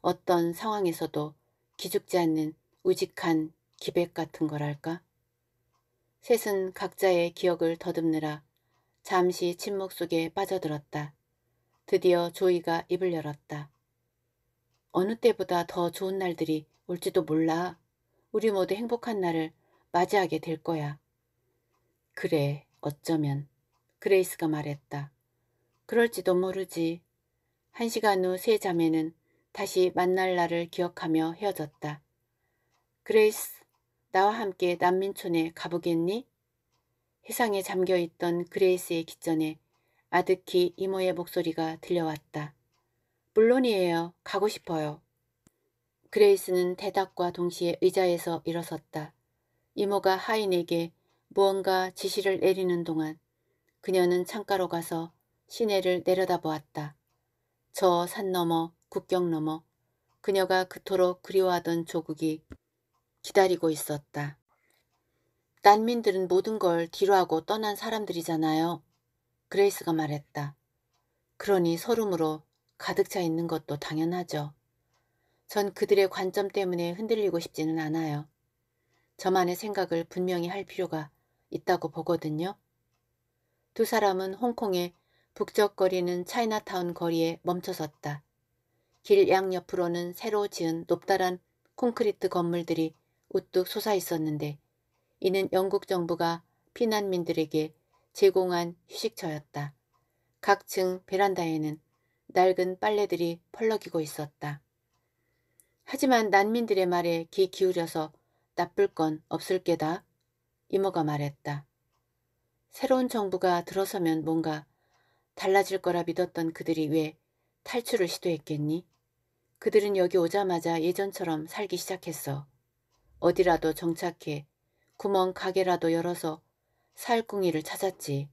[SPEAKER 1] 어떤 상황에서도 기죽지 않는 우직한 기백 같은 거랄까? 셋은 각자의 기억을 더듬느라 잠시 침묵 속에 빠져들었다. 드디어 조이가 입을 열었다. 어느 때보다 더 좋은 날들이 올지도 몰라. 우리 모두 행복한 날을 맞이하게 될 거야. 그래, 어쩌면 그레이스가 말했다. 그럴지도 모르지. 한 시간 후 세 자매는 다시 만날 날을 기억하며 헤어졌다. 그레이스, 나와 함께 난민촌에 가보겠니? 해상에 잠겨있던 그레이스의 기전에 아득히 이모의 목소리가 들려왔다. 물론이에요. 가고 싶어요. 그레이스는 대답과 동시에 의자에서 일어섰다. 이모가 하인에게 무언가 지시를 내리는 동안 그녀는 창가로 가서 시내를 내려다보았다. 저산 너머 국경 너머 그녀가 그토록 그리워하던 조국이 기다리고 있었다. 난민들은 모든 걸 뒤로하고 떠난 사람들이잖아요. 그레이스가 말했다. 그러니 서름으로 가득 차 있는 것도 당연하죠. 전 그들의 관점 때문에 흔들리고 싶지는 않아요. 저만의 생각을 분명히 할 필요가 있다고 보거든요. 두 사람은 홍콩의 북적거리는 차이나타운 거리에 멈춰섰다. 길 양옆으로는 새로 지은 높다란 콘크리트 건물들이 우뚝 솟아 있었는데 이는 영국 정부가 피난민들에게 제공한 휴식처였다. 각층 베란다에는 낡은 빨래들이 펄럭이고 있었다. 하지만 난민들의 말에 귀 기울여서 나쁠 건 없을 게다. 이모가 말했다. 새로운 정부가 들어서면 뭔가 달라질 거라 믿었던 그들이 왜 탈출을 시도했겠니? 그들은 여기 오자마자 예전처럼 살기 시작했어. 어디라도 정착해 구멍 가게라도 열어서 살궁이를 찾았지.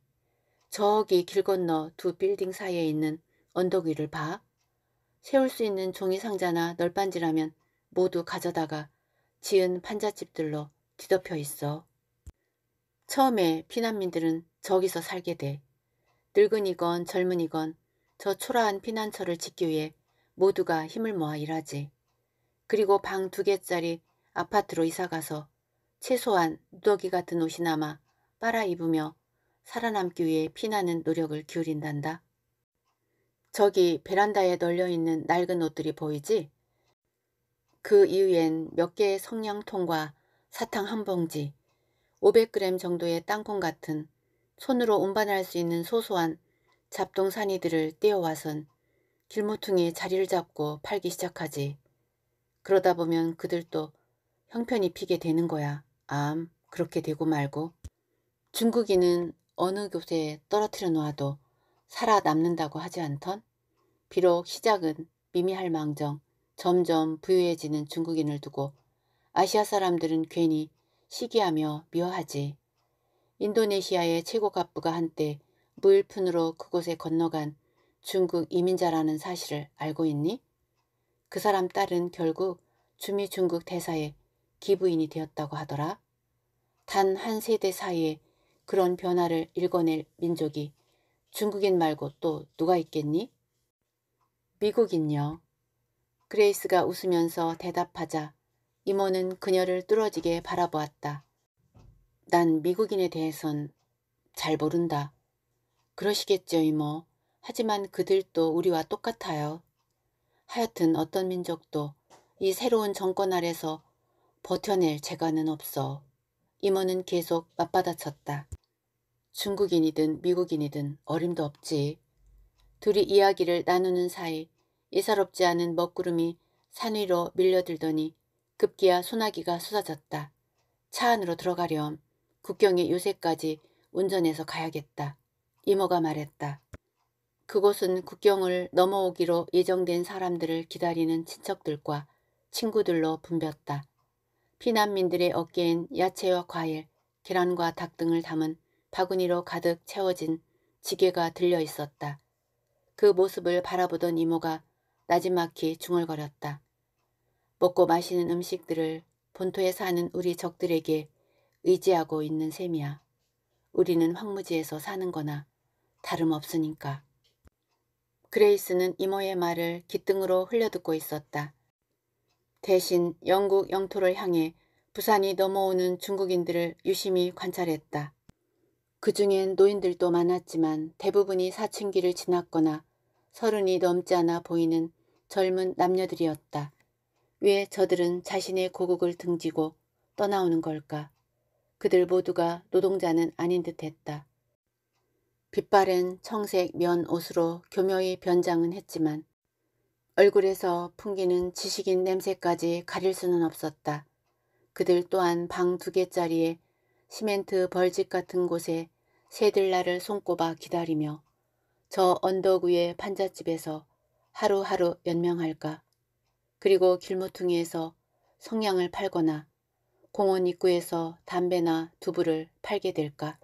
[SPEAKER 1] 저기 길 건너 두 빌딩 사이에 있는 언덕 위를 봐. 세울 수 있는 종이 상자나 널빤지라면 모두 가져다가 지은 판잣집들로 뒤덮여 있어. 처음에 피난민들은 저기서 살게 돼. 늙은이건 젊은이건 저 초라한 피난처를 짓기 위해 모두가 힘을 모아 일하지. 그리고 방 두 개짜리 아파트로 이사가서 최소한 누더기 같은 옷이나마 빨아 입으며 살아남기 위해 피나는 노력을 기울인단다. 저기 베란다에 널려있는 낡은 옷들이 보이지? 그 이후엔 몇 개의 성냥통과 사탕 한 봉지, 500g 정도의 땅콩 같은 손으로 운반할 수 있는 소소한 잡동 산이들을 떼어와선 길모퉁이에 자리를 잡고 팔기 시작하지. 그러다 보면 그들도 형편이 피게 되는 거야. 암, 그렇게 되고 말고. 중국인은 어느 교세에 떨어뜨려 놓아도 살아남는다고 하지 않던? 비록 시작은 미미할 망정 점점 부유해지는 중국인을 두고 아시아 사람들은 괜히 시기하며 미워하지. 인도네시아의 최고갑부가 한때 무일푼으로 그곳에 건너간 중국 이민자라는 사실을 알고 있니? 그 사람 딸은 결국 주미 중국 대사의 기부인이 되었다고 하더라. 단 한 세대 사이에 그런 변화를 일궈낼 민족이 중국인 말고 또 누가 있겠니? 미국인요. 그레이스가 웃으면서 대답하자 이모는 그녀를 뚫어지게 바라보았다. 난 미국인에 대해선 잘 모른다. 그러시겠죠 이모. 하지만 그들도 우리와 똑같아요. 하여튼 어떤 민족도 이 새로운 정권 아래서 버텨낼 재간은 없어. 이모는 계속 맞받아쳤다. 중국인이든 미국인이든 어림도 없지. 둘이 이야기를 나누는 사이 이사롭지 않은 먹구름이 산 위로 밀려들더니 급기야 소나기가 쏟아졌다차 안으로 들어가렴. 국경의 요새까지 운전해서 가야겠다. 이모가 말했다. 그곳은 국경을 넘어오기로 예정된 사람들을 기다리는 친척들과 친구들로 붐볐다. 피난민들의 어깨엔 야채와 과일, 계란과 닭 등을 담은 바구니로 가득 채워진 지게가 들려 있었다. 그 모습을 바라보던 이모가 나지막히 중얼거렸다. 먹고 마시는 음식들을 본토에 사는 우리 적들에게 의지하고 있는 셈이야. 우리는 황무지에서 사는 거나 다름없으니까. 그레이스는 이모의 말을 기등으로 흘려듣고 있었다. 대신 영국 영토를 향해 부산이 넘어오는 중국인들을 유심히 관찰했다. 그 중엔 노인들도 많았지만 대부분이 사춘기를 지났거나 서른이 넘지 않아 보이는 젊은 남녀들이었다. 왜 저들은 자신의 고국을 등지고 떠나오는 걸까? 그들 모두가 노동자는 아닌 듯했다. 빛바랜 청색 면 옷으로 교묘히 변장은 했지만 얼굴에서 풍기는 지식인 냄새까지 가릴 수는 없었다. 그들 또한 방 두 개짜리에 시멘트 벌집 같은 곳에 새들날을 손꼽아 기다리며 저 언덕 위의 판잣집에서 하루하루 연명할까 그리고 길모퉁이에서 성냥을 팔거나 공원 입구에서 담배나 두부를 팔게 될까.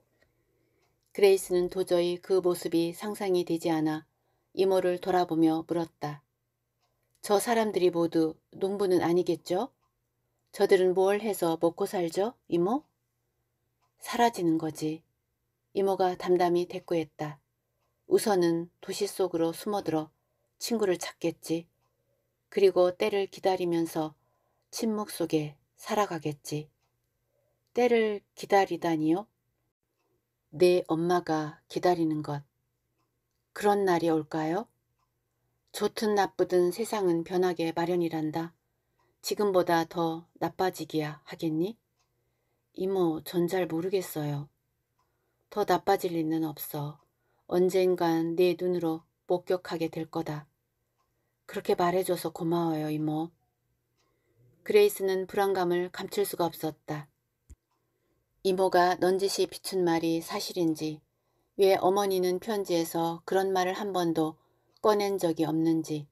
[SPEAKER 1] 그레이스는 도저히 그 모습이 상상이 되지 않아 이모를 돌아보며 물었다. 저 사람들이 모두 농부는 아니겠죠? 저들은 뭘 해서 먹고 살죠, 이모? 사라지는 거지. 이모가 담담히 대꾸했다. 우선은 도시 속으로 숨어들어 친구를 찾겠지. 그리고 때를 기다리면서 침묵 속에 살아가겠지. 때를 기다리다니요? 내 엄마가 기다리는 것. 그런 날이 올까요? 좋든 나쁘든 세상은 변하게 마련이란다. 지금보다 더 나빠지기야 하겠니? 이모, 전 잘 모르겠어요. 더 나빠질 리는 없어. 언젠간 내 눈으로 목격하게 될 거다. 그렇게 말해줘서 고마워요, 이모. 그레이스는 불안감을 감출 수가 없었다. 이모가 넌지시 비춘 말이 사실인지 왜 어머니는 편지에서 그런 말을 한 번도 꺼낸 적이 없는지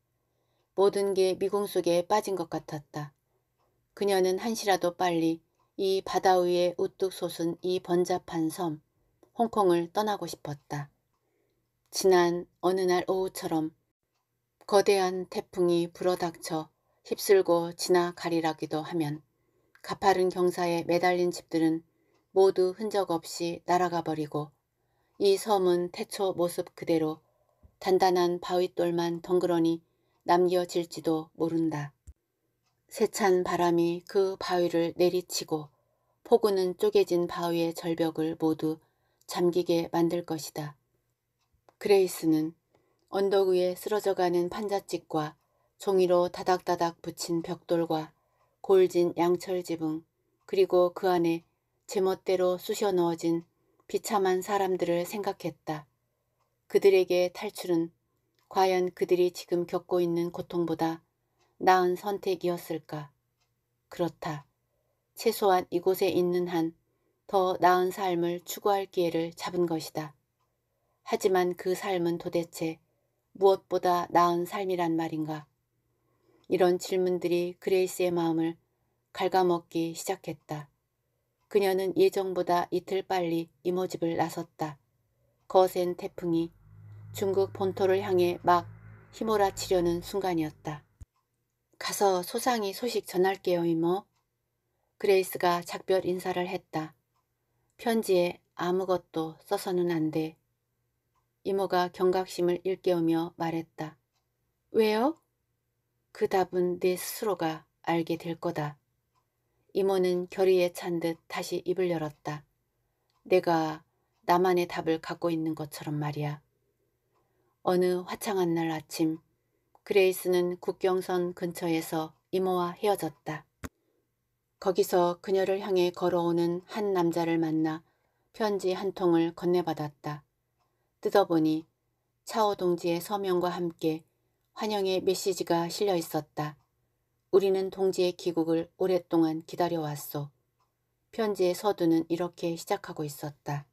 [SPEAKER 1] 모든 게 미궁 속에 빠진 것 같았다. 그녀는 한시라도 빨리 이 바다 위에 우뚝 솟은 이 번잡한 섬 홍콩을 떠나고 싶었다. 지난 어느 날 오후처럼 거대한 태풍이 불어닥쳐 휩쓸고 지나가리라기도 하면 가파른 경사에 매달린 집들은 모두 흔적 없이 날아가 버리고 이 섬은 태초 모습 그대로 단단한 바윗돌만 덩그러니 남겨질지도 모른다. 세찬 바람이 그 바위를 내리치고 폭우는 쪼개진 바위의 절벽을 모두 잠기게 만들 것이다. 그레이스는 언덕 위에 쓰러져가는 판잣집과 종이로 다닥다닥 붙인 벽돌과 골진 양철 지붕 그리고 그 안에 제멋대로 쑤셔 넣어진 비참한 사람들을 생각했다. 그들에게 탈출은 과연 그들이 지금 겪고 있는 고통보다 나은 선택이었을까? 그렇다. 최소한 이곳에 있는 한 더 나은 삶을 추구할 기회를 잡은 것이다. 하지만 그 삶은 도대체 무엇보다 나은 삶이란 말인가? 이런 질문들이 그레이스의 마음을 갉아먹기 시작했다. 그녀는 예정보다 이틀 빨리 이모집을 나섰다. 거센 태풍이 중국 본토를 향해 막 휘몰아치려는 순간이었다. 가서 소상히 소식 전할게요, 이모. 그레이스가 작별 인사를 했다. 편지에 아무것도 써서는 안 돼. 이모가 경각심을 일깨우며 말했다. 왜요? 그 답은 네 스스로가 알게 될 거다. 이모는 결의에 찬 듯 다시 입을 열었다. 내가 나만의 답을 갖고 있는 것처럼 말이야. 어느 화창한 날 아침 그레이스는 국경선 근처에서 이모와 헤어졌다. 거기서 그녀를 향해 걸어오는 한 남자를 만나 편지 한 통을 건네받았다. 뜯어보니 차오 동지의 서명과 함께 환영의 메시지가 실려 있었다. 우리는 동지의 귀국을 오랫동안 기다려왔소. 편지의 서두는 이렇게 시작하고 있었다.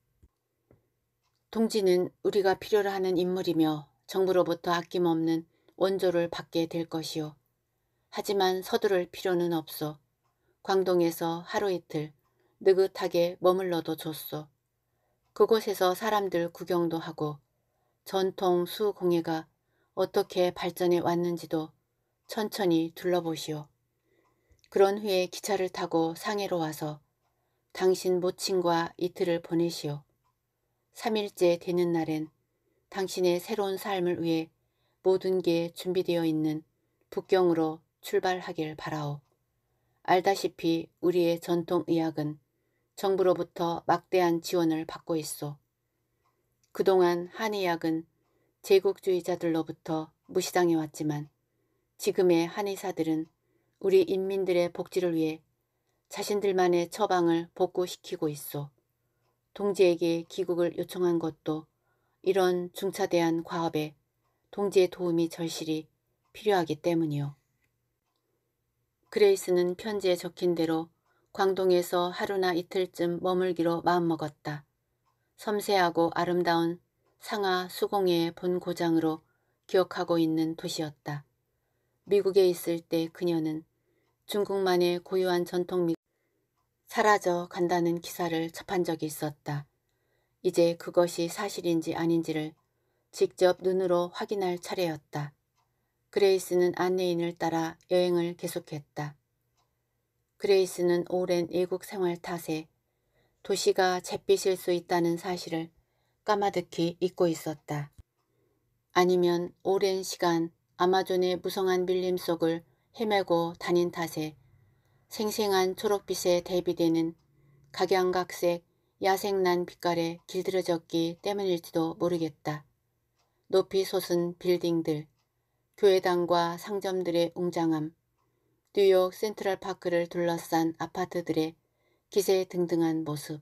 [SPEAKER 1] 동지는 우리가 필요로 하는 인물이며 정부로부터 아낌없는 원조를 받게 될 것이오. 하지만 서두를 필요는 없어. 광동에서 하루 이틀 느긋하게 머물러도 좋소. 그곳에서 사람들 구경도 하고 전통 수공예가 어떻게 발전해 왔는지도 천천히 둘러보시오. 그런 후에 기차를 타고 상해로 와서 당신 모친과 이틀을 보내시오. 3일째 되는 날엔 당신의 새로운 삶을 위해 모든 게 준비되어 있는 북경으로 출발하길 바라오. 알다시피 우리의 전통의학은 정부로부터 막대한 지원을 받고 있어. 그동안 한의학은 제국주의자들로부터 무시당해왔지만 지금의 한의사들은 우리 인민들의 복지를 위해 자신들만의 처방을 복구시키고 있어. 동지에게 귀국을 요청한 것도 이런 중차대한 과업에 동지의 도움이 절실히 필요하기 때문이요. 그레이스는 편지에 적힌 대로 광동에서 하루나 이틀쯤 머물기로 마음먹었다. 섬세하고 아름다운 상하 수공예의 본고장으로 기억하고 있는 도시였다. 미국에 있을 때 그녀는 중국만의 고유한 전통 미 사라져 간다는 기사를 접한 적이 있었다. 이제 그것이 사실인지 아닌지를 직접 눈으로 확인할 차례였다. 그레이스는 안내인을 따라 여행을 계속했다. 그레이스는 오랜 외국 생활 탓에 도시가 잿빛일 수 있다는 사실을 까마득히 잊고 있었다. 아니면 오랜 시간 아마존의 무성한 밀림 속을 헤매고 다닌 탓에 생생한 초록빛에 대비되는 각양각색 야생난 빛깔에 길들여졌기 때문일지도 모르겠다. 높이 솟은 빌딩들, 교회당과 상점들의 웅장함, 뉴욕 센트럴 파크를 둘러싼 아파트들의 기세 등등한 모습,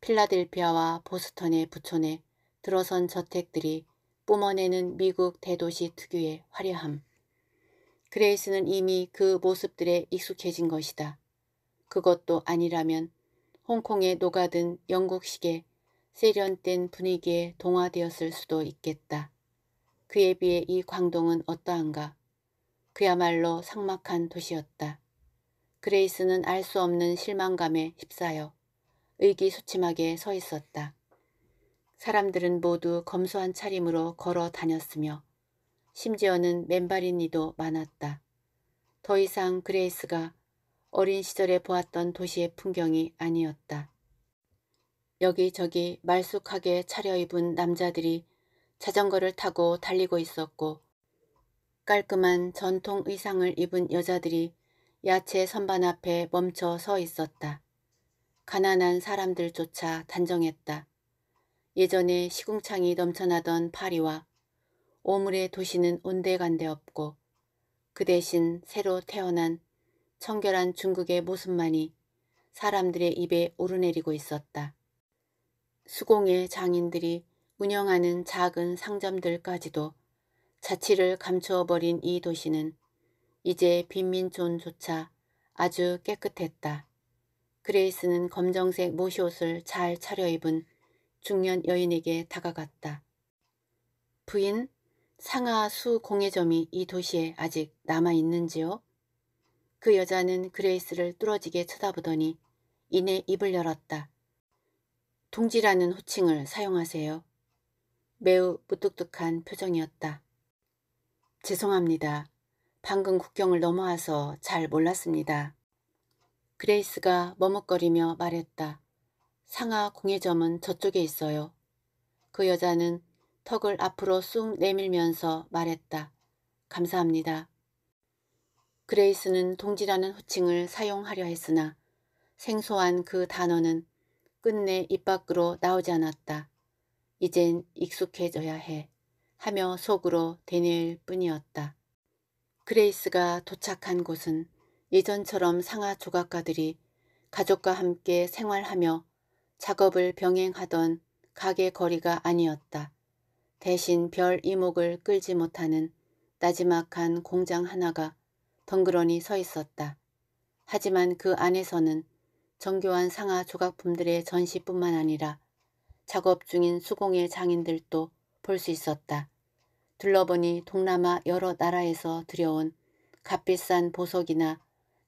[SPEAKER 1] 필라델피아와 보스턴의 부촌에 들어선 저택들이 뿜어내는 미국 대도시 특유의 화려함. 그레이스는 이미 그 모습들에 익숙해진 것이다. 그것도 아니라면 홍콩에 녹아든 영국식의 세련된 분위기에 동화되었을 수도 있겠다. 그에 비해 이 광동은 어떠한가? 그야말로 삭막한 도시였다. 그레이스는 알 수 없는 실망감에 휩싸여 의기소침하게 서 있었다. 사람들은 모두 검소한 차림으로 걸어 다녔으며 심지어는 맨발인 이도 많았다. 더 이상 그레이스가 어린 시절에 보았던 도시의 풍경이 아니었다. 여기저기 말쑥하게 차려입은 남자들이 자전거를 타고 달리고 있었고 깔끔한 전통 의상을 입은 여자들이 야채 선반 앞에 멈춰 서 있었다. 가난한 사람들조차 단정했다. 예전에 시궁창이 넘쳐나던 파리와 오물의 도시는 온데간데 없고 그 대신 새로 태어난 청결한 중국의 모습만이 사람들의 입에 오르내리고 있었다. 수공의 장인들이 운영하는 작은 상점들까지도 자취를 감추어버린 이 도시는 이제 빈민촌조차 아주 깨끗했다. 그레이스는 검정색 모시옷을 잘 차려입은 중년 여인에게 다가갔다. 부인, 상하수 공예점이 이 도시에 아직 남아있는지요? 그 여자는 그레이스를 뚫어지게 쳐다보더니 이내 입을 열었다. 동지라는 호칭을 사용하세요. 매우 무뚝뚝한 표정이었다. 죄송합니다. 방금 국경을 넘어와서 잘 몰랐습니다. 그레이스가 머뭇거리며 말했다. 상하 공예점은 저쪽에 있어요. 그 여자는 턱을 앞으로 쑥 내밀면서 말했다. 감사합니다. 그레이스는 동지라는 호칭을 사용하려 했으나 생소한 그 단어는 끝내 입 밖으로 나오지 않았다. 이젠 익숙해져야 해. 하며 속으로 되낼 뿐이었다. 그레이스가 도착한 곳은 예전처럼 상하 조각가들이 가족과 함께 생활하며 작업을 병행하던 가게 거리가 아니었다. 대신 별 이목을 끌지 못하는 나지막한 공장 하나가 덩그러니 서 있었다. 하지만 그 안에서는 정교한 상하 조각품들의 전시뿐만 아니라 작업 중인 수공예 장인들도 볼수 있었다. 둘러보니 동남아 여러 나라에서 들여온 값비싼 보석이나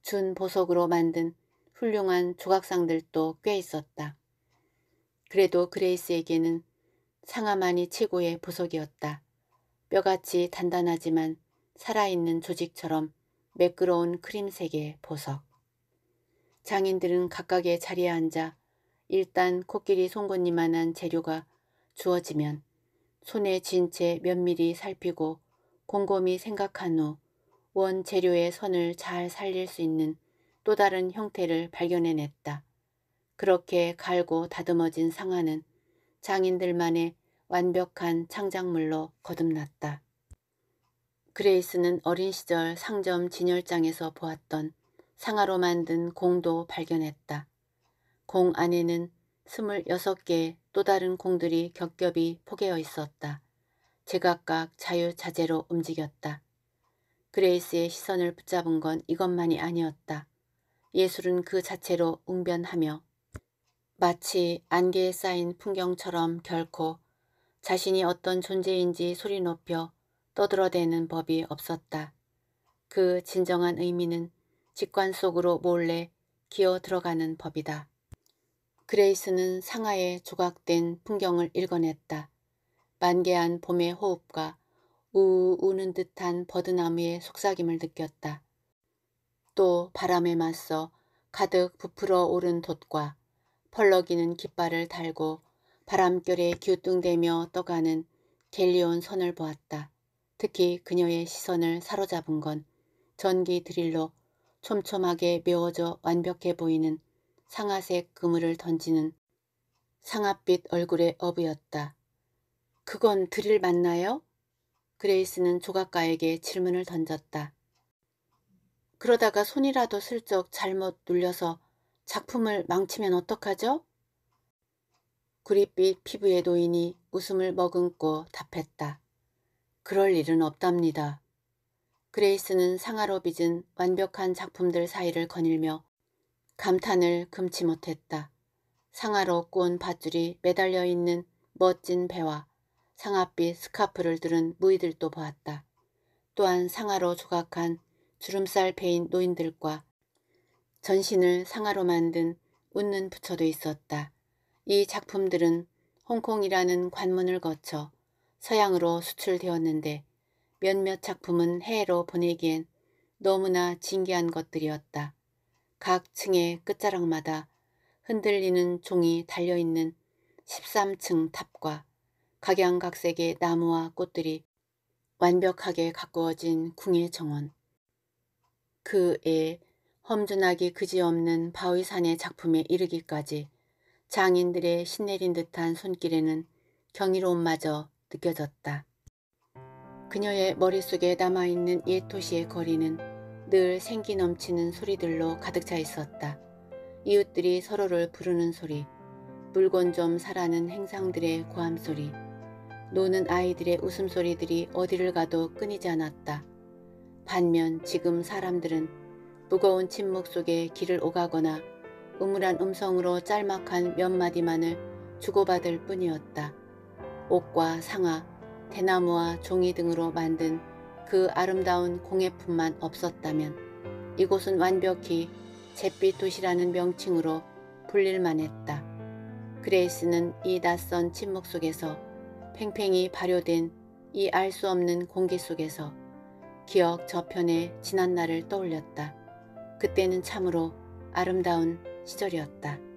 [SPEAKER 1] 준 보석으로 만든 훌륭한 조각상들도 꽤 있었다. 그래도 그레이스에게는 상아만이 최고의 보석이었다. 뼈같이 단단하지만 살아있는 조직처럼 매끄러운 크림색의 보석. 장인들은 각각의 자리에 앉아 일단 코끼리 송곳니만한 재료가 주어지면 손에 쥔 채 면밀히 살피고 곰곰이 생각한 후 원재료의 선을 잘 살릴 수 있는 또 다른 형태를 발견해냈다. 그렇게 갈고 다듬어진 상아는 장인들만의 완벽한 창작물로 거듭났다. 그레이스는 어린 시절 상점 진열장에서 보았던 상아로 만든 공도 발견했다. 공 안에는 26개의 또 다른 공들이 겹겹이 포개어 있었다. 제각각 자유자재로 움직였다. 그레이스의 시선을 붙잡은 건 이것만이 아니었다. 예술은 그 자체로 웅변하며 마치 안개에 쌓인 풍경처럼 결코 자신이 어떤 존재인지 소리 높여 떠들어대는 법이 없었다. 그 진정한 의미는 직관 속으로 몰래 기어 들어가는 법이다. 그레이스는 상하에 조각된 풍경을 읽어냈다. 만개한 봄의 호흡과 우우 우는 듯한 버드나무의 속삭임을 느꼈다. 또 바람에 맞서 가득 부풀어 오른 돛과 펄럭이는 깃발을 달고 바람결에 기우뚱대며 떠가는 갤리온 선을 보았다. 특히 그녀의 시선을 사로잡은 건 전기 드릴로 촘촘하게 메워져 완벽해 보이는 상아색 그물을 던지는 상아빛 얼굴의 어부였다. 그건 드릴 맞나요? 그레이스는 조각가에게 질문을 던졌다. 그러다가 손이라도 슬쩍 잘못 눌려서 작품을 망치면 어떡하죠? 구릿빛 피부의 노인이 웃음을 머금고 답했다. 그럴 일은 없답니다. 그레이스는 상아로 빚은 완벽한 작품들 사이를 거닐며 감탄을 금치 못했다. 상하로 꼰 밧줄이 매달려 있는 멋진 배와 상아빛 스카프를 들은 무이들도 보았다. 또한 상하로 조각한 주름살 패인 노인들과 전신을 상하로 만든 웃는 부처도 있었다. 이 작품들은 홍콩이라는 관문을 거쳐 서양으로 수출되었는데 몇몇 작품은 해외로 보내기엔 너무나 진귀한 것들이었다. 각 층의 끝자락마다 흔들리는 종이 달려있는 13층 탑과 각양각색의 나무와 꽃들이 완벽하게 가꾸어진 궁의 정원. 그의 험준하기 그지없는 바위산의 작품에 이르기까지 장인들의 신내린 듯한 손길에는 경이로움마저 느껴졌다. 그녀의 머릿속에 남아있는 옛 도시의 거리는 늘 생기 넘치는 소리들로 가득 차 있었다. 이웃들이 서로를 부르는 소리, 물건 좀 사라는 행상들의 고함 소리, 노는 아이들의 웃음소리들이 어디를 가도 끊이지 않았다. 반면 지금 사람들은 무거운 침묵 속에 길을 오가거나 우물한 음성으로 짤막한 몇 마디만을 주고받을 뿐이었다. 옥과 상아, 대나무와 종이 등으로 만든 그 아름다운 공예품만 없었다면 이곳은 완벽히 잿빛 도시라는 명칭으로 불릴만 했다. 그레이스는 이 낯선 침묵 속에서 팽팽히 발효된 이 알 수 없는 공기 속에서 기억 저편의 지난 날을 떠올렸다. 그때는 참으로 아름다운 시절이었다.